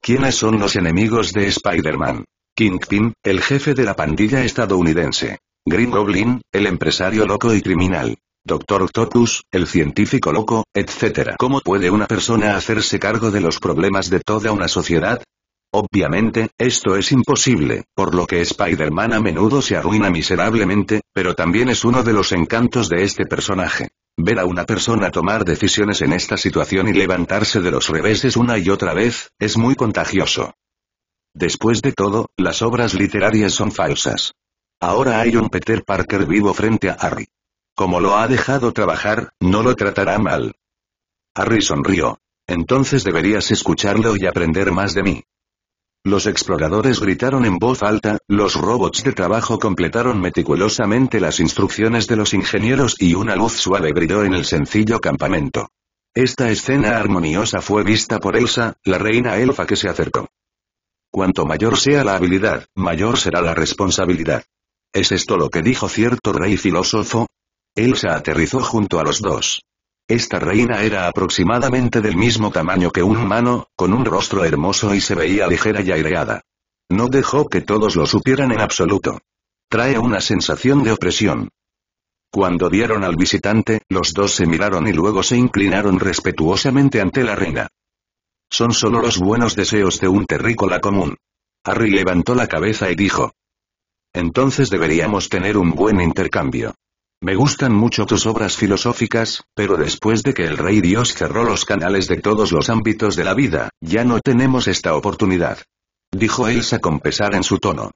¿Quiénes son los enemigos de Spider-Man? Kingpin, el jefe de la pandilla estadounidense. Green Goblin, el empresario loco y criminal. Doctor Octopus, el científico loco, etc. ¿Cómo puede una persona hacerse cargo de los problemas de toda una sociedad? Obviamente, esto es imposible, por lo que Spider-Man a menudo se arruina miserablemente, pero también es uno de los encantos de este personaje. Ver a una persona tomar decisiones en esta situación y levantarse de los reveses una y otra vez, es muy contagioso. Después de todo, las obras literarias son falsas. Ahora hay un Peter Parker vivo frente a Harry. Como lo ha dejado trabajar, no lo tratará mal. Harry sonrió. Entonces deberías escucharlo y aprender más de mí. Los exploradores gritaron en voz alta, los robots de trabajo completaron meticulosamente las instrucciones de los ingenieros y una luz suave brilló en el sencillo campamento. Esta escena armoniosa fue vista por Elsa, la reina elfa que se acercó. Cuanto mayor sea la habilidad, mayor será la responsabilidad. ¿Es esto lo que dijo cierto rey filósofo? Elsa aterrizó junto a los dos. Esta reina era aproximadamente del mismo tamaño que un humano, con un rostro hermoso y se veía ligera y aireada. No dejó que todos lo supieran en absoluto. Trae una sensación de opresión. Cuando vieron al visitante, los dos se miraron y luego se inclinaron respetuosamente ante la reina. Son solo los buenos deseos de un terrícola común. Harry levantó la cabeza y dijo. Entonces deberíamos tener un buen intercambio. Me gustan mucho tus obras filosóficas, pero después de que el Rey Dios cerró los canales de todos los ámbitos de la vida, ya no tenemos esta oportunidad. Dijo Elsa con pesar en su tono.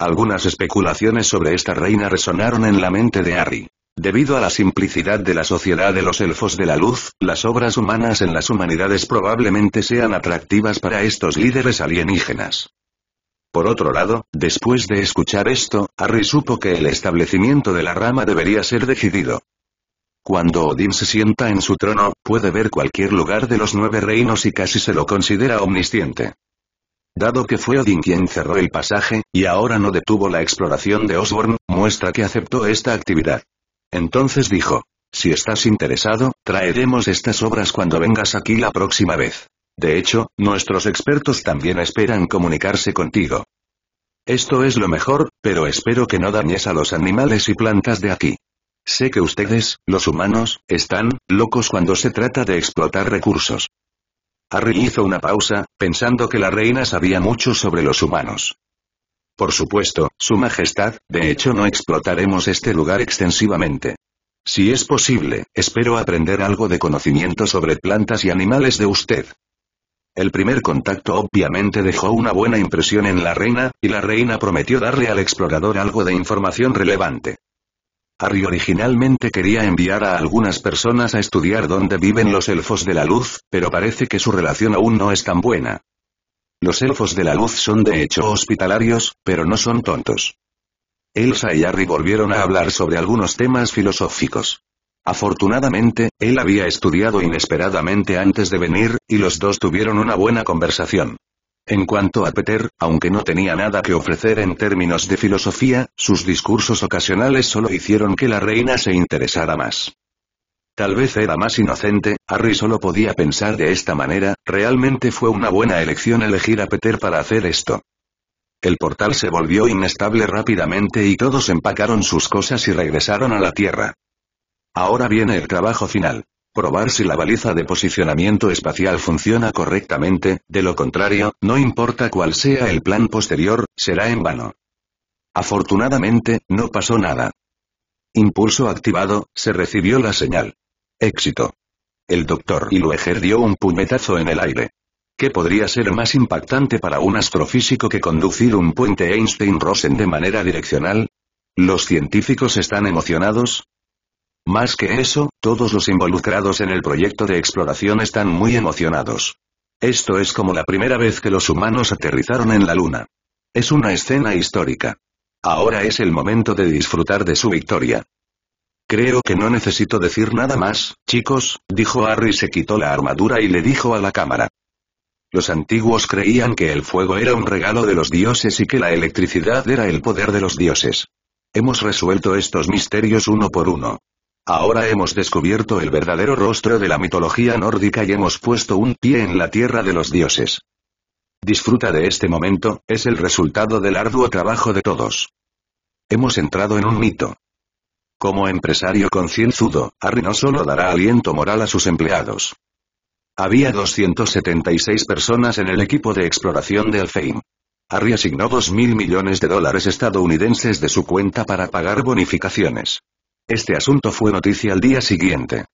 Algunas especulaciones sobre esta reina resonaron en la mente de Harry. Debido a la simplicidad de la sociedad de los elfos de la luz, las obras humanas en las humanidades probablemente sean atractivas para estos líderes alienígenas. Por otro lado, después de escuchar esto, Harry supo que el establecimiento de la rama debería ser decidido. Cuando Odín se sienta en su trono, puede ver cualquier lugar de los nueve reinos y casi se lo considera omnisciente. Dado que fue Odín quien cerró el pasaje, y ahora no detuvo la exploración de Osborne, muestra que aceptó esta actividad. Entonces dijo, si estás interesado, traeremos estas obras cuando vengas aquí la próxima vez. De hecho, nuestros expertos también esperan comunicarse contigo. Esto es lo mejor, pero espero que no dañes a los animales y plantas de aquí. Sé que ustedes, los humanos, están locos cuando se trata de explotar recursos. Harry hizo una pausa, pensando que la reina sabía mucho sobre los humanos. Por supuesto, Su Majestad, de hecho no explotaremos este lugar extensivamente. Si es posible, espero aprender algo de conocimiento sobre plantas y animales de usted. El primer contacto obviamente dejó una buena impresión en la reina, y la reina prometió darle al explorador algo de información relevante. Harry originalmente quería enviar a algunas personas a estudiar dónde viven los elfos de la luz, pero parece que su relación aún no es tan buena. Los elfos de la luz son de hecho hospitalarios, pero no son tontos. Elsa y Harry volvieron a hablar sobre algunos temas filosóficos. Afortunadamente, él había estudiado inesperadamente antes de venir, y los dos tuvieron una buena conversación. En cuanto a Peter, aunque no tenía nada que ofrecer en términos de filosofía, sus discursos ocasionales solo hicieron que la reina se interesara más. Tal vez era más inocente, Harry solo podía pensar de esta manera, realmente fue una buena elección elegir a Peter para hacer esto. El portal se volvió inestable rápidamente y todos empacaron sus cosas y regresaron a la Tierra. Ahora viene el trabajo final. Probar si la baliza de posicionamiento espacial funciona correctamente, de lo contrario, no importa cuál sea el plan posterior, será en vano. Afortunadamente, no pasó nada. Impulso activado, se recibió la señal. Éxito. El doctor Ilueger dio un puñetazo en el aire. ¿Qué podría ser más impactante para un astrofísico que conducir un puente Einstein-Rosen de manera direccional? Los científicos están emocionados, más que eso, todos los involucrados en el proyecto de exploración están muy emocionados. Esto es como la primera vez que los humanos aterrizaron en la Luna. Es una escena histórica. Ahora es el momento de disfrutar de su victoria. Creo que no necesito decir nada más, chicos, dijo Harry se quitó la armadura y le dijo a la cámara. Los antiguos creían que el fuego era un regalo de los dioses y que la electricidad era el poder de los dioses. Hemos resuelto estos misterios uno por uno. Ahora hemos descubierto el verdadero rostro de la mitología nórdica y hemos puesto un pie en la tierra de los dioses. Disfruta de este momento, es el resultado del arduo trabajo de todos. Hemos entrado en un mito. Como empresario concienzudo, Harry no solo dará aliento moral a sus empleados. Había 276 personas en el equipo de exploración de Alfheim. Harry asignó 2.000 millones de dólares estadounidenses de su cuenta para pagar bonificaciones. Este asunto fue noticia al día siguiente.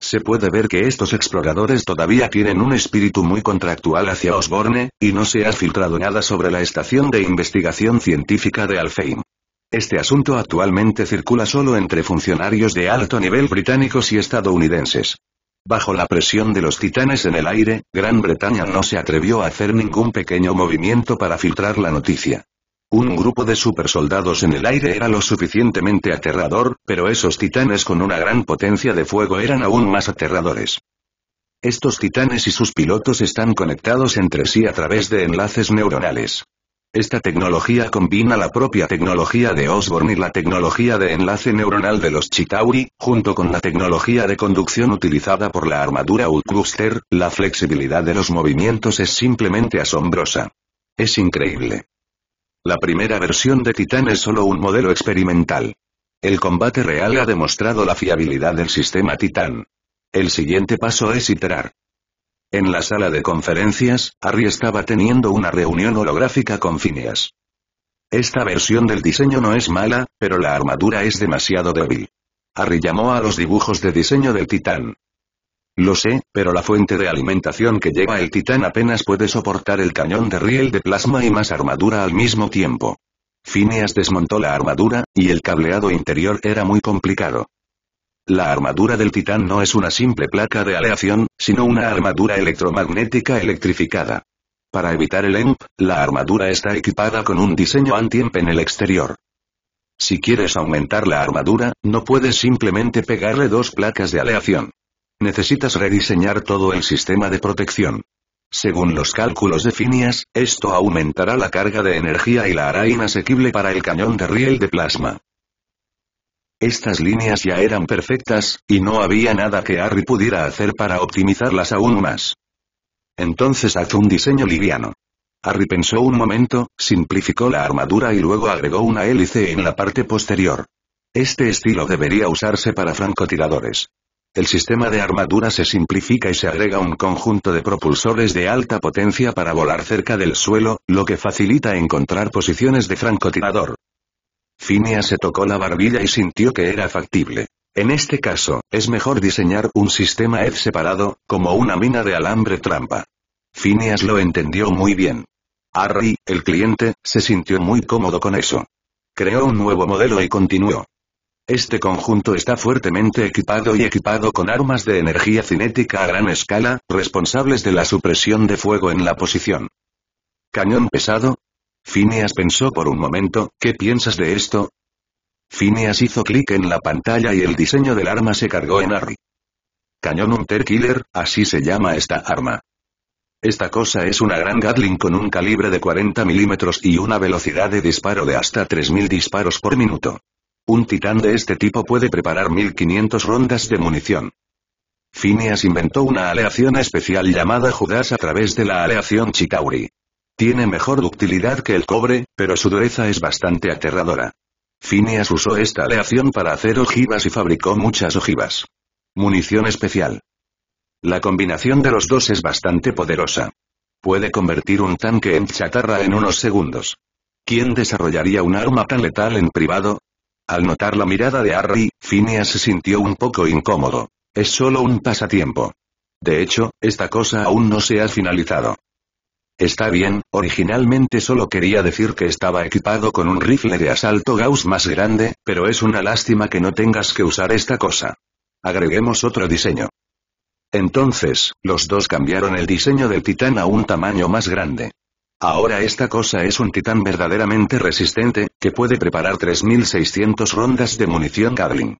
Se puede ver que estos exploradores todavía tienen un espíritu muy contractual hacia Osborne, y no se ha filtrado nada sobre la estación de investigación científica de Alfheim. Este asunto actualmente circula solo entre funcionarios de alto nivel británicos y estadounidenses. Bajo la presión de los titanes en el aire, Gran Bretaña no se atrevió a hacer ningún pequeño movimiento para filtrar la noticia. Un grupo de supersoldados en el aire era lo suficientemente aterrador, pero esos titanes con una gran potencia de fuego eran aún más aterradores. Estos titanes y sus pilotos están conectados entre sí a través de enlaces neuronales. Esta tecnología combina la propia tecnología de Osborne y la tecnología de enlace neuronal de los Chitauri, junto con la tecnología de conducción utilizada por la armadura Ultruster. la flexibilidad de los movimientos es simplemente asombrosa. Es increíble. La primera versión de Titán es solo un modelo experimental. El combate real ha demostrado la fiabilidad del sistema Titán. El siguiente paso es iterar. En la sala de conferencias, Harry estaba teniendo una reunión holográfica con Phineas. Esta versión del diseño no es mala, pero la armadura es demasiado débil. Harry llamó a los dibujos de diseño del Titán. Lo sé, pero la fuente de alimentación que lleva el titán apenas puede soportar el cañón de riel de plasma y más armadura al mismo tiempo. Phineas desmontó la armadura, y el cableado interior era muy complicado. La armadura del titán no es una simple placa de aleación, sino una armadura electromagnética electrificada. Para evitar el EMP, la armadura está equipada con un diseño anti-EMP en el exterior. Si quieres aumentar la armadura, no puedes simplemente pegarle dos placas de aleación necesitas rediseñar todo el sistema de protección. Según los cálculos de Finias, esto aumentará la carga de energía y la hará inasequible para el cañón de riel de plasma. Estas líneas ya eran perfectas, y no había nada que Harry pudiera hacer para optimizarlas aún más. Entonces haz un diseño liviano. Harry pensó un momento, simplificó la armadura y luego agregó una hélice en la parte posterior. Este estilo debería usarse para francotiradores. El sistema de armadura se simplifica y se agrega un conjunto de propulsores de alta potencia para volar cerca del suelo, lo que facilita encontrar posiciones de francotirador. Phineas se tocó la barbilla y sintió que era factible. En este caso, es mejor diseñar un sistema F separado, como una mina de alambre trampa. Phineas lo entendió muy bien. Harry, el cliente, se sintió muy cómodo con eso. Creó un nuevo modelo y continuó. Este conjunto está fuertemente equipado y equipado con armas de energía cinética a gran escala, responsables de la supresión de fuego en la posición. ¿Cañón pesado? Phineas pensó por un momento, ¿qué piensas de esto? Phineas hizo clic en la pantalla y el diseño del arma se cargó en Harry. Cañón Hunter Killer, así se llama esta arma. Esta cosa es una gran Gatling con un calibre de 40 milímetros y una velocidad de disparo de hasta 3.000 disparos por minuto. Un titán de este tipo puede preparar 1500 rondas de munición. Phineas inventó una aleación especial llamada Judas a través de la aleación Chitauri. Tiene mejor ductilidad que el cobre, pero su dureza es bastante aterradora. Phineas usó esta aleación para hacer ojivas y fabricó muchas ojivas. Munición especial. La combinación de los dos es bastante poderosa. Puede convertir un tanque en chatarra en unos segundos. ¿Quién desarrollaría un arma tan letal en privado? Al notar la mirada de Harry, Phineas se sintió un poco incómodo. Es solo un pasatiempo. De hecho, esta cosa aún no se ha finalizado. Está bien, originalmente solo quería decir que estaba equipado con un rifle de asalto Gauss más grande, pero es una lástima que no tengas que usar esta cosa. Agreguemos otro diseño. Entonces, los dos cambiaron el diseño del titán a un tamaño más grande. Ahora esta cosa es un titán verdaderamente resistente, que puede preparar 3600 rondas de munición Gatling.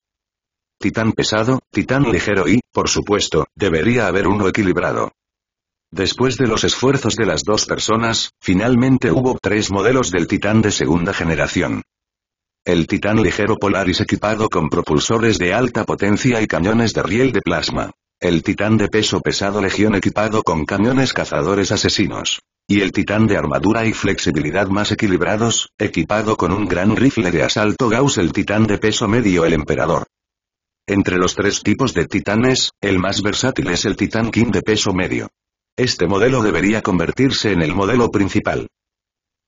Titán pesado, titán ligero y, por supuesto, debería haber uno equilibrado. Después de los esfuerzos de las dos personas, finalmente hubo tres modelos del titán de segunda generación. El titán ligero Polaris equipado con propulsores de alta potencia y cañones de riel de plasma. El titán de peso pesado Legión equipado con cañones cazadores asesinos y el titán de armadura y flexibilidad más equilibrados, equipado con un gran rifle de asalto Gauss el titán de peso medio el emperador. Entre los tres tipos de titanes, el más versátil es el titán King de peso medio. Este modelo debería convertirse en el modelo principal.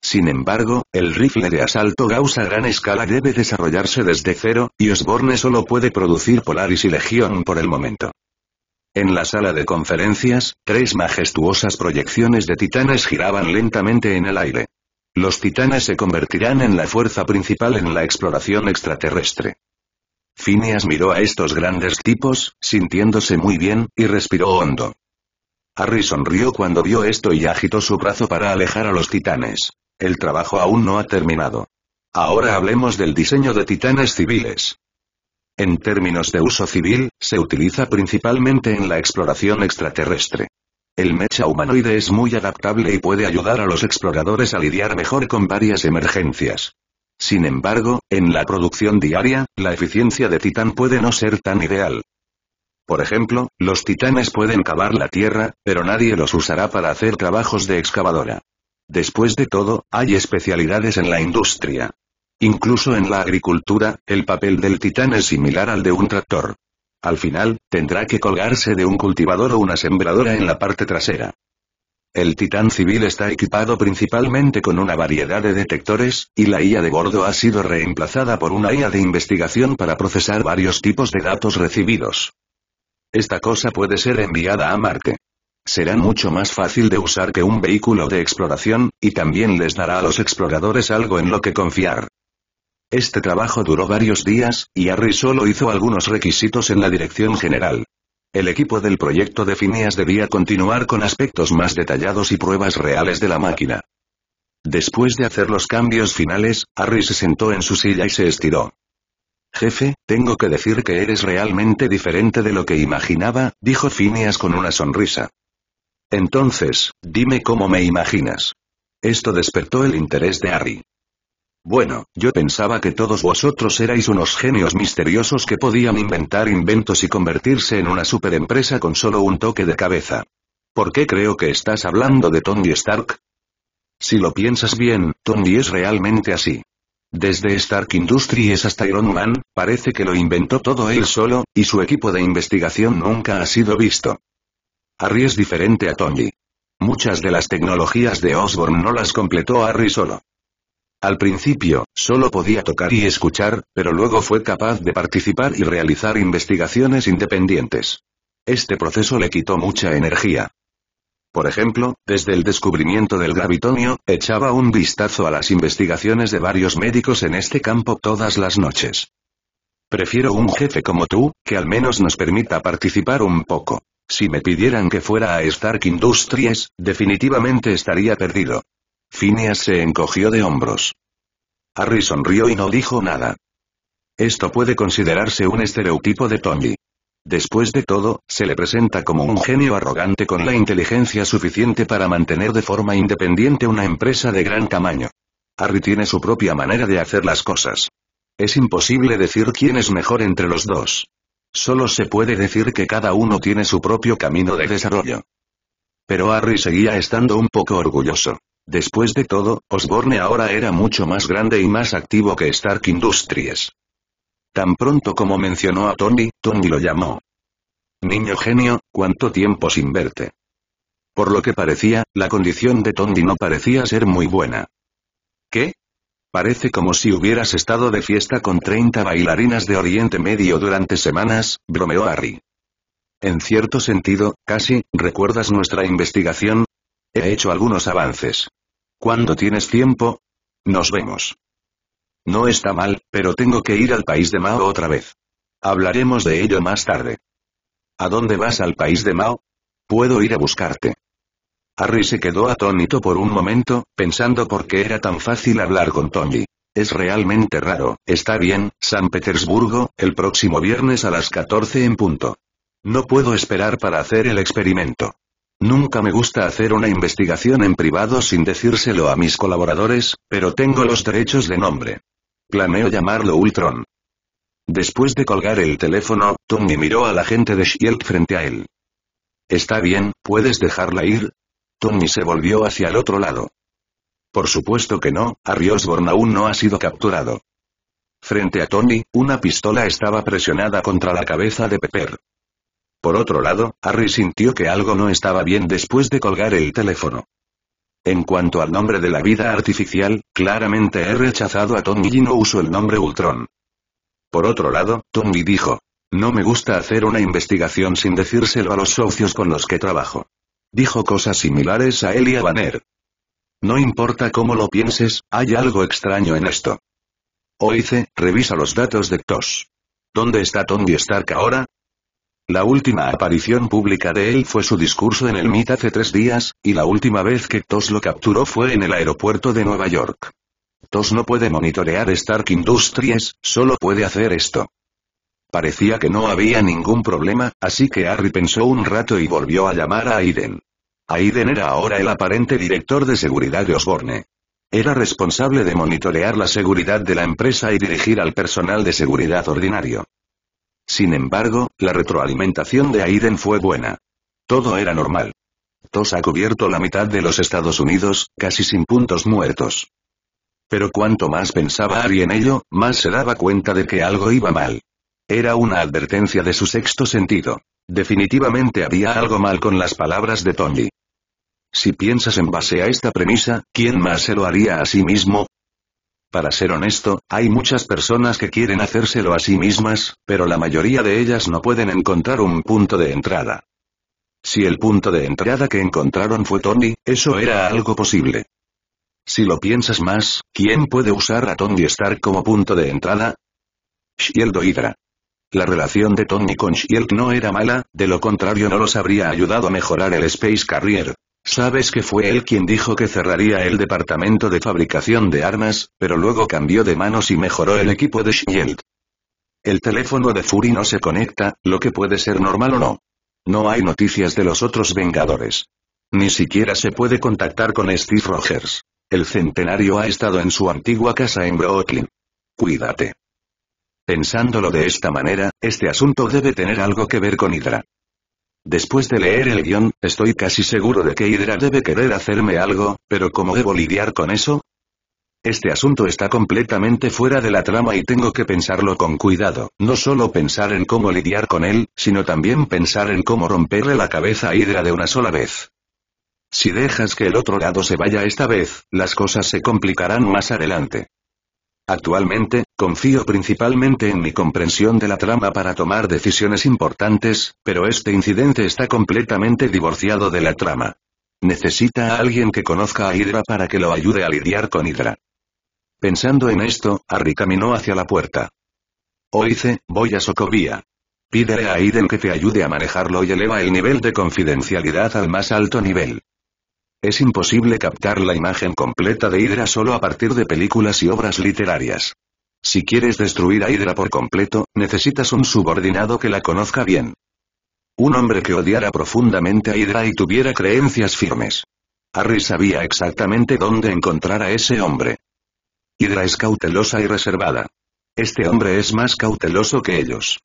Sin embargo, el rifle de asalto Gauss a gran escala debe desarrollarse desde cero, y Osborne solo puede producir Polaris y Legión por el momento. En la sala de conferencias, tres majestuosas proyecciones de titanes giraban lentamente en el aire. Los titanes se convertirán en la fuerza principal en la exploración extraterrestre. Phineas miró a estos grandes tipos, sintiéndose muy bien, y respiró hondo. Harry sonrió cuando vio esto y agitó su brazo para alejar a los titanes. El trabajo aún no ha terminado. Ahora hablemos del diseño de titanes civiles. En términos de uso civil, se utiliza principalmente en la exploración extraterrestre. El mecha humanoide es muy adaptable y puede ayudar a los exploradores a lidiar mejor con varias emergencias. Sin embargo, en la producción diaria, la eficiencia de Titán puede no ser tan ideal. Por ejemplo, los titanes pueden cavar la tierra, pero nadie los usará para hacer trabajos de excavadora. Después de todo, hay especialidades en la industria. Incluso en la agricultura, el papel del titán es similar al de un tractor. Al final, tendrá que colgarse de un cultivador o una sembradora en la parte trasera. El Titán Civil está equipado principalmente con una variedad de detectores, y la IA de bordo ha sido reemplazada por una IA de investigación para procesar varios tipos de datos recibidos. Esta cosa puede ser enviada a Marte. Será mucho más fácil de usar que un vehículo de exploración, y también les dará a los exploradores algo en lo que confiar. Este trabajo duró varios días, y Harry solo hizo algunos requisitos en la dirección general. El equipo del proyecto de Phineas debía continuar con aspectos más detallados y pruebas reales de la máquina. Después de hacer los cambios finales, Harry se sentó en su silla y se estiró. Jefe, tengo que decir que eres realmente diferente de lo que imaginaba, dijo Phineas con una sonrisa. Entonces, dime cómo me imaginas. Esto despertó el interés de Harry. Bueno, yo pensaba que todos vosotros erais unos genios misteriosos que podían inventar inventos y convertirse en una superempresa con solo un toque de cabeza. ¿Por qué creo que estás hablando de Tony Stark? Si lo piensas bien, Tony es realmente así. Desde Stark Industries hasta Iron Man, parece que lo inventó todo él solo, y su equipo de investigación nunca ha sido visto. Harry es diferente a Tony. Muchas de las tecnologías de Osborn no las completó Harry solo. Al principio, solo podía tocar y escuchar, pero luego fue capaz de participar y realizar investigaciones independientes. Este proceso le quitó mucha energía. Por ejemplo, desde el descubrimiento del gravitonio, echaba un vistazo a las investigaciones de varios médicos en este campo todas las noches. Prefiero un jefe como tú, que al menos nos permita participar un poco. Si me pidieran que fuera a Stark Industries, definitivamente estaría perdido. Phineas se encogió de hombros. Harry sonrió y no dijo nada. Esto puede considerarse un estereotipo de Tommy. Después de todo, se le presenta como un genio arrogante con la inteligencia suficiente para mantener de forma independiente una empresa de gran tamaño. Harry tiene su propia manera de hacer las cosas. Es imposible decir quién es mejor entre los dos. Solo se puede decir que cada uno tiene su propio camino de desarrollo. Pero Harry seguía estando un poco orgulloso. Después de todo, Osborne ahora era mucho más grande y más activo que Stark Industries. Tan pronto como mencionó a Tony, Tony lo llamó. Niño genio, ¿cuánto tiempo sin verte? Por lo que parecía, la condición de Tony no parecía ser muy buena. ¿Qué? Parece como si hubieras estado de fiesta con 30 bailarinas de Oriente Medio durante semanas, bromeó Harry. En cierto sentido, casi, ¿recuerdas nuestra investigación? He hecho algunos avances. Cuando tienes tiempo? Nos vemos. No está mal, pero tengo que ir al país de Mao otra vez. Hablaremos de ello más tarde. ¿A dónde vas al país de Mao? Puedo ir a buscarte. Harry se quedó atónito por un momento, pensando por qué era tan fácil hablar con Tony. Es realmente raro, está bien, San Petersburgo, el próximo viernes a las 14 en punto. No puedo esperar para hacer el experimento. Nunca me gusta hacer una investigación en privado sin decírselo a mis colaboradores, pero tengo los derechos de nombre. Planeo llamarlo Ultron. Después de colgar el teléfono, Tony miró a la gente de Shield frente a él. Está bien, ¿puedes dejarla ir? Tony se volvió hacia el otro lado. Por supuesto que no, Riosborn aún no ha sido capturado. Frente a Tony, una pistola estaba presionada contra la cabeza de Pepper. Por otro lado, Harry sintió que algo no estaba bien después de colgar el teléfono. En cuanto al nombre de la vida artificial, claramente he rechazado a Tony y no uso el nombre Ultron. Por otro lado, Tony dijo, no me gusta hacer una investigación sin decírselo a los socios con los que trabajo. Dijo cosas similares a Elia Banner. No importa cómo lo pienses, hay algo extraño en esto. Oice, revisa los datos de TOS. ¿Dónde está Tony Stark ahora? La última aparición pública de él fue su discurso en el MIT hace tres días, y la última vez que TOS lo capturó fue en el aeropuerto de Nueva York. TOS no puede monitorear Stark Industries, solo puede hacer esto. Parecía que no había ningún problema, así que Harry pensó un rato y volvió a llamar a Aiden. Aiden era ahora el aparente director de seguridad de Osborne. Era responsable de monitorear la seguridad de la empresa y dirigir al personal de seguridad ordinario. Sin embargo, la retroalimentación de Aiden fue buena. Todo era normal. TOS ha cubierto la mitad de los Estados Unidos, casi sin puntos muertos. Pero cuanto más pensaba Ari en ello, más se daba cuenta de que algo iba mal. Era una advertencia de su sexto sentido. Definitivamente había algo mal con las palabras de Tony. Si piensas en base a esta premisa, ¿quién más se lo haría a sí mismo? Para ser honesto, hay muchas personas que quieren hacérselo a sí mismas, pero la mayoría de ellas no pueden encontrar un punto de entrada. Si el punto de entrada que encontraron fue Tony, eso era algo posible. Si lo piensas más, ¿quién puede usar a Tony Stark como punto de entrada? Shield o Hydra. La relación de Tony con Shield no era mala, de lo contrario no los habría ayudado a mejorar el Space Carrier, Sabes que fue él quien dijo que cerraría el departamento de fabricación de armas, pero luego cambió de manos y mejoró el equipo de Shield. El teléfono de Fury no se conecta, lo que puede ser normal o no. No hay noticias de los otros Vengadores. Ni siquiera se puede contactar con Steve Rogers. El centenario ha estado en su antigua casa en Brooklyn. Cuídate. Pensándolo de esta manera, este asunto debe tener algo que ver con Hydra. Después de leer el guión, estoy casi seguro de que Hydra debe querer hacerme algo, pero ¿cómo debo lidiar con eso? Este asunto está completamente fuera de la trama y tengo que pensarlo con cuidado, no solo pensar en cómo lidiar con él, sino también pensar en cómo romperle la cabeza a Hydra de una sola vez. Si dejas que el otro lado se vaya esta vez, las cosas se complicarán más adelante. Actualmente, confío principalmente en mi comprensión de la trama para tomar decisiones importantes, pero este incidente está completamente divorciado de la trama. Necesita a alguien que conozca a Hydra para que lo ayude a lidiar con Hydra. Pensando en esto, Harry caminó hacia la puerta. Oice, voy a Socovia. Pídele a Aiden que te ayude a manejarlo y eleva el nivel de confidencialidad al más alto nivel. Es imposible captar la imagen completa de Hydra solo a partir de películas y obras literarias. Si quieres destruir a Hydra por completo, necesitas un subordinado que la conozca bien. Un hombre que odiara profundamente a Hydra y tuviera creencias firmes. Harry sabía exactamente dónde encontrar a ese hombre. Hydra es cautelosa y reservada. Este hombre es más cauteloso que ellos.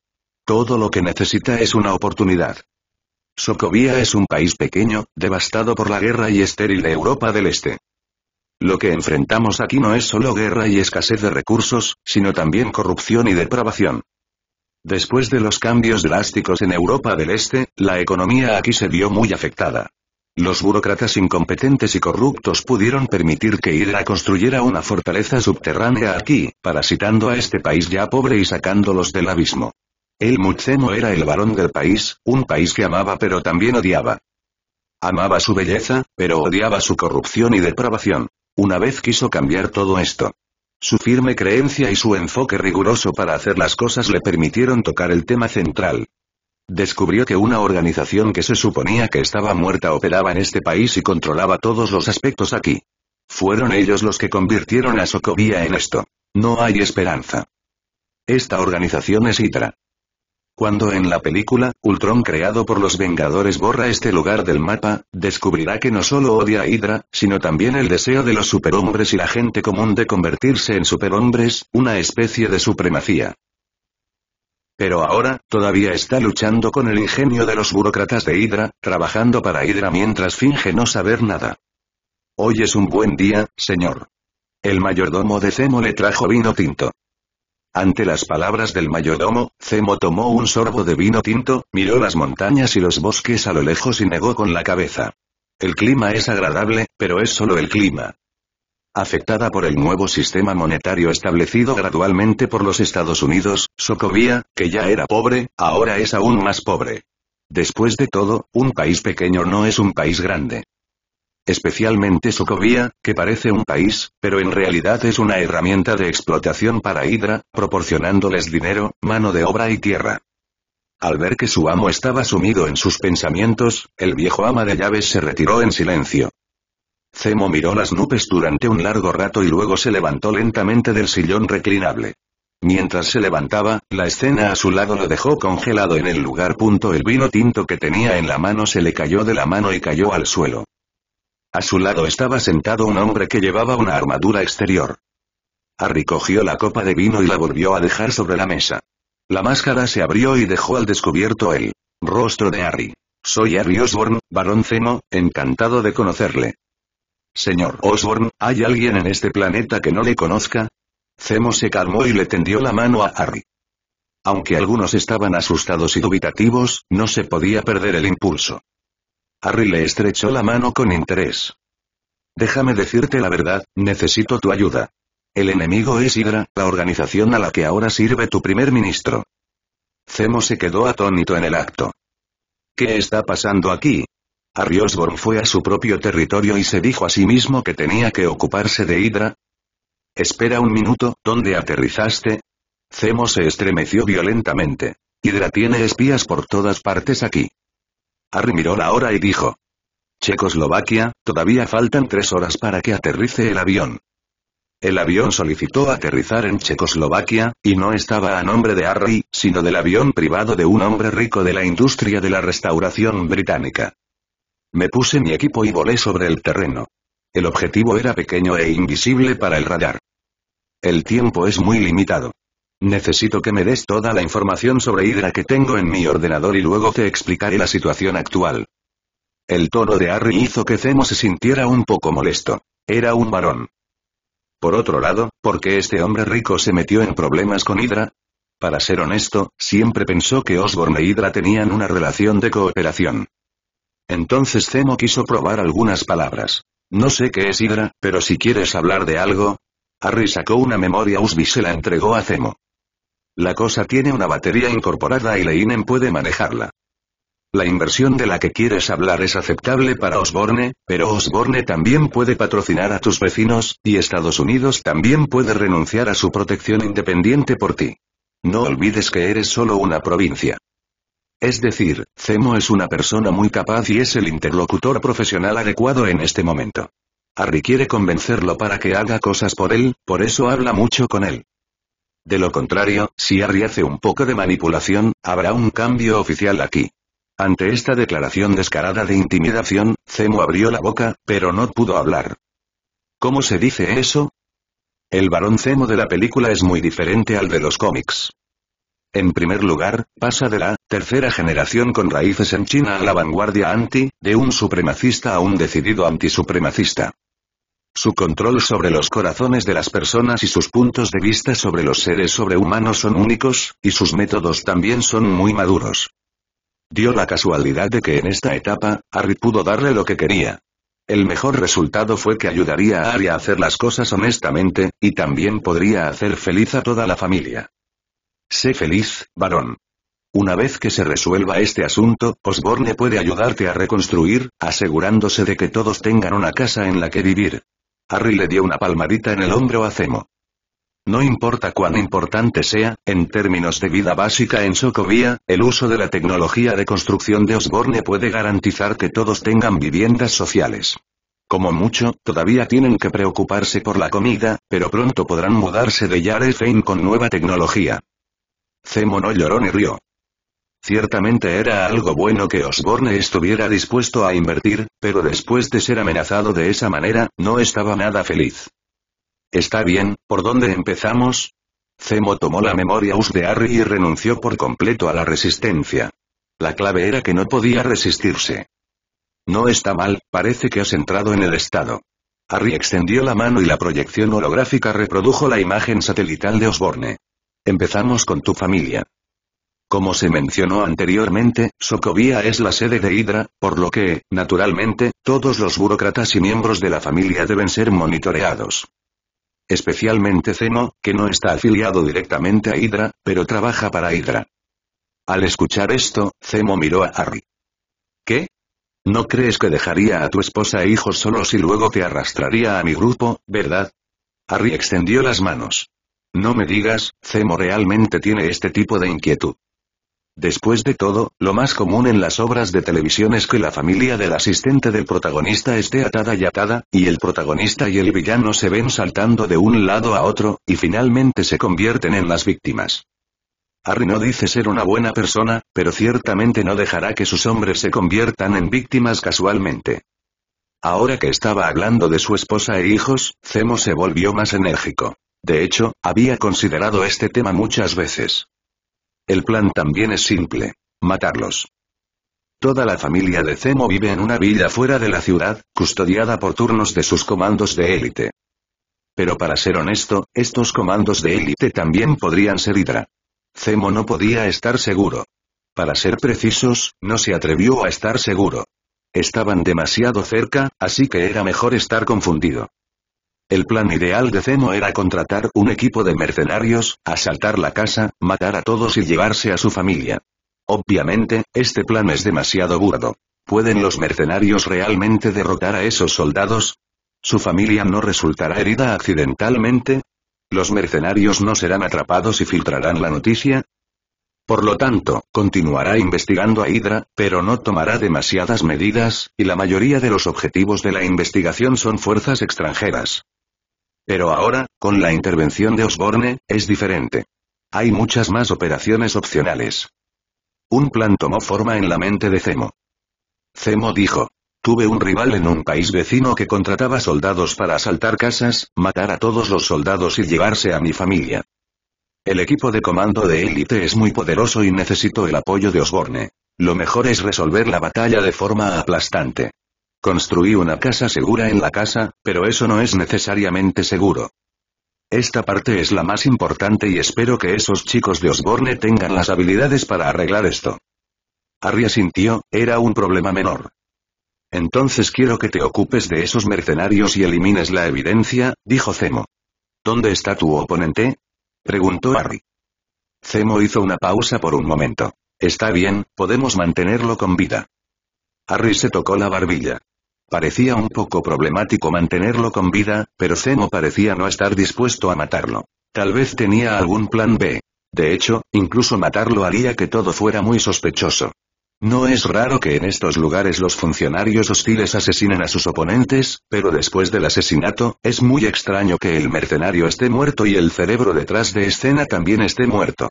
Todo lo que necesita es una oportunidad. Socovia es un país pequeño, devastado por la guerra y estéril de Europa del Este. Lo que enfrentamos aquí no es solo guerra y escasez de recursos, sino también corrupción y depravación. Después de los cambios drásticos en Europa del Este, la economía aquí se vio muy afectada. Los burócratas incompetentes y corruptos pudieron permitir que Ira construyera una fortaleza subterránea aquí, parasitando a este país ya pobre y sacándolos del abismo. El Muchemo era el varón del país, un país que amaba pero también odiaba. Amaba su belleza, pero odiaba su corrupción y depravación. Una vez quiso cambiar todo esto. Su firme creencia y su enfoque riguroso para hacer las cosas le permitieron tocar el tema central. Descubrió que una organización que se suponía que estaba muerta operaba en este país y controlaba todos los aspectos aquí. Fueron ellos los que convirtieron a Sokovia en esto. No hay esperanza. Esta organización es Hydra. Cuando en la película, Ultron creado por los Vengadores borra este lugar del mapa, descubrirá que no solo odia a Hydra, sino también el deseo de los superhombres y la gente común de convertirse en superhombres, una especie de supremacía. Pero ahora, todavía está luchando con el ingenio de los burócratas de Hydra, trabajando para Hydra mientras finge no saber nada. Hoy es un buen día, señor. El mayordomo de Zemo le trajo vino tinto. Ante las palabras del mayordomo, Zemo tomó un sorbo de vino tinto, miró las montañas y los bosques a lo lejos y negó con la cabeza. El clima es agradable, pero es solo el clima. Afectada por el nuevo sistema monetario establecido gradualmente por los Estados Unidos, Sokovia, que ya era pobre, ahora es aún más pobre. Después de todo, un país pequeño no es un país grande especialmente Sokovia, que parece un país, pero en realidad es una herramienta de explotación para Hydra, proporcionándoles dinero, mano de obra y tierra. Al ver que su amo estaba sumido en sus pensamientos, el viejo ama de llaves se retiró en silencio. Zemo miró las nubes durante un largo rato y luego se levantó lentamente del sillón reclinable. Mientras se levantaba, la escena a su lado lo dejó congelado en el lugar. Punto el vino tinto que tenía en la mano se le cayó de la mano y cayó al suelo. A su lado estaba sentado un hombre que llevaba una armadura exterior. Harry cogió la copa de vino y la volvió a dejar sobre la mesa. La máscara se abrió y dejó al descubierto el rostro de Harry. Soy Harry Osborne, varón Zemo, encantado de conocerle. Señor Osborne, ¿hay alguien en este planeta que no le conozca? Zemo se calmó y le tendió la mano a Harry. Aunque algunos estaban asustados y dubitativos, no se podía perder el impulso. Harry le estrechó la mano con interés. Déjame decirte la verdad, necesito tu ayuda. El enemigo es Hydra, la organización a la que ahora sirve tu primer ministro. Zemo se quedó atónito en el acto. ¿Qué está pasando aquí? Harry Osborn fue a su propio territorio y se dijo a sí mismo que tenía que ocuparse de Hydra. Espera un minuto, ¿dónde aterrizaste? Zemo se estremeció violentamente. Hydra tiene espías por todas partes aquí. Harry miró la hora y dijo. Checoslovaquia, todavía faltan tres horas para que aterrice el avión. El avión solicitó aterrizar en Checoslovaquia, y no estaba a nombre de Harry, sino del avión privado de un hombre rico de la industria de la restauración británica. Me puse mi equipo y volé sobre el terreno. El objetivo era pequeño e invisible para el radar. El tiempo es muy limitado. Necesito que me des toda la información sobre Hydra que tengo en mi ordenador y luego te explicaré la situación actual. El tono de Harry hizo que Zemo se sintiera un poco molesto. Era un varón. Por otro lado, ¿por qué este hombre rico se metió en problemas con Hydra? Para ser honesto, siempre pensó que Osborne e Hydra tenían una relación de cooperación. Entonces Zemo quiso probar algunas palabras. No sé qué es Hydra, pero si quieres hablar de algo... Harry sacó una memoria USB y se la entregó a Zemo. La cosa tiene una batería incorporada y Leinen puede manejarla. La inversión de la que quieres hablar es aceptable para Osborne, pero Osborne también puede patrocinar a tus vecinos, y Estados Unidos también puede renunciar a su protección independiente por ti. No olvides que eres solo una provincia. Es decir, Cemo es una persona muy capaz y es el interlocutor profesional adecuado en este momento. Harry quiere convencerlo para que haga cosas por él, por eso habla mucho con él. De lo contrario, si Harry hace un poco de manipulación, habrá un cambio oficial aquí. Ante esta declaración descarada de intimidación, Zemo abrió la boca, pero no pudo hablar. ¿Cómo se dice eso? El varón Zemo de la película es muy diferente al de los cómics. En primer lugar, pasa de la tercera generación con raíces en China a la vanguardia anti, de un supremacista a un decidido antisupremacista. Su control sobre los corazones de las personas y sus puntos de vista sobre los seres sobrehumanos son únicos, y sus métodos también son muy maduros. Dio la casualidad de que en esta etapa, Harry pudo darle lo que quería. El mejor resultado fue que ayudaría a Arya a hacer las cosas honestamente, y también podría hacer feliz a toda la familia. Sé feliz, varón. Una vez que se resuelva este asunto, Osborne puede ayudarte a reconstruir, asegurándose de que todos tengan una casa en la que vivir. Harry le dio una palmadita en el hombro a Zemo. No importa cuán importante sea, en términos de vida básica en Socovia, el uso de la tecnología de construcción de Osborne puede garantizar que todos tengan viviendas sociales. Como mucho, todavía tienen que preocuparse por la comida, pero pronto podrán mudarse de Yarefane con nueva tecnología. Zemo no lloró ni rió. Ciertamente era algo bueno que Osborne estuviera dispuesto a invertir, pero después de ser amenazado de esa manera, no estaba nada feliz. Está bien, ¿por dónde empezamos? Zemo tomó la memoria US de Harry y renunció por completo a la resistencia. La clave era que no podía resistirse. No está mal, parece que has entrado en el estado. Harry extendió la mano y la proyección holográfica reprodujo la imagen satelital de Osborne. Empezamos con tu familia. Como se mencionó anteriormente, Socovia es la sede de Hydra, por lo que, naturalmente, todos los burócratas y miembros de la familia deben ser monitoreados especialmente Zeno, que no está afiliado directamente a Hydra, pero trabaja para Hydra. Al escuchar esto, Zemo miró a Harry. ¿Qué? ¿No crees que dejaría a tu esposa e hijos solos y luego te arrastraría a mi grupo, verdad? Harry extendió las manos. No me digas, Zemo realmente tiene este tipo de inquietud. Después de todo, lo más común en las obras de televisión es que la familia del asistente del protagonista esté atada y atada, y el protagonista y el villano se ven saltando de un lado a otro, y finalmente se convierten en las víctimas. Harry no dice ser una buena persona, pero ciertamente no dejará que sus hombres se conviertan en víctimas casualmente. Ahora que estaba hablando de su esposa e hijos, Zemo se volvió más enérgico. De hecho, había considerado este tema muchas veces. El plan también es simple. Matarlos. Toda la familia de Zemo vive en una villa fuera de la ciudad, custodiada por turnos de sus comandos de élite. Pero para ser honesto, estos comandos de élite también podrían ser Hydra. Zemo no podía estar seguro. Para ser precisos, no se atrevió a estar seguro. Estaban demasiado cerca, así que era mejor estar confundido. El plan ideal de Zemo era contratar un equipo de mercenarios, asaltar la casa, matar a todos y llevarse a su familia. Obviamente, este plan es demasiado burdo. ¿Pueden los mercenarios realmente derrotar a esos soldados? ¿Su familia no resultará herida accidentalmente? ¿Los mercenarios no serán atrapados y filtrarán la noticia? Por lo tanto, continuará investigando a Hydra, pero no tomará demasiadas medidas, y la mayoría de los objetivos de la investigación son fuerzas extranjeras. Pero ahora, con la intervención de Osborne, es diferente. Hay muchas más operaciones opcionales. Un plan tomó forma en la mente de Zemo. Zemo dijo. Tuve un rival en un país vecino que contrataba soldados para asaltar casas, matar a todos los soldados y llevarse a mi familia. El equipo de comando de élite es muy poderoso y necesito el apoyo de Osborne. Lo mejor es resolver la batalla de forma aplastante. Construí una casa segura en la casa, pero eso no es necesariamente seguro. Esta parte es la más importante y espero que esos chicos de Osborne tengan las habilidades para arreglar esto. Harry asintió, era un problema menor. Entonces quiero que te ocupes de esos mercenarios y elimines la evidencia, dijo Zemo. ¿Dónde está tu oponente? preguntó Harry. Zemo hizo una pausa por un momento. Está bien, podemos mantenerlo con vida. Harry se tocó la barbilla. Parecía un poco problemático mantenerlo con vida, pero Zemo parecía no estar dispuesto a matarlo. Tal vez tenía algún plan B. De hecho, incluso matarlo haría que todo fuera muy sospechoso. No es raro que en estos lugares los funcionarios hostiles asesinen a sus oponentes, pero después del asesinato, es muy extraño que el mercenario esté muerto y el cerebro detrás de escena también esté muerto.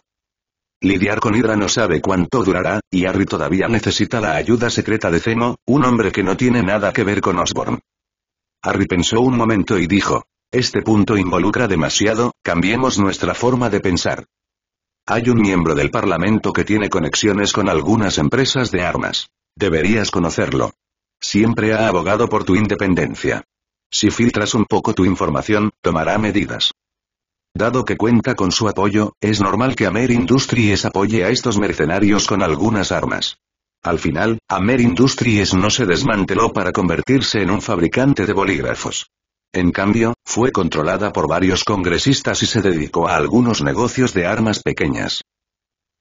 Lidiar con Hydra no sabe cuánto durará, y Harry todavía necesita la ayuda secreta de Zemo, un hombre que no tiene nada que ver con Osborne. Harry pensó un momento y dijo, este punto involucra demasiado, cambiemos nuestra forma de pensar. Hay un miembro del Parlamento que tiene conexiones con algunas empresas de armas. Deberías conocerlo. Siempre ha abogado por tu independencia. Si filtras un poco tu información, tomará medidas. Dado que cuenta con su apoyo, es normal que Amer Industries apoye a estos mercenarios con algunas armas. Al final, Amer Industries no se desmanteló para convertirse en un fabricante de bolígrafos. En cambio, fue controlada por varios congresistas y se dedicó a algunos negocios de armas pequeñas.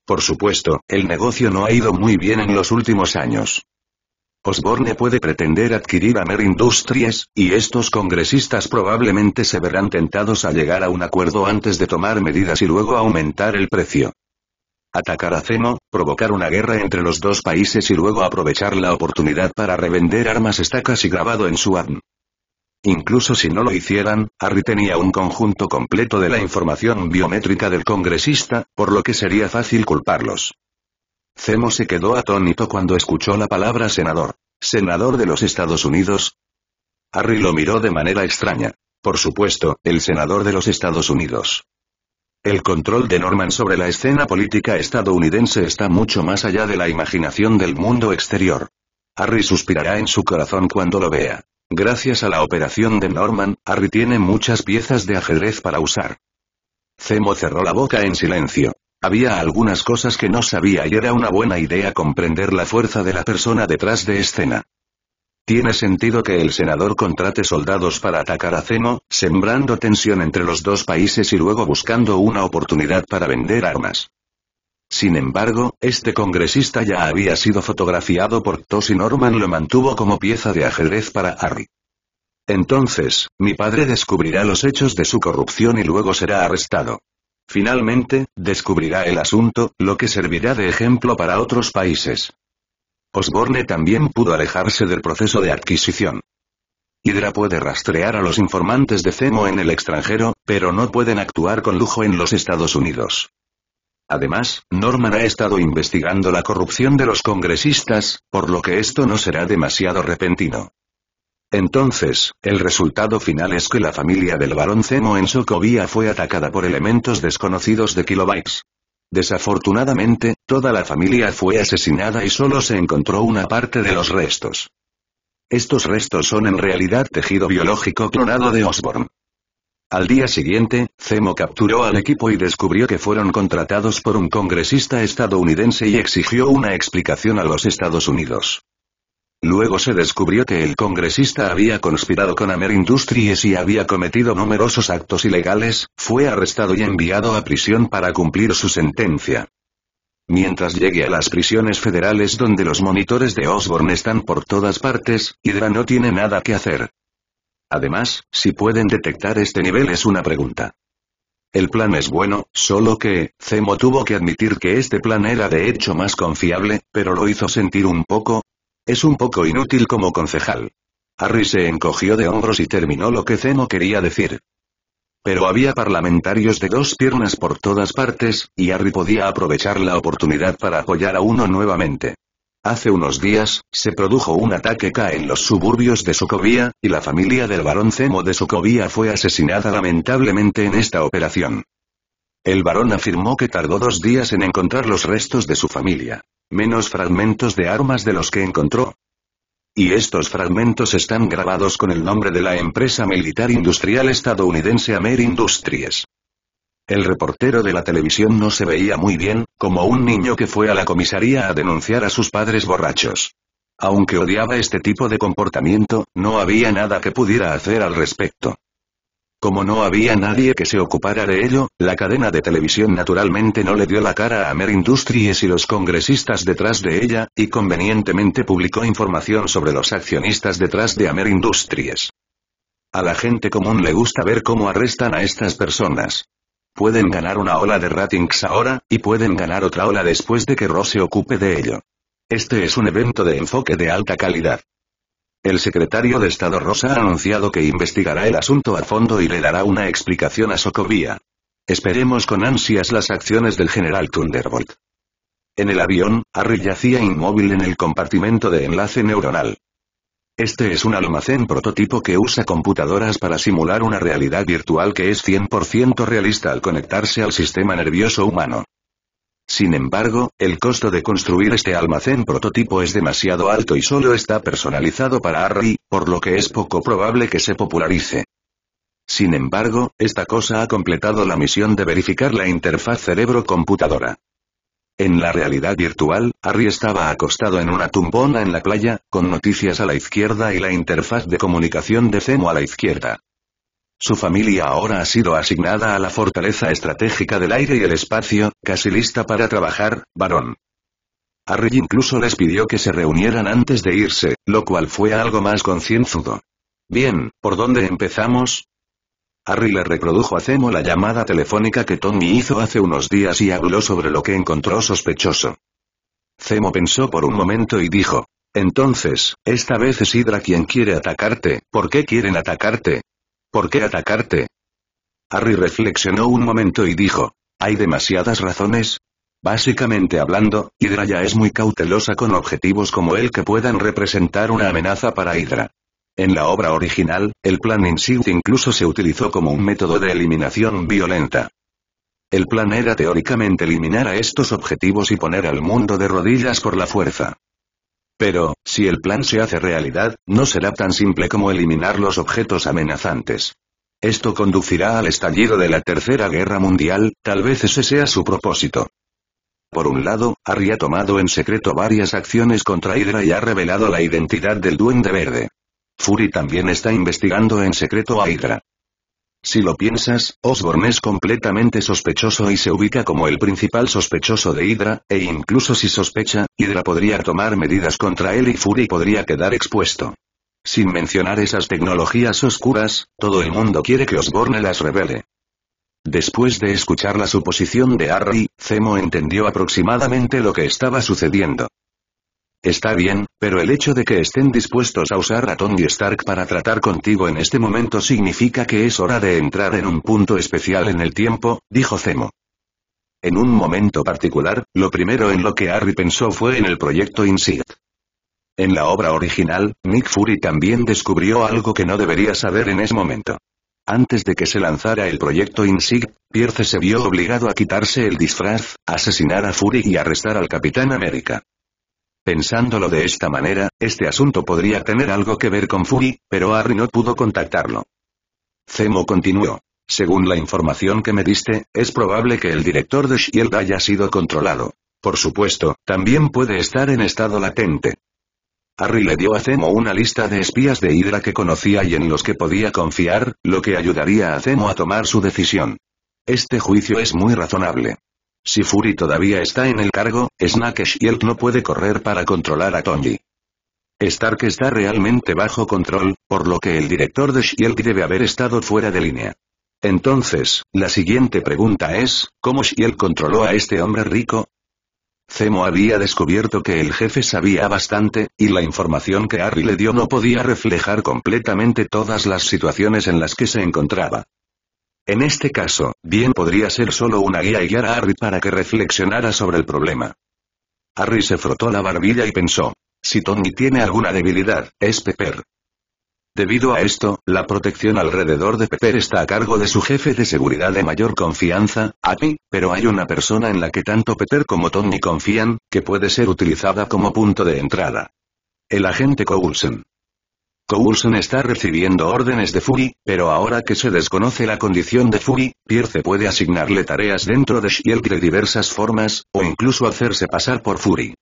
Por supuesto, el negocio no ha ido muy bien en los últimos años. Osborne puede pretender adquirir Amer Industries, y estos congresistas probablemente se verán tentados a llegar a un acuerdo antes de tomar medidas y luego aumentar el precio. Atacar a Zeno, provocar una guerra entre los dos países y luego aprovechar la oportunidad para revender armas está casi grabado en su ADN. Incluso si no lo hicieran, Harry tenía un conjunto completo de la información biométrica del congresista, por lo que sería fácil culparlos. Zemo se quedó atónito cuando escuchó la palabra senador. ¿Senador de los Estados Unidos? Harry lo miró de manera extraña. Por supuesto, el senador de los Estados Unidos. El control de Norman sobre la escena política estadounidense está mucho más allá de la imaginación del mundo exterior. Harry suspirará en su corazón cuando lo vea. Gracias a la operación de Norman, Harry tiene muchas piezas de ajedrez para usar. Zemo cerró la boca en silencio. Había algunas cosas que no sabía y era una buena idea comprender la fuerza de la persona detrás de escena. Tiene sentido que el senador contrate soldados para atacar a Zeno, sembrando tensión entre los dos países y luego buscando una oportunidad para vender armas. Sin embargo, este congresista ya había sido fotografiado por Tos y Norman lo mantuvo como pieza de ajedrez para Harry. Entonces, mi padre descubrirá los hechos de su corrupción y luego será arrestado. Finalmente, descubrirá el asunto, lo que servirá de ejemplo para otros países. Osborne también pudo alejarse del proceso de adquisición. Hydra puede rastrear a los informantes de CEMO en el extranjero, pero no pueden actuar con lujo en los Estados Unidos. Además, Norman ha estado investigando la corrupción de los congresistas, por lo que esto no será demasiado repentino. Entonces, el resultado final es que la familia del barón Zemo en Sokovia fue atacada por elementos desconocidos de Kilobytes. Desafortunadamente, toda la familia fue asesinada y solo se encontró una parte de los restos. Estos restos son en realidad tejido biológico clonado de Osborn. Al día siguiente, Zemo capturó al equipo y descubrió que fueron contratados por un congresista estadounidense y exigió una explicación a los Estados Unidos. Luego se descubrió que el congresista había conspirado con Amer Industries y había cometido numerosos actos ilegales, fue arrestado y enviado a prisión para cumplir su sentencia. Mientras llegue a las prisiones federales donde los monitores de Osborne están por todas partes, Hydra no tiene nada que hacer. Además, si pueden detectar este nivel es una pregunta. El plan es bueno, solo que, Zemo tuvo que admitir que este plan era de hecho más confiable, pero lo hizo sentir un poco, es un poco inútil como concejal. Harry se encogió de hombros y terminó lo que Cemo quería decir. Pero había parlamentarios de dos piernas por todas partes, y Harry podía aprovechar la oportunidad para apoyar a uno nuevamente. Hace unos días, se produjo un ataque K en los suburbios de Socovia, y la familia del barón Zemo de Socovia fue asesinada lamentablemente en esta operación. El barón afirmó que tardó dos días en encontrar los restos de su familia menos fragmentos de armas de los que encontró. Y estos fragmentos están grabados con el nombre de la empresa militar industrial estadounidense Amer Industries. El reportero de la televisión no se veía muy bien, como un niño que fue a la comisaría a denunciar a sus padres borrachos. Aunque odiaba este tipo de comportamiento, no había nada que pudiera hacer al respecto. Como no había nadie que se ocupara de ello, la cadena de televisión naturalmente no le dio la cara a Amer Industries y los congresistas detrás de ella, y convenientemente publicó información sobre los accionistas detrás de Amer Industries. A la gente común le gusta ver cómo arrestan a estas personas. Pueden ganar una ola de ratings ahora, y pueden ganar otra ola después de que Ross se ocupe de ello. Este es un evento de enfoque de alta calidad. El secretario de Estado Rosa ha anunciado que investigará el asunto a fondo y le dará una explicación a Sokovia. Esperemos con ansias las acciones del general Thunderbolt. En el avión, Harry yacía inmóvil en el compartimento de enlace neuronal. Este es un almacén prototipo que usa computadoras para simular una realidad virtual que es 100% realista al conectarse al sistema nervioso humano. Sin embargo, el costo de construir este almacén prototipo es demasiado alto y solo está personalizado para Harry, por lo que es poco probable que se popularice. Sin embargo, esta cosa ha completado la misión de verificar la interfaz cerebro-computadora. En la realidad virtual, Harry estaba acostado en una tumbona en la playa, con noticias a la izquierda y la interfaz de comunicación de Zemo a la izquierda. Su familia ahora ha sido asignada a la Fortaleza Estratégica del Aire y el Espacio, casi lista para trabajar, varón. Harry incluso les pidió que se reunieran antes de irse, lo cual fue algo más concienzudo. Bien, ¿por dónde empezamos? Harry le reprodujo a Zemo la llamada telefónica que Tommy hizo hace unos días y habló sobre lo que encontró sospechoso. Zemo pensó por un momento y dijo, entonces, esta vez es Hydra quien quiere atacarte, ¿por qué quieren atacarte? ¿Por qué atacarte? Harry reflexionó un momento y dijo, hay demasiadas razones. Básicamente hablando, Hydra ya es muy cautelosa con objetivos como el que puedan representar una amenaza para Hydra. En la obra original, el plan Insight incluso se utilizó como un método de eliminación violenta. El plan era teóricamente eliminar a estos objetivos y poner al mundo de rodillas por la fuerza. Pero, si el plan se hace realidad, no será tan simple como eliminar los objetos amenazantes. Esto conducirá al estallido de la Tercera Guerra Mundial, tal vez ese sea su propósito. Por un lado, Harry ha tomado en secreto varias acciones contra Hydra y ha revelado la identidad del Duende Verde. Fury también está investigando en secreto a Hydra. Si lo piensas, Osborne es completamente sospechoso y se ubica como el principal sospechoso de Hydra, e incluso si sospecha, Hydra podría tomar medidas contra él y Fury podría quedar expuesto. Sin mencionar esas tecnologías oscuras, todo el mundo quiere que Osborne las revele. Después de escuchar la suposición de Harry, Zemo entendió aproximadamente lo que estaba sucediendo. Está bien, pero el hecho de que estén dispuestos a usar a Tony Stark para tratar contigo en este momento significa que es hora de entrar en un punto especial en el tiempo, dijo Zemo. En un momento particular, lo primero en lo que Harry pensó fue en el proyecto Insight. En la obra original, Nick Fury también descubrió algo que no debería saber en ese momento. Antes de que se lanzara el proyecto INSIG, Pierce se vio obligado a quitarse el disfraz, asesinar a Fury y arrestar al Capitán América. Pensándolo de esta manera, este asunto podría tener algo que ver con Fury, pero Harry no pudo contactarlo. Zemo continuó. Según la información que me diste, es probable que el director de Shield haya sido controlado. Por supuesto, también puede estar en estado latente. Harry le dio a Zemo una lista de espías de Hydra que conocía y en los que podía confiar, lo que ayudaría a Zemo a tomar su decisión. Este juicio es muy razonable. Si Fury todavía está en el cargo, Snake Shield no puede correr para controlar a Tony. Stark está realmente bajo control, por lo que el director de Shield debe haber estado fuera de línea. Entonces, la siguiente pregunta es, ¿cómo Shield controló a este hombre rico? Zemo había descubierto que el jefe sabía bastante, y la información que Harry le dio no podía reflejar completamente todas las situaciones en las que se encontraba. En este caso, bien podría ser solo una guía y guiar a Harry para que reflexionara sobre el problema. Harry se frotó la barbilla y pensó. Si Tony tiene alguna debilidad, es Pepper. Debido a esto, la protección alrededor de Pepper está a cargo de su jefe de seguridad de mayor confianza, Api, pero hay una persona en la que tanto Pepper como Tony confían, que puede ser utilizada como punto de entrada. El agente Coulson. Coulson está recibiendo órdenes de Fury, pero ahora que se desconoce la condición de Fury, Pierce puede asignarle tareas dentro de Shield de diversas formas, o incluso hacerse pasar por Fury.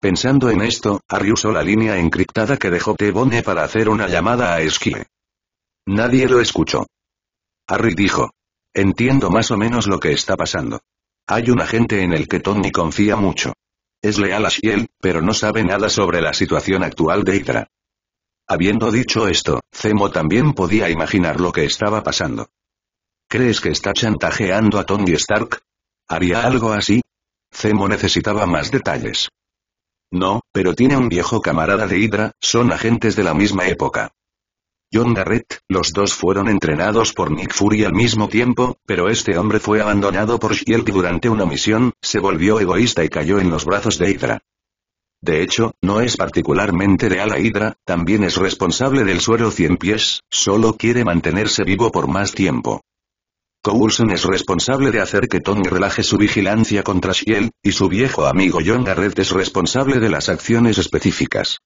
Pensando en esto, Harry usó la línea encriptada que dejó Tebone para hacer una llamada a S.H.I.E.L.D. Nadie lo escuchó. Harry dijo. Entiendo más o menos lo que está pasando. Hay un agente en el que Tony confía mucho. Es leal a Shield, pero no sabe nada sobre la situación actual de Hydra. Habiendo dicho esto, Zemo también podía imaginar lo que estaba pasando. ¿Crees que está chantajeando a Tony Stark? ¿Había algo así? Zemo necesitaba más detalles. No, pero tiene un viejo camarada de Hydra, son agentes de la misma época. John Garrett, los dos fueron entrenados por Nick Fury al mismo tiempo, pero este hombre fue abandonado por Shield durante una misión, se volvió egoísta y cayó en los brazos de Hydra. De hecho, no es particularmente real a Hydra, también es responsable del suero cien pies, solo quiere mantenerse vivo por más tiempo. Coulson es responsable de hacer que Tony relaje su vigilancia contra Shiel, y su viejo amigo John Garrett es responsable de las acciones específicas.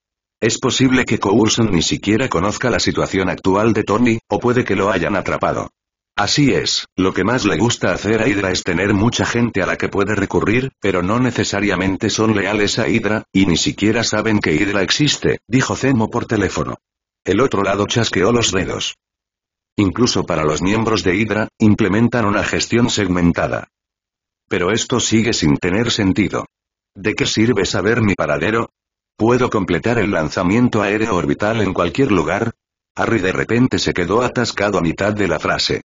Es posible que Coulson ni siquiera conozca la situación actual de Tony, o puede que lo hayan atrapado. Así es, lo que más le gusta hacer a Hydra es tener mucha gente a la que puede recurrir, pero no necesariamente son leales a Hydra, y ni siquiera saben que Hydra existe, dijo Zemo por teléfono. El otro lado chasqueó los dedos. Incluso para los miembros de Hydra, implementan una gestión segmentada. Pero esto sigue sin tener sentido. ¿De qué sirve saber mi paradero? ¿Puedo completar el lanzamiento aéreo orbital en cualquier lugar? Harry de repente se quedó atascado a mitad de la frase.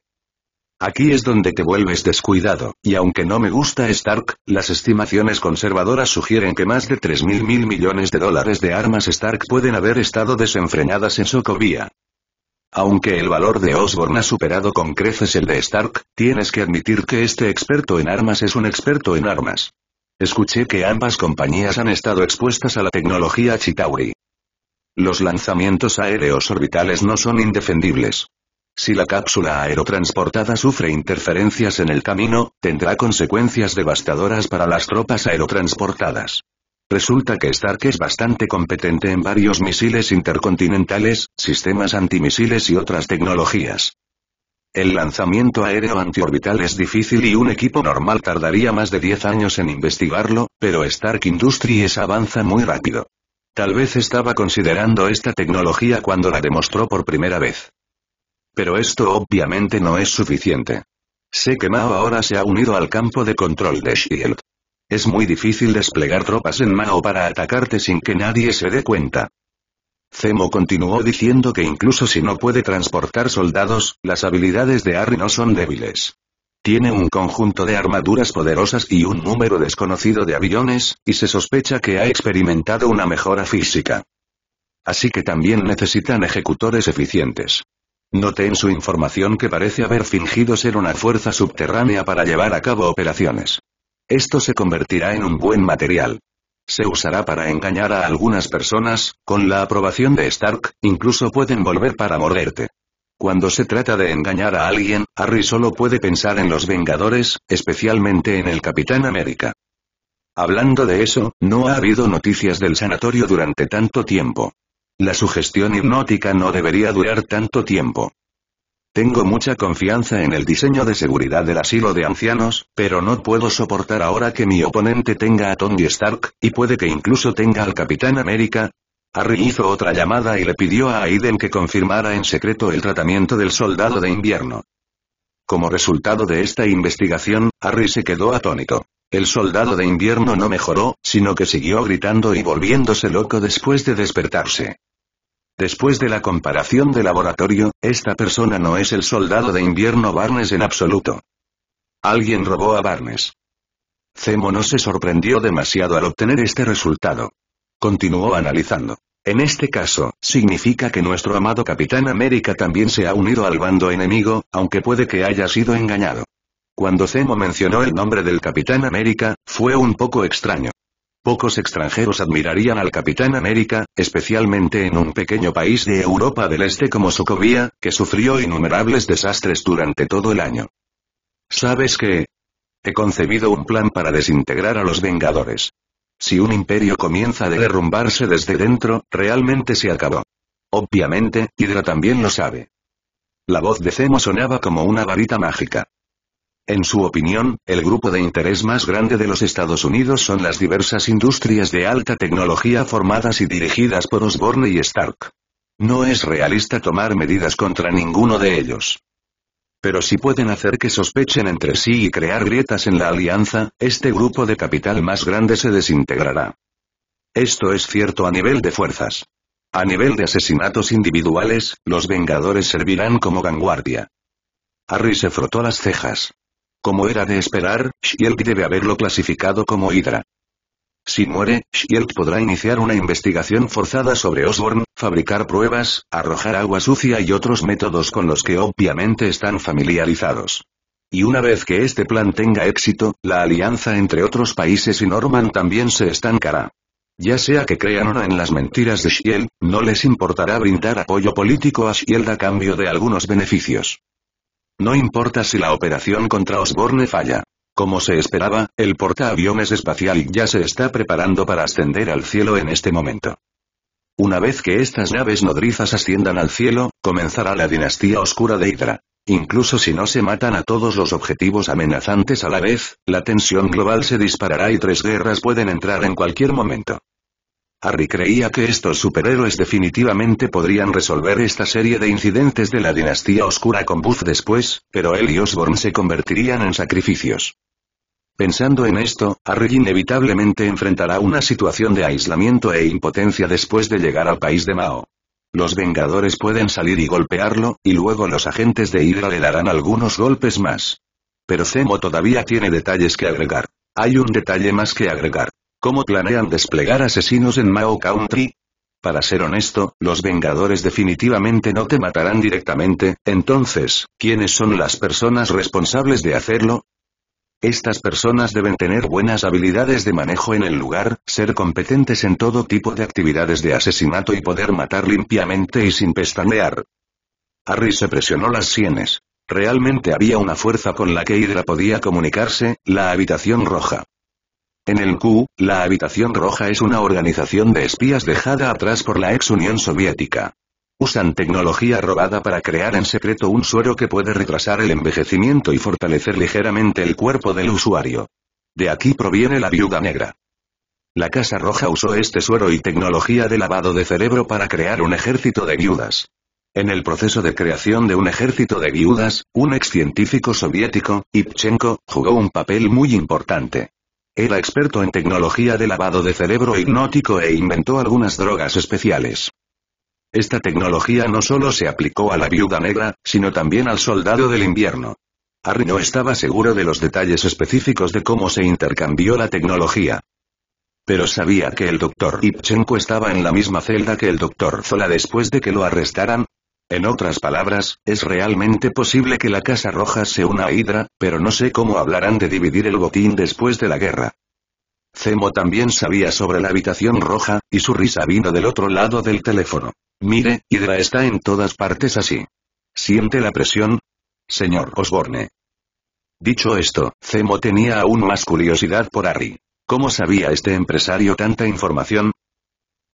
Aquí es donde te vuelves descuidado, y aunque no me gusta Stark, las estimaciones conservadoras sugieren que más de 3.000 mil millones de dólares de armas Stark pueden haber estado desenfrenadas en Sokovia. Aunque el valor de Osborne ha superado con creces el de Stark, tienes que admitir que este experto en armas es un experto en armas. Escuché que ambas compañías han estado expuestas a la tecnología Chitauri. Los lanzamientos aéreos orbitales no son indefendibles. Si la cápsula aerotransportada sufre interferencias en el camino, tendrá consecuencias devastadoras para las tropas aerotransportadas. Resulta que Stark es bastante competente en varios misiles intercontinentales, sistemas antimisiles y otras tecnologías. El lanzamiento aéreo antiorbital es difícil y un equipo normal tardaría más de 10 años en investigarlo, pero Stark Industries avanza muy rápido. Tal vez estaba considerando esta tecnología cuando la demostró por primera vez. Pero esto obviamente no es suficiente. Sé que Mao ahora se ha unido al campo de control de Shield. Es muy difícil desplegar tropas en Mao para atacarte sin que nadie se dé cuenta. Zemo continuó diciendo que incluso si no puede transportar soldados, las habilidades de Harry no son débiles. Tiene un conjunto de armaduras poderosas y un número desconocido de aviones, y se sospecha que ha experimentado una mejora física. Así que también necesitan ejecutores eficientes. Noté en su información que parece haber fingido ser una fuerza subterránea para llevar a cabo operaciones. Esto se convertirá en un buen material. Se usará para engañar a algunas personas, con la aprobación de Stark, incluso pueden volver para morderte. Cuando se trata de engañar a alguien, Harry solo puede pensar en los Vengadores, especialmente en el Capitán América. Hablando de eso, no ha habido noticias del sanatorio durante tanto tiempo. La sugestión hipnótica no debería durar tanto tiempo. Tengo mucha confianza en el diseño de seguridad del asilo de ancianos, pero no puedo soportar ahora que mi oponente tenga a Tony Stark, y puede que incluso tenga al Capitán América. Harry hizo otra llamada y le pidió a Aiden que confirmara en secreto el tratamiento del soldado de invierno. Como resultado de esta investigación, Harry se quedó atónito. El soldado de invierno no mejoró, sino que siguió gritando y volviéndose loco después de despertarse. Después de la comparación de laboratorio, esta persona no es el soldado de invierno Barnes en absoluto. Alguien robó a Barnes. Cemo no se sorprendió demasiado al obtener este resultado. Continuó analizando. En este caso, significa que nuestro amado Capitán América también se ha unido al bando enemigo, aunque puede que haya sido engañado. Cuando Zemo mencionó el nombre del Capitán América, fue un poco extraño. Pocos extranjeros admirarían al Capitán América, especialmente en un pequeño país de Europa del Este como Socovia, que sufrió innumerables desastres durante todo el año. ¿Sabes qué? He concebido un plan para desintegrar a los Vengadores. Si un imperio comienza a derrumbarse desde dentro, realmente se acabó. Obviamente, Hydra también lo sabe. La voz de Zemo sonaba como una varita mágica. En su opinión, el grupo de interés más grande de los Estados Unidos son las diversas industrias de alta tecnología formadas y dirigidas por Osborne y Stark. No es realista tomar medidas contra ninguno de ellos. Pero si pueden hacer que sospechen entre sí y crear grietas en la alianza, este grupo de capital más grande se desintegrará. Esto es cierto a nivel de fuerzas. A nivel de asesinatos individuales, los Vengadores servirán como vanguardia. Harry se frotó las cejas. Como era de esperar, Shield debe haberlo clasificado como Hydra. Si muere, Shield podrá iniciar una investigación forzada sobre Osborne, fabricar pruebas, arrojar agua sucia y otros métodos con los que obviamente están familiarizados. Y una vez que este plan tenga éxito, la alianza entre otros países y Norman también se estancará. Ya sea que crean o no en las mentiras de Shield, no les importará brindar apoyo político a Shield a cambio de algunos beneficios. No importa si la operación contra Osborne falla. Como se esperaba, el portaaviones espacial ya se está preparando para ascender al cielo en este momento. Una vez que estas naves nodrizas asciendan al cielo, comenzará la dinastía oscura de Hydra. Incluso si no se matan a todos los objetivos amenazantes a la vez, la tensión global se disparará y tres guerras pueden entrar en cualquier momento. Harry creía que estos superhéroes definitivamente podrían resolver esta serie de incidentes de la dinastía oscura con Buzz después, pero él y Osborn se convertirían en sacrificios. Pensando en esto, Harry inevitablemente enfrentará una situación de aislamiento e impotencia después de llegar al país de Mao. Los Vengadores pueden salir y golpearlo, y luego los agentes de Hydra le darán algunos golpes más. Pero Zemo todavía tiene detalles que agregar. Hay un detalle más que agregar. ¿Cómo planean desplegar asesinos en Mao Country? Para ser honesto, los Vengadores definitivamente no te matarán directamente, entonces, ¿quiénes son las personas responsables de hacerlo? Estas personas deben tener buenas habilidades de manejo en el lugar, ser competentes en todo tipo de actividades de asesinato y poder matar limpiamente y sin pestanear. Harry se presionó las sienes. Realmente había una fuerza con la que Hydra podía comunicarse, la habitación roja. En el Q, la Habitación Roja es una organización de espías dejada atrás por la ex Unión Soviética. Usan tecnología robada para crear en secreto un suero que puede retrasar el envejecimiento y fortalecer ligeramente el cuerpo del usuario. De aquí proviene la viuda negra. La Casa Roja usó este suero y tecnología de lavado de cerebro para crear un ejército de viudas. En el proceso de creación de un ejército de viudas, un ex científico soviético, Ipchenko, jugó un papel muy importante. Era experto en tecnología de lavado de cerebro hipnótico e inventó algunas drogas especiales. Esta tecnología no solo se aplicó a la viuda negra, sino también al soldado del invierno. Harry no estaba seguro de los detalles específicos de cómo se intercambió la tecnología. Pero sabía que el doctor Ipchenko estaba en la misma celda que el doctor Zola después de que lo arrestaran, en otras palabras, es realmente posible que la Casa Roja se una a Hydra, pero no sé cómo hablarán de dividir el botín después de la guerra. Zemo también sabía sobre la habitación roja, y su risa vino del otro lado del teléfono. Mire, Hydra está en todas partes así. ¿Siente la presión? Señor Osborne. Dicho esto, Zemo tenía aún más curiosidad por Harry. ¿Cómo sabía este empresario tanta información?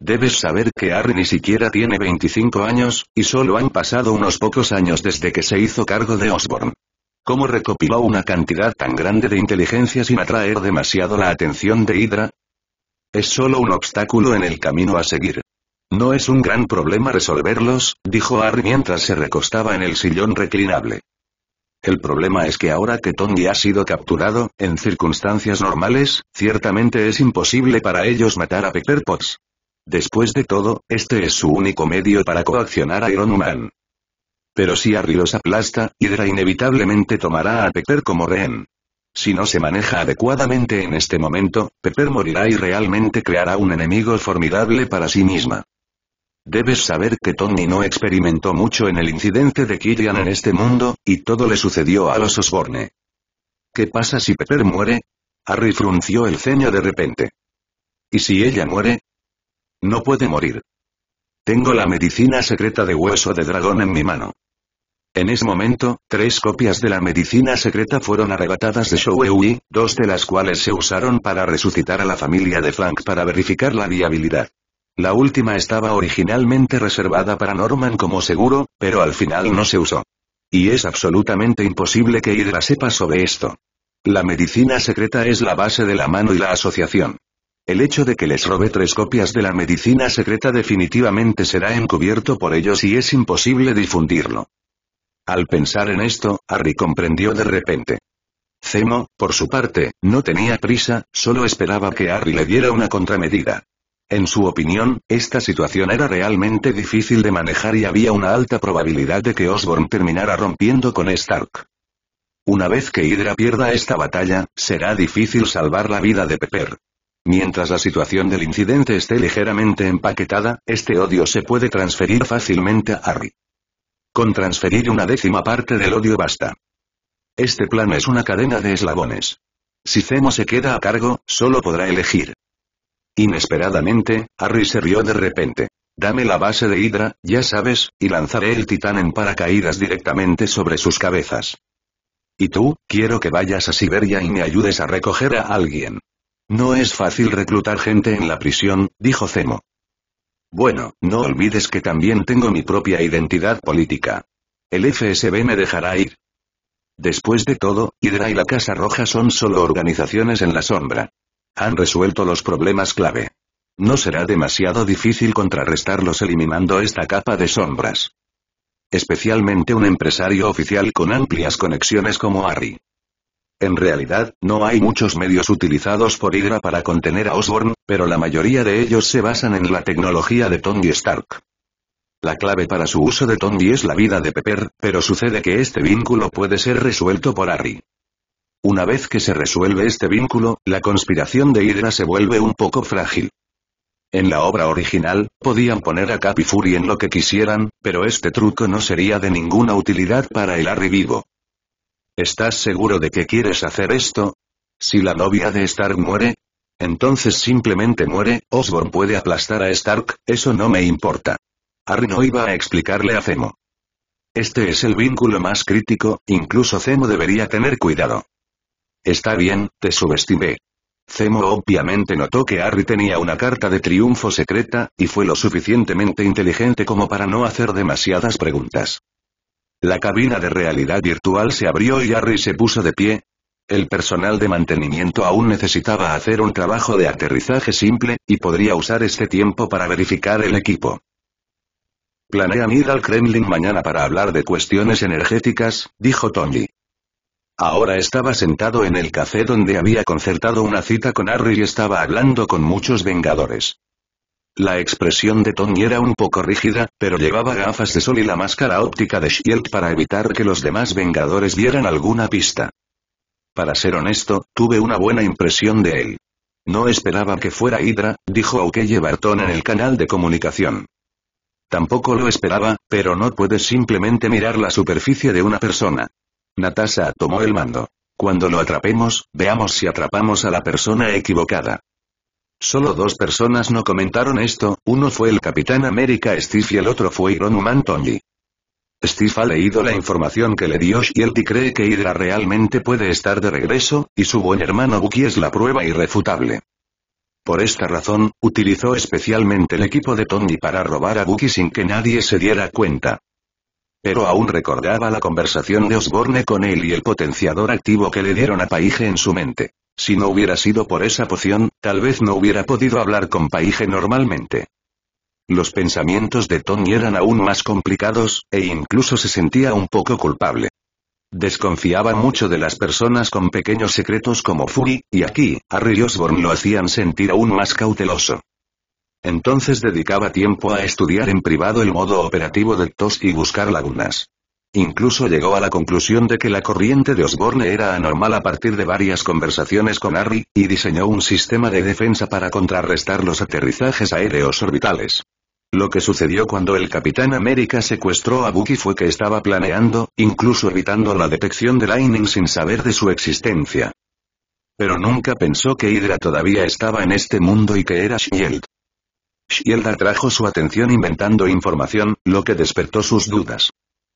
Debes saber que Harry ni siquiera tiene 25 años, y solo han pasado unos pocos años desde que se hizo cargo de Osborne. ¿Cómo recopiló una cantidad tan grande de inteligencia sin atraer demasiado la atención de Hydra? Es solo un obstáculo en el camino a seguir. No es un gran problema resolverlos, dijo Harry mientras se recostaba en el sillón reclinable. El problema es que ahora que Tony ha sido capturado, en circunstancias normales, ciertamente es imposible para ellos matar a Pepper Potts. Después de todo, este es su único medio para coaccionar a Iron Man. Pero si Harry los aplasta, Hydra inevitablemente tomará a Pepper como rehén. Si no se maneja adecuadamente en este momento, Pepper morirá y realmente creará un enemigo formidable para sí misma. Debes saber que Tony no experimentó mucho en el incidente de Killian en este mundo, y todo le sucedió a los Osborne. ¿Qué pasa si Pepper muere? Harry frunció el ceño de repente. ¿Y si ella muere? No puede morir. Tengo la medicina secreta de hueso de dragón en mi mano. En ese momento, tres copias de la medicina secreta fueron arrebatadas de Shouwei, dos de las cuales se usaron para resucitar a la familia de Frank para verificar la viabilidad. La última estaba originalmente reservada para Norman como seguro, pero al final no se usó. Y es absolutamente imposible que Hydra sepa sobre esto. La medicina secreta es la base de la mano y la asociación. El hecho de que les robe tres copias de la medicina secreta definitivamente será encubierto por ellos y es imposible difundirlo. Al pensar en esto, Harry comprendió de repente. Zemo, por su parte, no tenía prisa, solo esperaba que Harry le diera una contramedida. En su opinión, esta situación era realmente difícil de manejar y había una alta probabilidad de que Osborn terminara rompiendo con Stark. Una vez que Hydra pierda esta batalla, será difícil salvar la vida de Pepper. Mientras la situación del incidente esté ligeramente empaquetada, este odio se puede transferir fácilmente a Harry. Con transferir una décima parte del odio basta. Este plan es una cadena de eslabones. Si Zemo se queda a cargo, solo podrá elegir. Inesperadamente, Harry se rió de repente. Dame la base de Hydra, ya sabes, y lanzaré el titán en paracaídas directamente sobre sus cabezas. Y tú, quiero que vayas a Siberia y me ayudes a recoger a alguien. No es fácil reclutar gente en la prisión, dijo Zemo. Bueno, no olvides que también tengo mi propia identidad política. El FSB me dejará ir. Después de todo, Hydra y la Casa Roja son solo organizaciones en la sombra. Han resuelto los problemas clave. No será demasiado difícil contrarrestarlos eliminando esta capa de sombras. Especialmente un empresario oficial con amplias conexiones como Harry. En realidad, no hay muchos medios utilizados por Hydra para contener a Osborn, pero la mayoría de ellos se basan en la tecnología de Tony Stark. La clave para su uso de Tony es la vida de Pepper, pero sucede que este vínculo puede ser resuelto por Harry. Una vez que se resuelve este vínculo, la conspiración de Hydra se vuelve un poco frágil. En la obra original, podían poner a Cap y Fury en lo que quisieran, pero este truco no sería de ninguna utilidad para el Harry vivo. ¿Estás seguro de que quieres hacer esto? Si la novia de Stark muere, entonces simplemente muere, Osborn puede aplastar a Stark, eso no me importa. Harry no iba a explicarle a Zemo. Este es el vínculo más crítico, incluso Zemo debería tener cuidado. Está bien, te subestimé. Zemo obviamente notó que Harry tenía una carta de triunfo secreta, y fue lo suficientemente inteligente como para no hacer demasiadas preguntas. La cabina de realidad virtual se abrió y Harry se puso de pie. El personal de mantenimiento aún necesitaba hacer un trabajo de aterrizaje simple, y podría usar este tiempo para verificar el equipo. Planean ir al Kremlin mañana para hablar de cuestiones energéticas, dijo Tony. Ahora estaba sentado en el café donde había concertado una cita con Harry y estaba hablando con muchos vengadores. La expresión de Tony era un poco rígida, pero llevaba gafas de sol y la máscara óptica de Shield para evitar que los demás Vengadores dieran alguna pista. Para ser honesto, tuve una buena impresión de él. No esperaba que fuera Hydra, dijo Aukeye Barton en el canal de comunicación. Tampoco lo esperaba, pero no puedes simplemente mirar la superficie de una persona. Natasha tomó el mando. Cuando lo atrapemos, veamos si atrapamos a la persona equivocada. Solo dos personas no comentaron esto, uno fue el Capitán América Steve y el otro fue Iron Man Tony. Steve ha leído la información que le dio Shield y cree que Hydra realmente puede estar de regreso, y su buen hermano Bucky es la prueba irrefutable. Por esta razón, utilizó especialmente el equipo de Tony para robar a Bucky sin que nadie se diera cuenta. Pero aún recordaba la conversación de Osborne con él y el potenciador activo que le dieron a Paige en su mente. Si no hubiera sido por esa poción, tal vez no hubiera podido hablar con Paige normalmente. Los pensamientos de Tony eran aún más complicados, e incluso se sentía un poco culpable. Desconfiaba mucho de las personas con pequeños secretos como Fury, y aquí, a y lo hacían sentir aún más cauteloso. Entonces dedicaba tiempo a estudiar en privado el modo operativo de TOS y buscar lagunas. Incluso llegó a la conclusión de que la corriente de Osborne era anormal a partir de varias conversaciones con Harry, y diseñó un sistema de defensa para contrarrestar los aterrizajes aéreos orbitales. Lo que sucedió cuando el Capitán América secuestró a Bucky fue que estaba planeando, incluso evitando la detección de Lightning sin saber de su existencia. Pero nunca pensó que Hydra todavía estaba en este mundo y que era Shield. Shield atrajo su atención inventando información, lo que despertó sus dudas.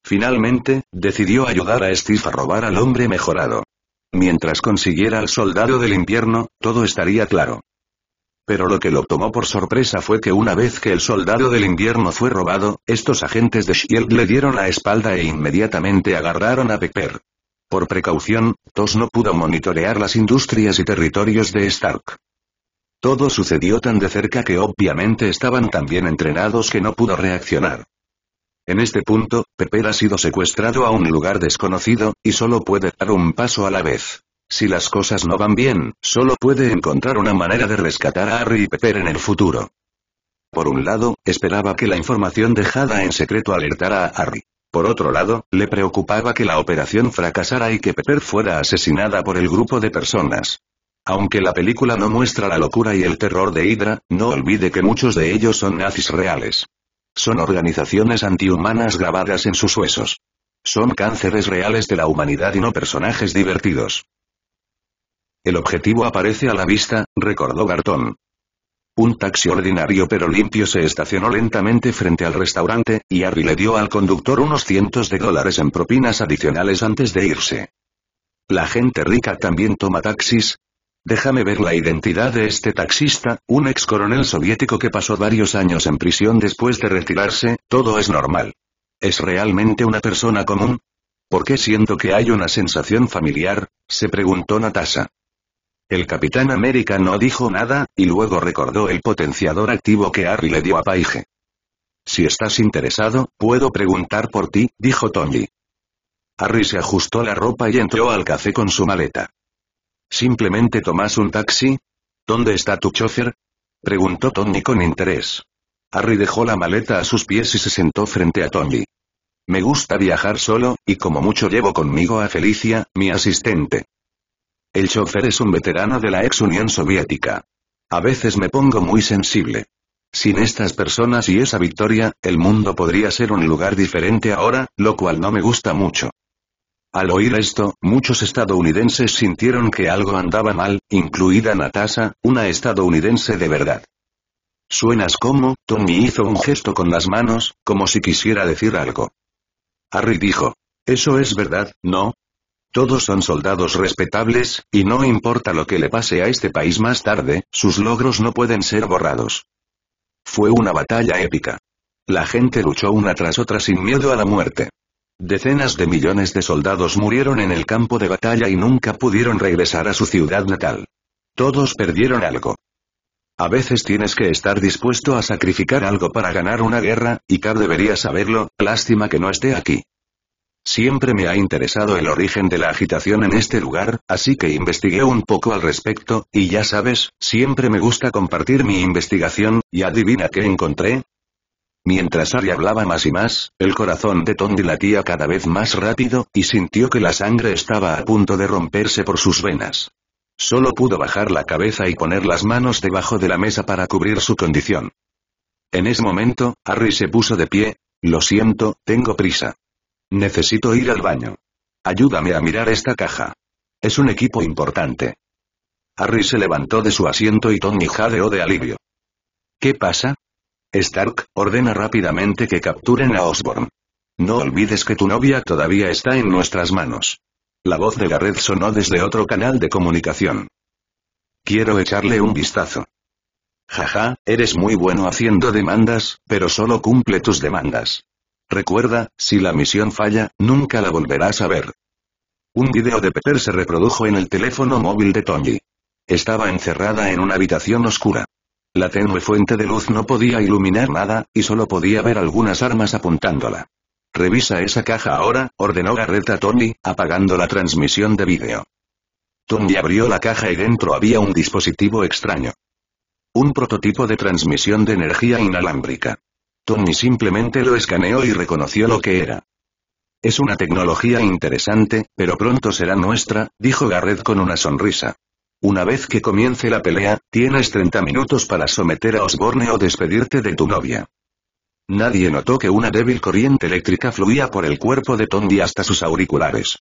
Finalmente, decidió ayudar a Steve a robar al hombre mejorado. Mientras consiguiera al soldado del invierno, todo estaría claro. Pero lo que lo tomó por sorpresa fue que una vez que el soldado del invierno fue robado, estos agentes de Shield le dieron la espalda e inmediatamente agarraron a Pepper. Por precaución, TOS no pudo monitorear las industrias y territorios de Stark. Todo sucedió tan de cerca que obviamente estaban tan bien entrenados que no pudo reaccionar. En este punto, Pepper ha sido secuestrado a un lugar desconocido, y solo puede dar un paso a la vez. Si las cosas no van bien, solo puede encontrar una manera de rescatar a Harry y Pepper en el futuro. Por un lado, esperaba que la información dejada en secreto alertara a Harry. Por otro lado, le preocupaba que la operación fracasara y que Pepper fuera asesinada por el grupo de personas. Aunque la película no muestra la locura y el terror de Hydra, no olvide que muchos de ellos son nazis reales. Son organizaciones antihumanas grabadas en sus huesos. Son cánceres reales de la humanidad y no personajes divertidos. El objetivo aparece a la vista, recordó Gartón. Un taxi ordinario pero limpio se estacionó lentamente frente al restaurante, y Harry le dio al conductor unos cientos de dólares en propinas adicionales antes de irse. La gente rica también toma taxis, Déjame ver la identidad de este taxista, un ex coronel soviético que pasó varios años en prisión después de retirarse, todo es normal. ¿Es realmente una persona común? ¿Por qué siento que hay una sensación familiar? se preguntó Natasha. El Capitán América no dijo nada, y luego recordó el potenciador activo que Harry le dio a Paige. Si estás interesado, puedo preguntar por ti, dijo Tony. Harry se ajustó la ropa y entró al café con su maleta. ¿Simplemente tomas un taxi? ¿Dónde está tu chofer? Preguntó Tony con interés. Harry dejó la maleta a sus pies y se sentó frente a Tony. Me gusta viajar solo, y como mucho llevo conmigo a Felicia, mi asistente. El chofer es un veterano de la ex Unión Soviética. A veces me pongo muy sensible. Sin estas personas y esa victoria, el mundo podría ser un lugar diferente ahora, lo cual no me gusta mucho. Al oír esto, muchos estadounidenses sintieron que algo andaba mal, incluida Natasha, una estadounidense de verdad. Suenas como, Tommy hizo un gesto con las manos, como si quisiera decir algo. Harry dijo. Eso es verdad, ¿no? Todos son soldados respetables, y no importa lo que le pase a este país más tarde, sus logros no pueden ser borrados. Fue una batalla épica. La gente luchó una tras otra sin miedo a la muerte. Decenas de millones de soldados murieron en el campo de batalla y nunca pudieron regresar a su ciudad natal. Todos perdieron algo. A veces tienes que estar dispuesto a sacrificar algo para ganar una guerra, y Cap debería saberlo, lástima que no esté aquí. Siempre me ha interesado el origen de la agitación en este lugar, así que investigué un poco al respecto, y ya sabes, siempre me gusta compartir mi investigación, y adivina qué encontré, Mientras Ari hablaba más y más, el corazón de Tony latía cada vez más rápido, y sintió que la sangre estaba a punto de romperse por sus venas. Solo pudo bajar la cabeza y poner las manos debajo de la mesa para cubrir su condición. En ese momento, Harry se puso de pie. Lo siento, tengo prisa. Necesito ir al baño. Ayúdame a mirar esta caja. Es un equipo importante. Harry se levantó de su asiento y Tony jadeó de alivio. ¿Qué pasa? Stark, ordena rápidamente que capturen a Osborne. No olvides que tu novia todavía está en nuestras manos. La voz de red sonó desde otro canal de comunicación. Quiero echarle un vistazo. Jaja, eres muy bueno haciendo demandas, pero solo cumple tus demandas. Recuerda, si la misión falla, nunca la volverás a ver. Un video de Peter se reprodujo en el teléfono móvil de Tony. Estaba encerrada en una habitación oscura. La tenue fuente de luz no podía iluminar nada, y solo podía ver algunas armas apuntándola. Revisa esa caja ahora, ordenó Garrett a Tony, apagando la transmisión de vídeo. Tony abrió la caja y dentro había un dispositivo extraño. Un prototipo de transmisión de energía inalámbrica. Tony simplemente lo escaneó y reconoció lo que era. Es una tecnología interesante, pero pronto será nuestra, dijo Garrett con una sonrisa. Una vez que comience la pelea, tienes 30 minutos para someter a Osborne o despedirte de tu novia. Nadie notó que una débil corriente eléctrica fluía por el cuerpo de Tondi hasta sus auriculares.